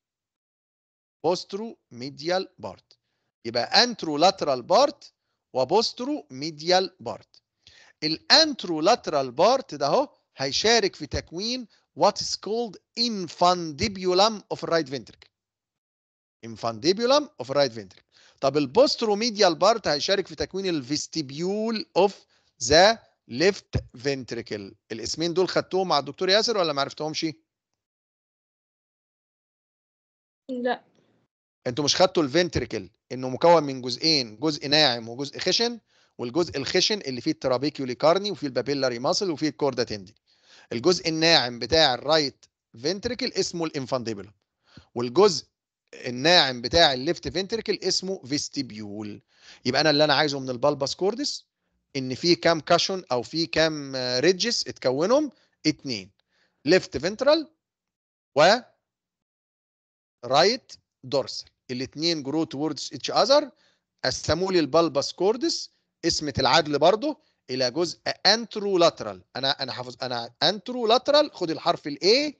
بوسترو ميديال بارت يبقى انترو لاترال بارت وبوسترو ميديال بارت الانترو لاترال بارت ده اهو هيشارك في تكوين what is called infundibulum of right ventricle infundibulum of right ventricle طب البوسترو ميديال بارت هيشارك في تكوين الفيستيبيول اوف ذا ليفت فنتريكل الاسمين دول خدتهم مع الدكتور ياسر ولا ما عرفتهمش لا انتوا مش خدتوا الفنتركل انه مكون من جزئين جزء ناعم وجزء خشن والجزء الخشن اللي فيه الترابيكيولي كارني وفيه البابيلاري ماسل وفيه الكوردا تندي الجزء الناعم بتاع الرايت فنتركل اسمه الانفانديبولم والجزء الناعم بتاع الليفت فنتركل اسمه فيستيبيول يبقى انا اللي انا عايزه من البالباس كوردس ان في كام كاشون او في كام ريدجز اتكونهم اتنين ليفت فنترال و رايت دورسال الاثنين جرو توردز اتش اذر قسموا لي البلبس كوردس اسمة العدل برضه الى جزء انترو لاترال انا انا حافظ انا انترو لاترال خد الحرف الاي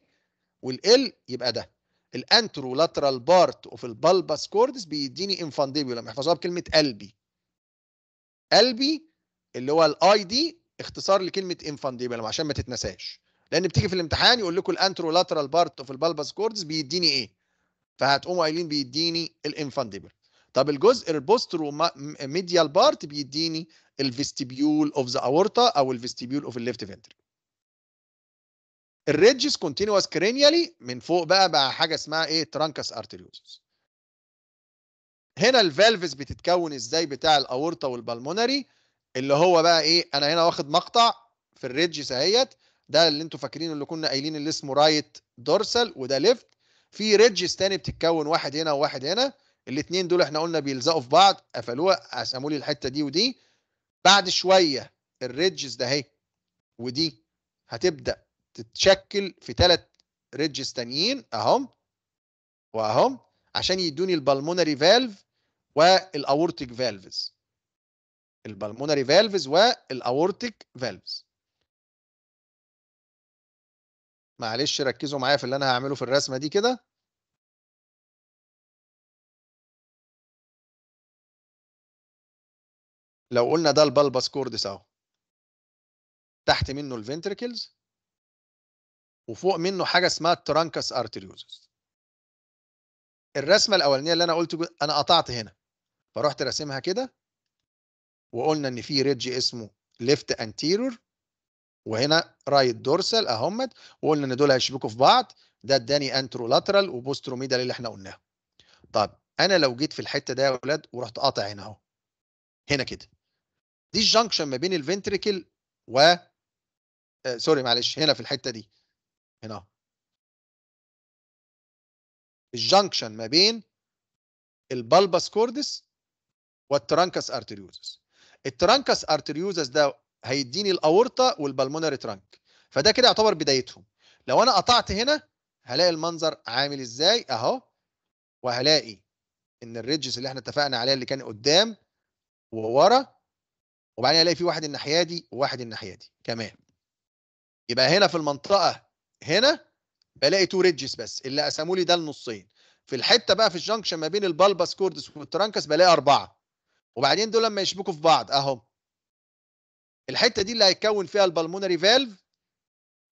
والال يبقى ده الانترو لاترال بارت اوف البلبس كوردس بيديني انفانديبيولم احفظوها بكلمه قلبي قلبي اللي هو الاي دي اختصار لكلمه انفانديبيولم عشان ما تتنساش لان بتيجي في الامتحان يقول لكم الانترو لاترال بارت اوف البلبس كوردس بيديني ايه فهتقوموا قايلين بيديني الانفانديبل طب الجزء البوسترو ميديال بارت بيديني الفيستيبيول اوف ذا اورتا او الفيستيبيول اوف الليفت فنتري الريدجز كونتينوس كرينيالي من فوق بقى بقى حاجه اسمها ايه ترانكس ارتريوسس هنا الفالفز بتتكون ازاي بتاع الاورطه والبلمونري اللي هو بقى ايه انا هنا واخد مقطع في الريدجز اهيت ده اللي انتوا فاكرينه اللي كنا قايلين اللي اسمه رايت دورسال وده ليفت في ريدجز تاني بتتكون واحد هنا وواحد هنا الاثنين دول احنا قلنا بيلزقوا في بعض قفلوها قسموا لي الحته دي ودي بعد شويه الريدجز ده اهي ودي هتبدا تتشكل في ثلاث ريدجز تانيين اهم واهم عشان يدوني البلمونري فالف والاورتيك فالفز البلمونري فالفز والاورتيك فالفز معلش ركزوا معايا في اللي انا هعمله في الرسمه دي كده لو قلنا ده البلبس كوردس اهو تحت منه الفنتركلز وفوق منه حاجه اسمها الترانكس ارتريوزس الرسمه الاولانيه اللي انا قلت انا قطعت هنا فرحت راسمها كده وقلنا ان في ريدج اسمه ليفت انتيرور وهنا رايت دورسال اهمت وقلنا ان دول هيشبكوا في بعض ده اداني انترو لاترال وبوسترو ميدال اللي احنا قلناه طب انا لو جيت في الحته ده يا اولاد ورحت قاطع هنا اهو هنا كده دي الجنكشن ما بين الفنتريكل و آه سوري معلش هنا في الحته دي هنا اهو الجنكشن ما بين البلبس كوردس والترانكس ارتريوزس الترانكس ارتريوزس ده هيديني الاورطه والبلمونري ترانك فده كده يعتبر بدايتهم لو انا قطعت هنا هلاقي المنظر عامل ازاي اهو وهلاقي ان الريدجز اللي احنا اتفقنا عليها اللي كان قدام وورا وبعدين الاقي في واحد الناحيه دي وواحد الناحيه دي كمان يبقى هنا في المنطقه هنا بلاقي تو ريدجز بس اللي قسموا لي ده لنصين في الحته بقى في الجنكشن ما بين البالباس كوردس والترانكس بلاقي اربعه وبعدين دول لما يشبكوا في بعض اهو الحته دي اللي هيكون فيها البلمونري فالف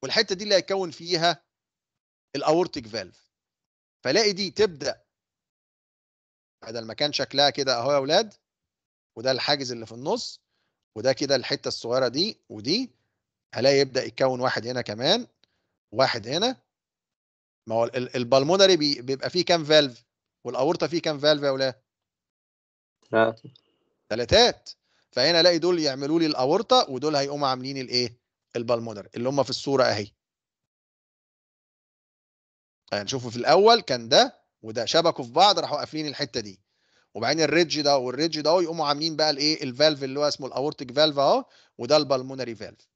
والحته دي اللي هيكون فيها الاورتيك فالف فلاقي دي تبدا هذا المكان شكلها كده اهو يا اولاد وده الحاجز اللي في النص وده كده الحته الصغيره دي ودي هلاقي يبدا يتكون واحد هنا كمان واحد هنا ما هو البلمونري بيبقى فيه كام فالف والاورطه فيه كام فالف يا اولاد ثلاثه ثلاثات فهنا الاقي دول يعملوا لي الاورطه ودول هيقوموا عاملين الايه البالمونر اللي هم في الصوره اهي هنشوفه يعني في الاول كان ده وده شبكوا في بعض راحوا قافلين الحته دي وبعدين الريدج ده والريدج ده يقوموا عاملين بقى الايه الفالف اللي هو اسمه الاورتيك فالف اهو وده البالمونري فالف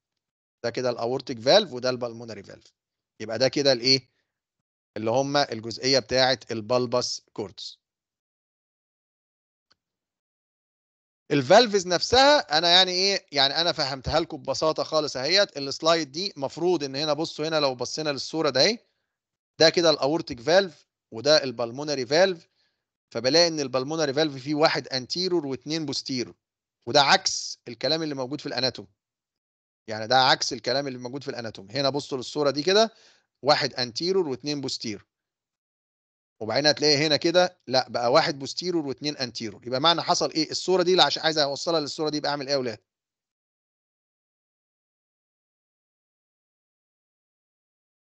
ده كده الاورتيك فالف وده البالمونري فالف يبقى ده كده الايه اللي هم الجزئيه بتاعه البالبس كورتس الفالفز نفسها انا يعني ايه يعني انا فهمتها لكم ببساطه خالص اهيت السلايد دي مفروض ان هنا بصوا هنا لو بصينا للصوره ده ده كده الاورتيك فالف وده البلمونري فالف فبلاقي ان البلمونري فالف فيه واحد انتيرور واثنين بوستيرور وده عكس الكلام اللي موجود في الاناتوم يعني ده عكس الكلام اللي موجود في الاناتوم هنا بصوا للصوره دي كده واحد انتيرور واثنين بوستيرور وبعدين هتلاقي هنا كده لا بقى واحد بوستيرور واثنين انتيرور يبقى معنى حصل ايه الصوره دي عشان عايز اوصلها للصوره دي يبقى اعمل ايه يا اولاد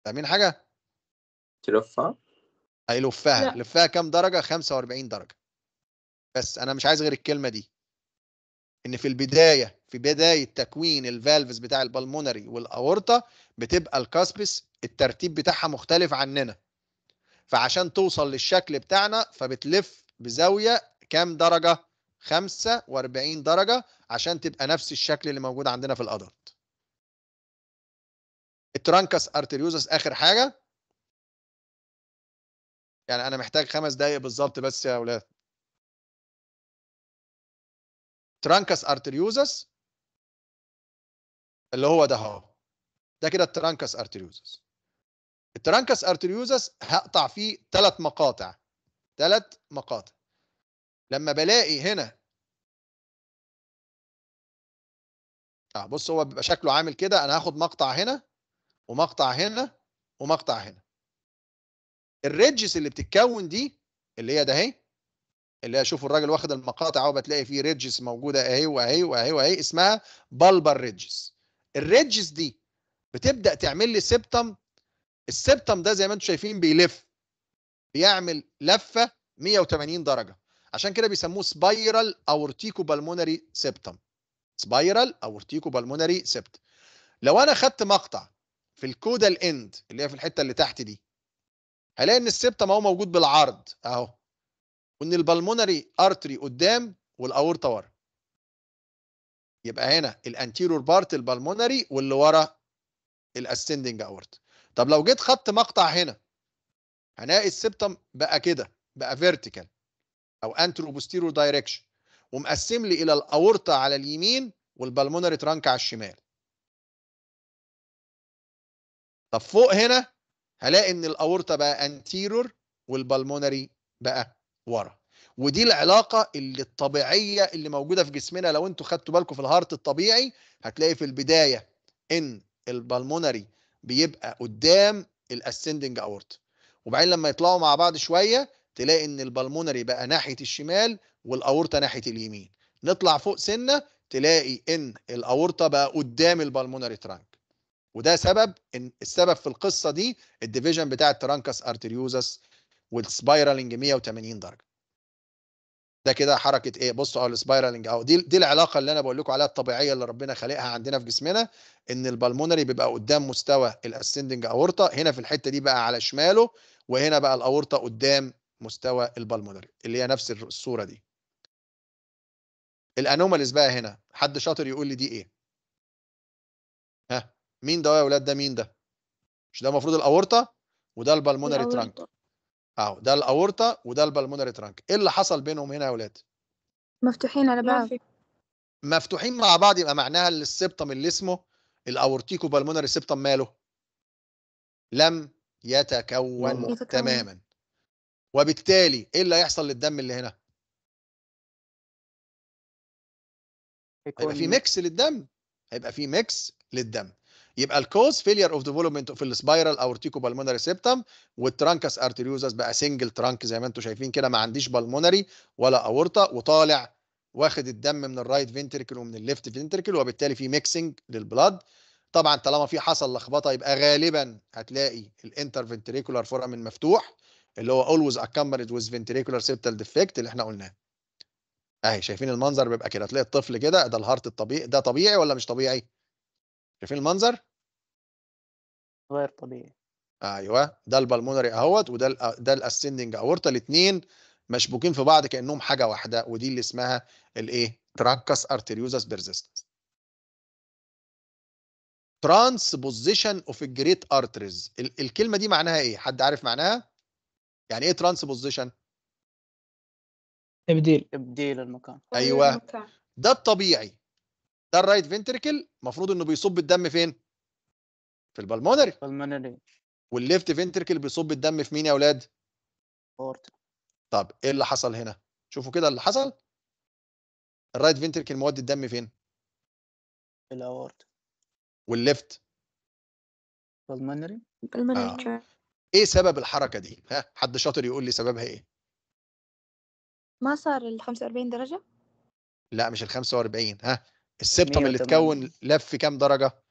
فاهمين حاجه تلفها هيلفها لفها كام درجه 45 درجه بس انا مش عايز غير الكلمه دي ان في البدايه في بدايه تكوين الفالفز بتاع البلمونري والاورطه بتبقى الكاسبس الترتيب بتاعها مختلف عننا فعشان توصل للشكل بتاعنا فبتلف بزاوية كام درجة 45 درجة عشان تبقى نفس الشكل اللي موجود عندنا في الأدلت الترانكس ارتريوزس آخر حاجة يعني أنا محتاج خمس دقايق بالظبط بس يا أولاد ترانكس ارتريوزس اللي هو ده اهو ده كده الترانكس ارتريوزس الترانكس ارتريوزس هقطع فيه ثلاث مقاطع ثلاث مقاطع لما بلاقي هنا اه بص هو بيبقى شكله عامل كده انا هاخد مقطع هنا ومقطع هنا ومقطع هنا الريدجز اللي بتتكون دي اللي هي ده اهي اللي هي شوفوا الراجل واخد المقاطع اهو بتلاقي فيه ريدجز موجوده اهي واهي واهي واهي اسمها بالبر ريدجز الريدجز دي بتبدا تعمل لي سبتم السبتم ده زي ما انتم شايفين بيلف بيعمل لفه 180 درجه عشان كده بيسموه سبايرال اورتيكو بالمونري سبتم سبايرال اورتيكو بالمونري سبت لو انا خدت مقطع في الكودا الاند اللي هي في الحته اللي تحت دي هلاقي ان السبتم اهو موجود بالعرض اهو وان البلمونري ارتري قدام والاورطه ورا يبقى هنا الانتيرور بارت البلمونري واللي ورا الاسندنج اورت طب لو جيت خدت مقطع هنا هنلاقي السبتم بقى كده بقى فيرتيكال او انترو بوستيرو دايركشن ومقسم لي الى الاورطه على اليمين والبلمونري ترانك على الشمال طب فوق هنا هلاقي ان الاورطه بقى انتيرور والبلمونري بقى ورا ودي العلاقه اللي الطبيعيه اللي موجوده في جسمنا لو انتوا خدتوا بالكم في الهارت الطبيعي هتلاقي في البدايه ان البلمونري بيبقى قدام الاسندنج اورت وبعدين لما يطلعوا مع بعض شويه تلاقي ان البلمونري بقى ناحيه الشمال والاورطه ناحيه اليمين نطلع فوق سنه تلاقي ان الاورطه بقى قدام البلمونري ترانك وده سبب ان السبب في القصه دي الديفيجن بتاع الترانكس ارتريوزس والسبايرالنج 180 درجه ده كده حركه ايه بصوا اهو السبايرالنج او دي دي العلاقه اللي انا بقول لكم عليها الطبيعيه اللي ربنا خالقها عندنا في جسمنا ان البلمونري بيبقى قدام مستوى الاسندنج اورطه هنا في الحته دي بقى على شماله وهنا بقى الاورطه قدام مستوى البلمونري اللي هي نفس الصوره دي الانوماليز بقى هنا حد شاطر يقول لي دي ايه ها مين ده يا ولاد ده مين ده مش ده المفروض الاورطه وده البلمونري ترانك اهو ده الاورطه وده البلمونري ترانك ايه اللي حصل بينهم هنا يا ولاد مفتوحين على بعض مفتوحين مع بعض يبقى معناها ان السبتم اللي اسمه الاورتيكو بالمونري سبتم ماله لم يتكون, يتكون تماما وبالتالي ايه اللي هيحصل للدم اللي هنا هيبقى في ميكس للدم هيبقى في ميكس للدم يبقى الكوز فيلير اوف ديفلوبمنت في السبايرال اورتيكو بالمونري سيبتم والترانكس ارتريوزس بقى سنجل ترانك زي ما انتم شايفين كده ما عنديش بالمونري ولا اورطه وطالع واخد الدم من الرايت فينتركل ومن الليفت فينتركل وبالتالي في ميكسنج للبلاد طبعا طالما في حصل لخبطه يبقى غالبا هتلاقي الانتر فينتريكولار فورامن مفتوح اللي هو اولويز اكمبانيد ويز فينتريكولار سيبتال ديفكت اللي احنا قلناه اهي شايفين المنظر بيبقى كده تلاقي الطفل كده ده الهارت الطبيعي ده طبيعي ولا مش طبيعي شايفين المنظر غير طبيعي ايوه ده البلمونري اهوت وده ده الاسندنج اورتا الاثنين مشبوكين في بعض كانهم حاجه واحده ودي اللي اسمها الايه تراكس ارتريوزس بيرزيستنس ترانس بوزيشن اوف الجريت ارتريز الكلمه دي معناها ايه حد عارف معناها يعني ايه ترانس بوزيشن تبديل تبديل المكان ايوه ده الطبيعي ده الرايت فنتركل المفروض انه بيصب الدم فين في البلمونري البلمونري والليفت فنتركل بيصب الدم في مين يا اولاد؟ اورتا طب ايه اللي حصل هنا؟ شوفوا كده اللي حصل الرايت فنتركل مودي الدم فين؟ في الاورتا والليفت بالمونري بالمونري آه. ايه سبب الحركه دي؟ ها حد شاطر يقول لي سببها ايه؟ ما صار ال 45 درجه؟ لا مش ال 45 ها السبتم اللي اتكون لف كام درجه؟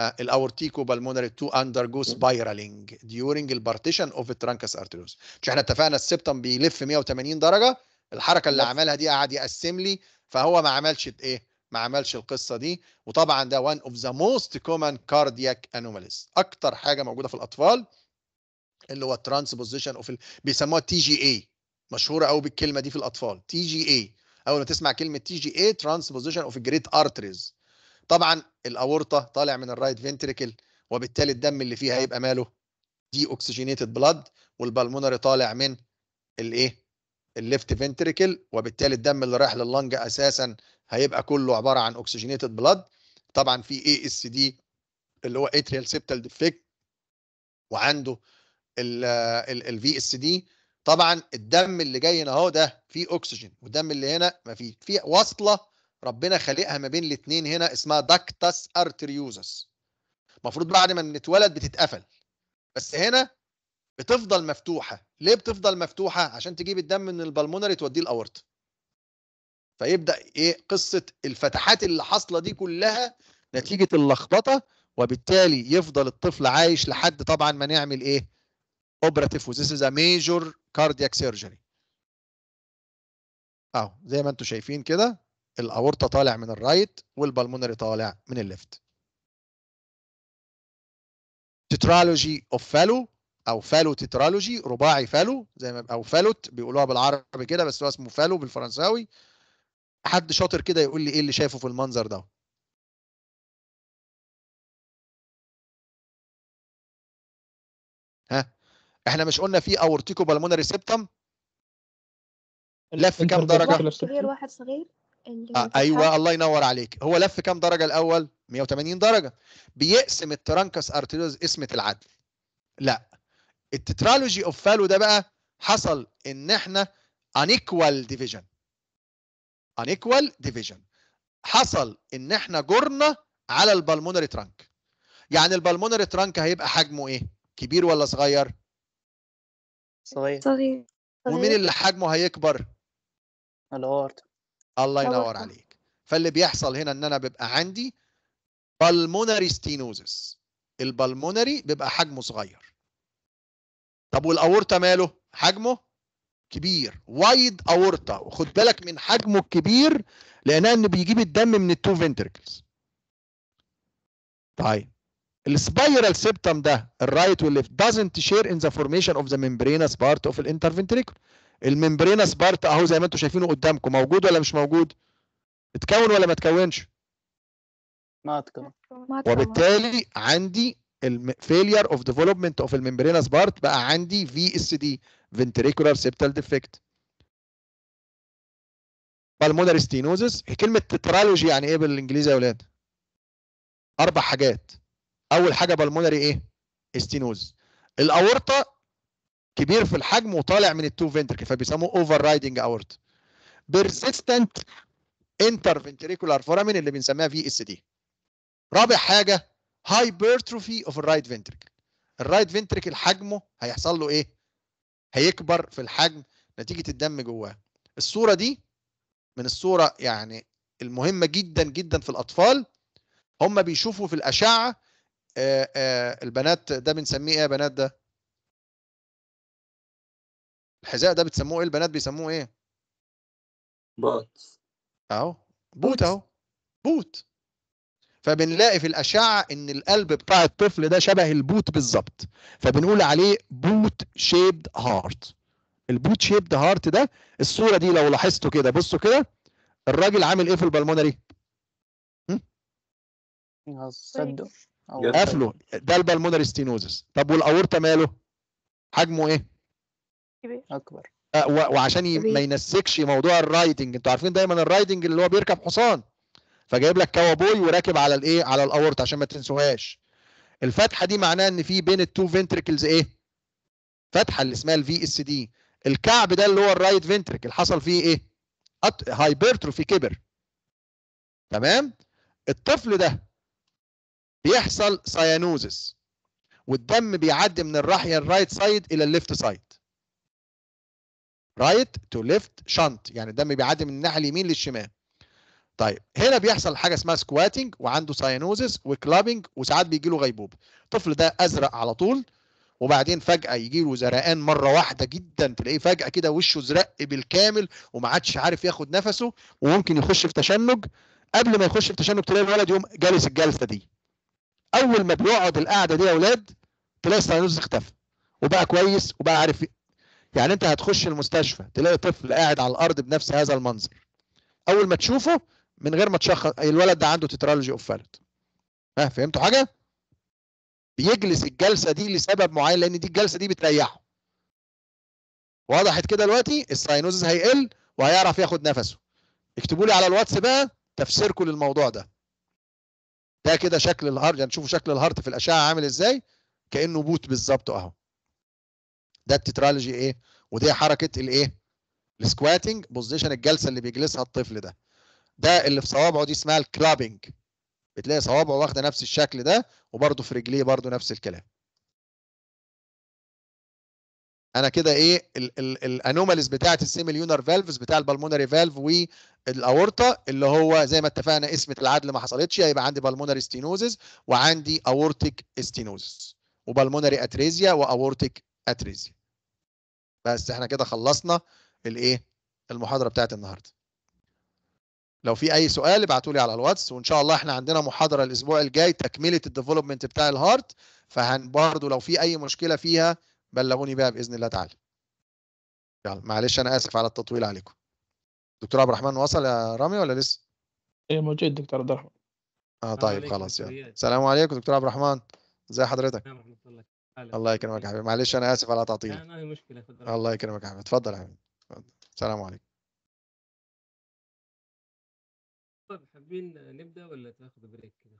الاورتيكو بالمونري تو اندرجو سبايرالينج ديورنج البارتيشن اوف الترانكس ارتيروس مش احنا اتفقنا السبتم بيلف 180 درجه الحركه اللي عملها دي قعد يقسم لي فهو ما عملش ايه ما عملش القصه دي وطبعا ده وان اوف ذا موست كومن كاردياك انوماليز اكتر حاجه موجوده في الاطفال اللي هو الترانس بوزيشن اوف بيسموها تي جي اي مشهوره قوي بالكلمه دي في الاطفال تي جي اي اول ما تسمع كلمه تي جي اي ترانس بوزيشن اوف جريت ارتريز طبعا الاورطه طالع من الرايت فنتريكل وبالتالي الدم اللي فيها آه. هيبقى ماله دي اوكسجينيتد بلاد والبلمونري طالع من الايه الليفت فنتريكل وبالتالي الدم اللي رايح لللنج اساسا هيبقى كله عباره عن اوكسجينيتد بلاد طبعا في اي اس دي اللي هو اتريال سيبتال ديفيك وعنده الفي اس دي طبعا الدم اللي جاي هنا اهو ده فيه اكسجين والدم اللي هنا ما فيه في واصله ربنا خالقها ما بين الاثنين هنا اسمها داكتاس ارتريوزس المفروض بعد ما بنتولد بتتقفل بس هنا بتفضل مفتوحه ليه بتفضل مفتوحه عشان تجيب الدم من البلمونري توديه الاورطه فيبدا ايه قصه الفتحات اللي حاصله دي كلها نتيجه اللخبطه وبالتالي يفضل الطفل عايش لحد طبعا ما نعمل ايه اوبراتيف وذيس از ا ميجور كاردياك سيرجري اهو زي ما انتم شايفين كده الاورطه طالع من الرايت والبلمونري طالع من الليفت تترالوجي اوف فالو او فالو تترالوجي رباعي فالو زي ما او فالوت بيقولوها بالعربي كده بس هو اسمه فالو بالفرنساوي حد شاطر كده يقول لي ايه اللي شايفه في المنظر ده ها احنا مش قلنا في اورتيكو بالمونري سيبتم لف كام درجه واحد واحد صغير آه ايوه الله ينور عليك هو لف كام درجه الاول 180 درجه بيقسم الترانكس ارتيريوز قسمه العدل لا التترالوجي اوف فالو ده بقى حصل ان احنا انيكوال ديفيجن انيكوال ديفيجن حصل ان احنا جرنا على البالمونري ترانك يعني البالمونري ترانك هيبقى حجمه ايه كبير ولا صغير صغير صغير ومين اللي حجمه هيكبر الهارت الله ينور عليك فاللي بيحصل هنا ان انا بيبقى عندي بالمونري ستينوزس البالمونري بيبقى حجمه صغير طب والاورتا ماله حجمه كبير وايد اورتا وخد بالك من حجمه الكبير لانها انه بيجيب الدم من التو فينتركلز طيب السبايرال سيبتم ده الرايت والليفت doesn't share in the formation of the membranous part of الانترفنتريكول الممبرينس سبارت اهو زي ما انتم شايفينه قدامكم موجود ولا مش موجود اتكون ولا ما اتكونش ما اتكون وبالتالي عندي الفيلير اوف ديفلوبمنت اوف الممبرينس سبارت بقى عندي في اس دي فنتريكولار سيبتال ديفكت بالمونر ستينوزس كلمه تترالوجي يعني ايه بالانجليزي يا اولاد اربع حاجات اول حاجه بالمونري ايه استينوز الاورطه كبير في الحجم وطالع من التو فنتركل فبيسموه اوفر رايدنج اورت بيرسيستنت انتر فنتريكولار فورامين اللي بنسميها في اس دي رابع حاجه هايبرتروفي اوف الرايت فنتركل الرايت فنتركل حجمه هيحصل له ايه هيكبر في الحجم نتيجه الدم جواه الصوره دي من الصوره يعني المهمه جدا جدا في الاطفال هم بيشوفوا في الاشعه آآ آه، آآ آه، البنات ده بنسميه ايه يا بنات ده الحذاء ده بتسموه ايه البنات بيسموه ايه بوت اهو بوت اهو بوت فبنلاقي في الاشعه ان القلب بتاع الطفل ده شبه البوت بالظبط فبنقول عليه بوت شيبد هارت البوت شيبد هارت ده الصوره دي لو لاحظتوا كده بصوا كده الراجل عامل ايه في البلمونري قفله ده البلمونري ستينوزس طب والاورطه ماله حجمه ايه كبير اكبر أه، وعشان ما ينسكش موضوع الرايدنج انتوا عارفين دايما الرايدنج اللي هو بيركب حصان فجايب لك كاوبوي وراكب على الايه على الاورت عشان ما تنسوهاش الفتحه دي معناها ان في بين التو فنتركلز ايه فتحه اللي اسمها الفي اس دي الكعب ده اللي هو الرايت فنتركل حصل فيه ايه هايبرتروفي كبر تمام الطفل ده بيحصل سيانوزس والدم بيعدي من الراحيه الرايت سايد الى الليفت سايد رايت تو ليفت شنط يعني الدم بيعدي من الناحيه اليمين للشمال طيب هنا بيحصل حاجه اسمها سكواتنج وعنده ساينوزس وكلابنج وساعات بيجي له غيبوبه الطفل ده ازرق على طول وبعدين فجاه يجي له زرقان مره واحده جدا تلاقيه فجاه كده وشه زرق بالكامل وما عادش عارف ياخد نفسه وممكن يخش في تشنج قبل ما يخش في تشنج تلاقي الولد يقوم جالس الجلسه دي اول ما بيقعد القعده دي يا اولاد تلاقي الساينوزس اختفى وبقى كويس وبقى عارف يعني انت هتخش المستشفى تلاقي طفل قاعد على الارض بنفس هذا المنظر اول ما تشوفه من غير ما تشخص الولد ده عنده تترولوجي اوف فالت ها فهمتوا حاجه بيجلس الجلسه دي لسبب معين لان دي الجلسه دي بتريحه وضحت كده دلوقتي الساينوزز هيقل وهيعرف ياخد نفسه اكتبوا لي على الواتس بقى تفسيركم للموضوع ده ده كده شكل الهارت يعني شوفوا شكل الهارت في الاشعه عامل ازاي كانه بوت بالظبط اهو ده التترالوجي ايه ودي حركه الايه السكواتنج بوزيشن الجلسه اللي بيجلسها الطفل ده ده اللي في صوابعه دي اسمها الكلابنج بتلاقي صوابعه واخده نفس الشكل ده وبرده في رجليه برده نفس الكلام انا كده ايه الانوماليز بتاعه السيميليونر فالفز بتاع البالمونري فالف والاورطه اللي هو زي ما اتفقنا اسمه العدل ما حصلتش هيبقى عندي بالمونري ستينوزز وعندي اورتيك ستينوزز وبالمونري اتريزيا واورتيك اتريزي بس احنا كده خلصنا الايه المحاضره بتاعت النهارده لو في اي سؤال ابعتوا لي على الواتس وان شاء الله احنا عندنا محاضره الاسبوع الجاي تكمله الديفلوبمنت بتاع الهارت فهن برضو لو في اي مشكله فيها بلغوني بيها باذن الله تعالى يلا معلش انا اسف على التطويل عليكم دكتور عبد الرحمن وصل يا رامي ولا لسه ايه موجود دكتور عبد الرحمن اه طيب خلاص يلا السلام عليكم دكتور عبد الرحمن ازي حضرتك الله يكرمك يا حبيبي معلش انا اسف على تعطيل ما في مشكله تفضل الله يكرمك يا حبيبي تفضل يا حبيبي السلام عليكم طيب حابين نبدا ولا تاخذ بريك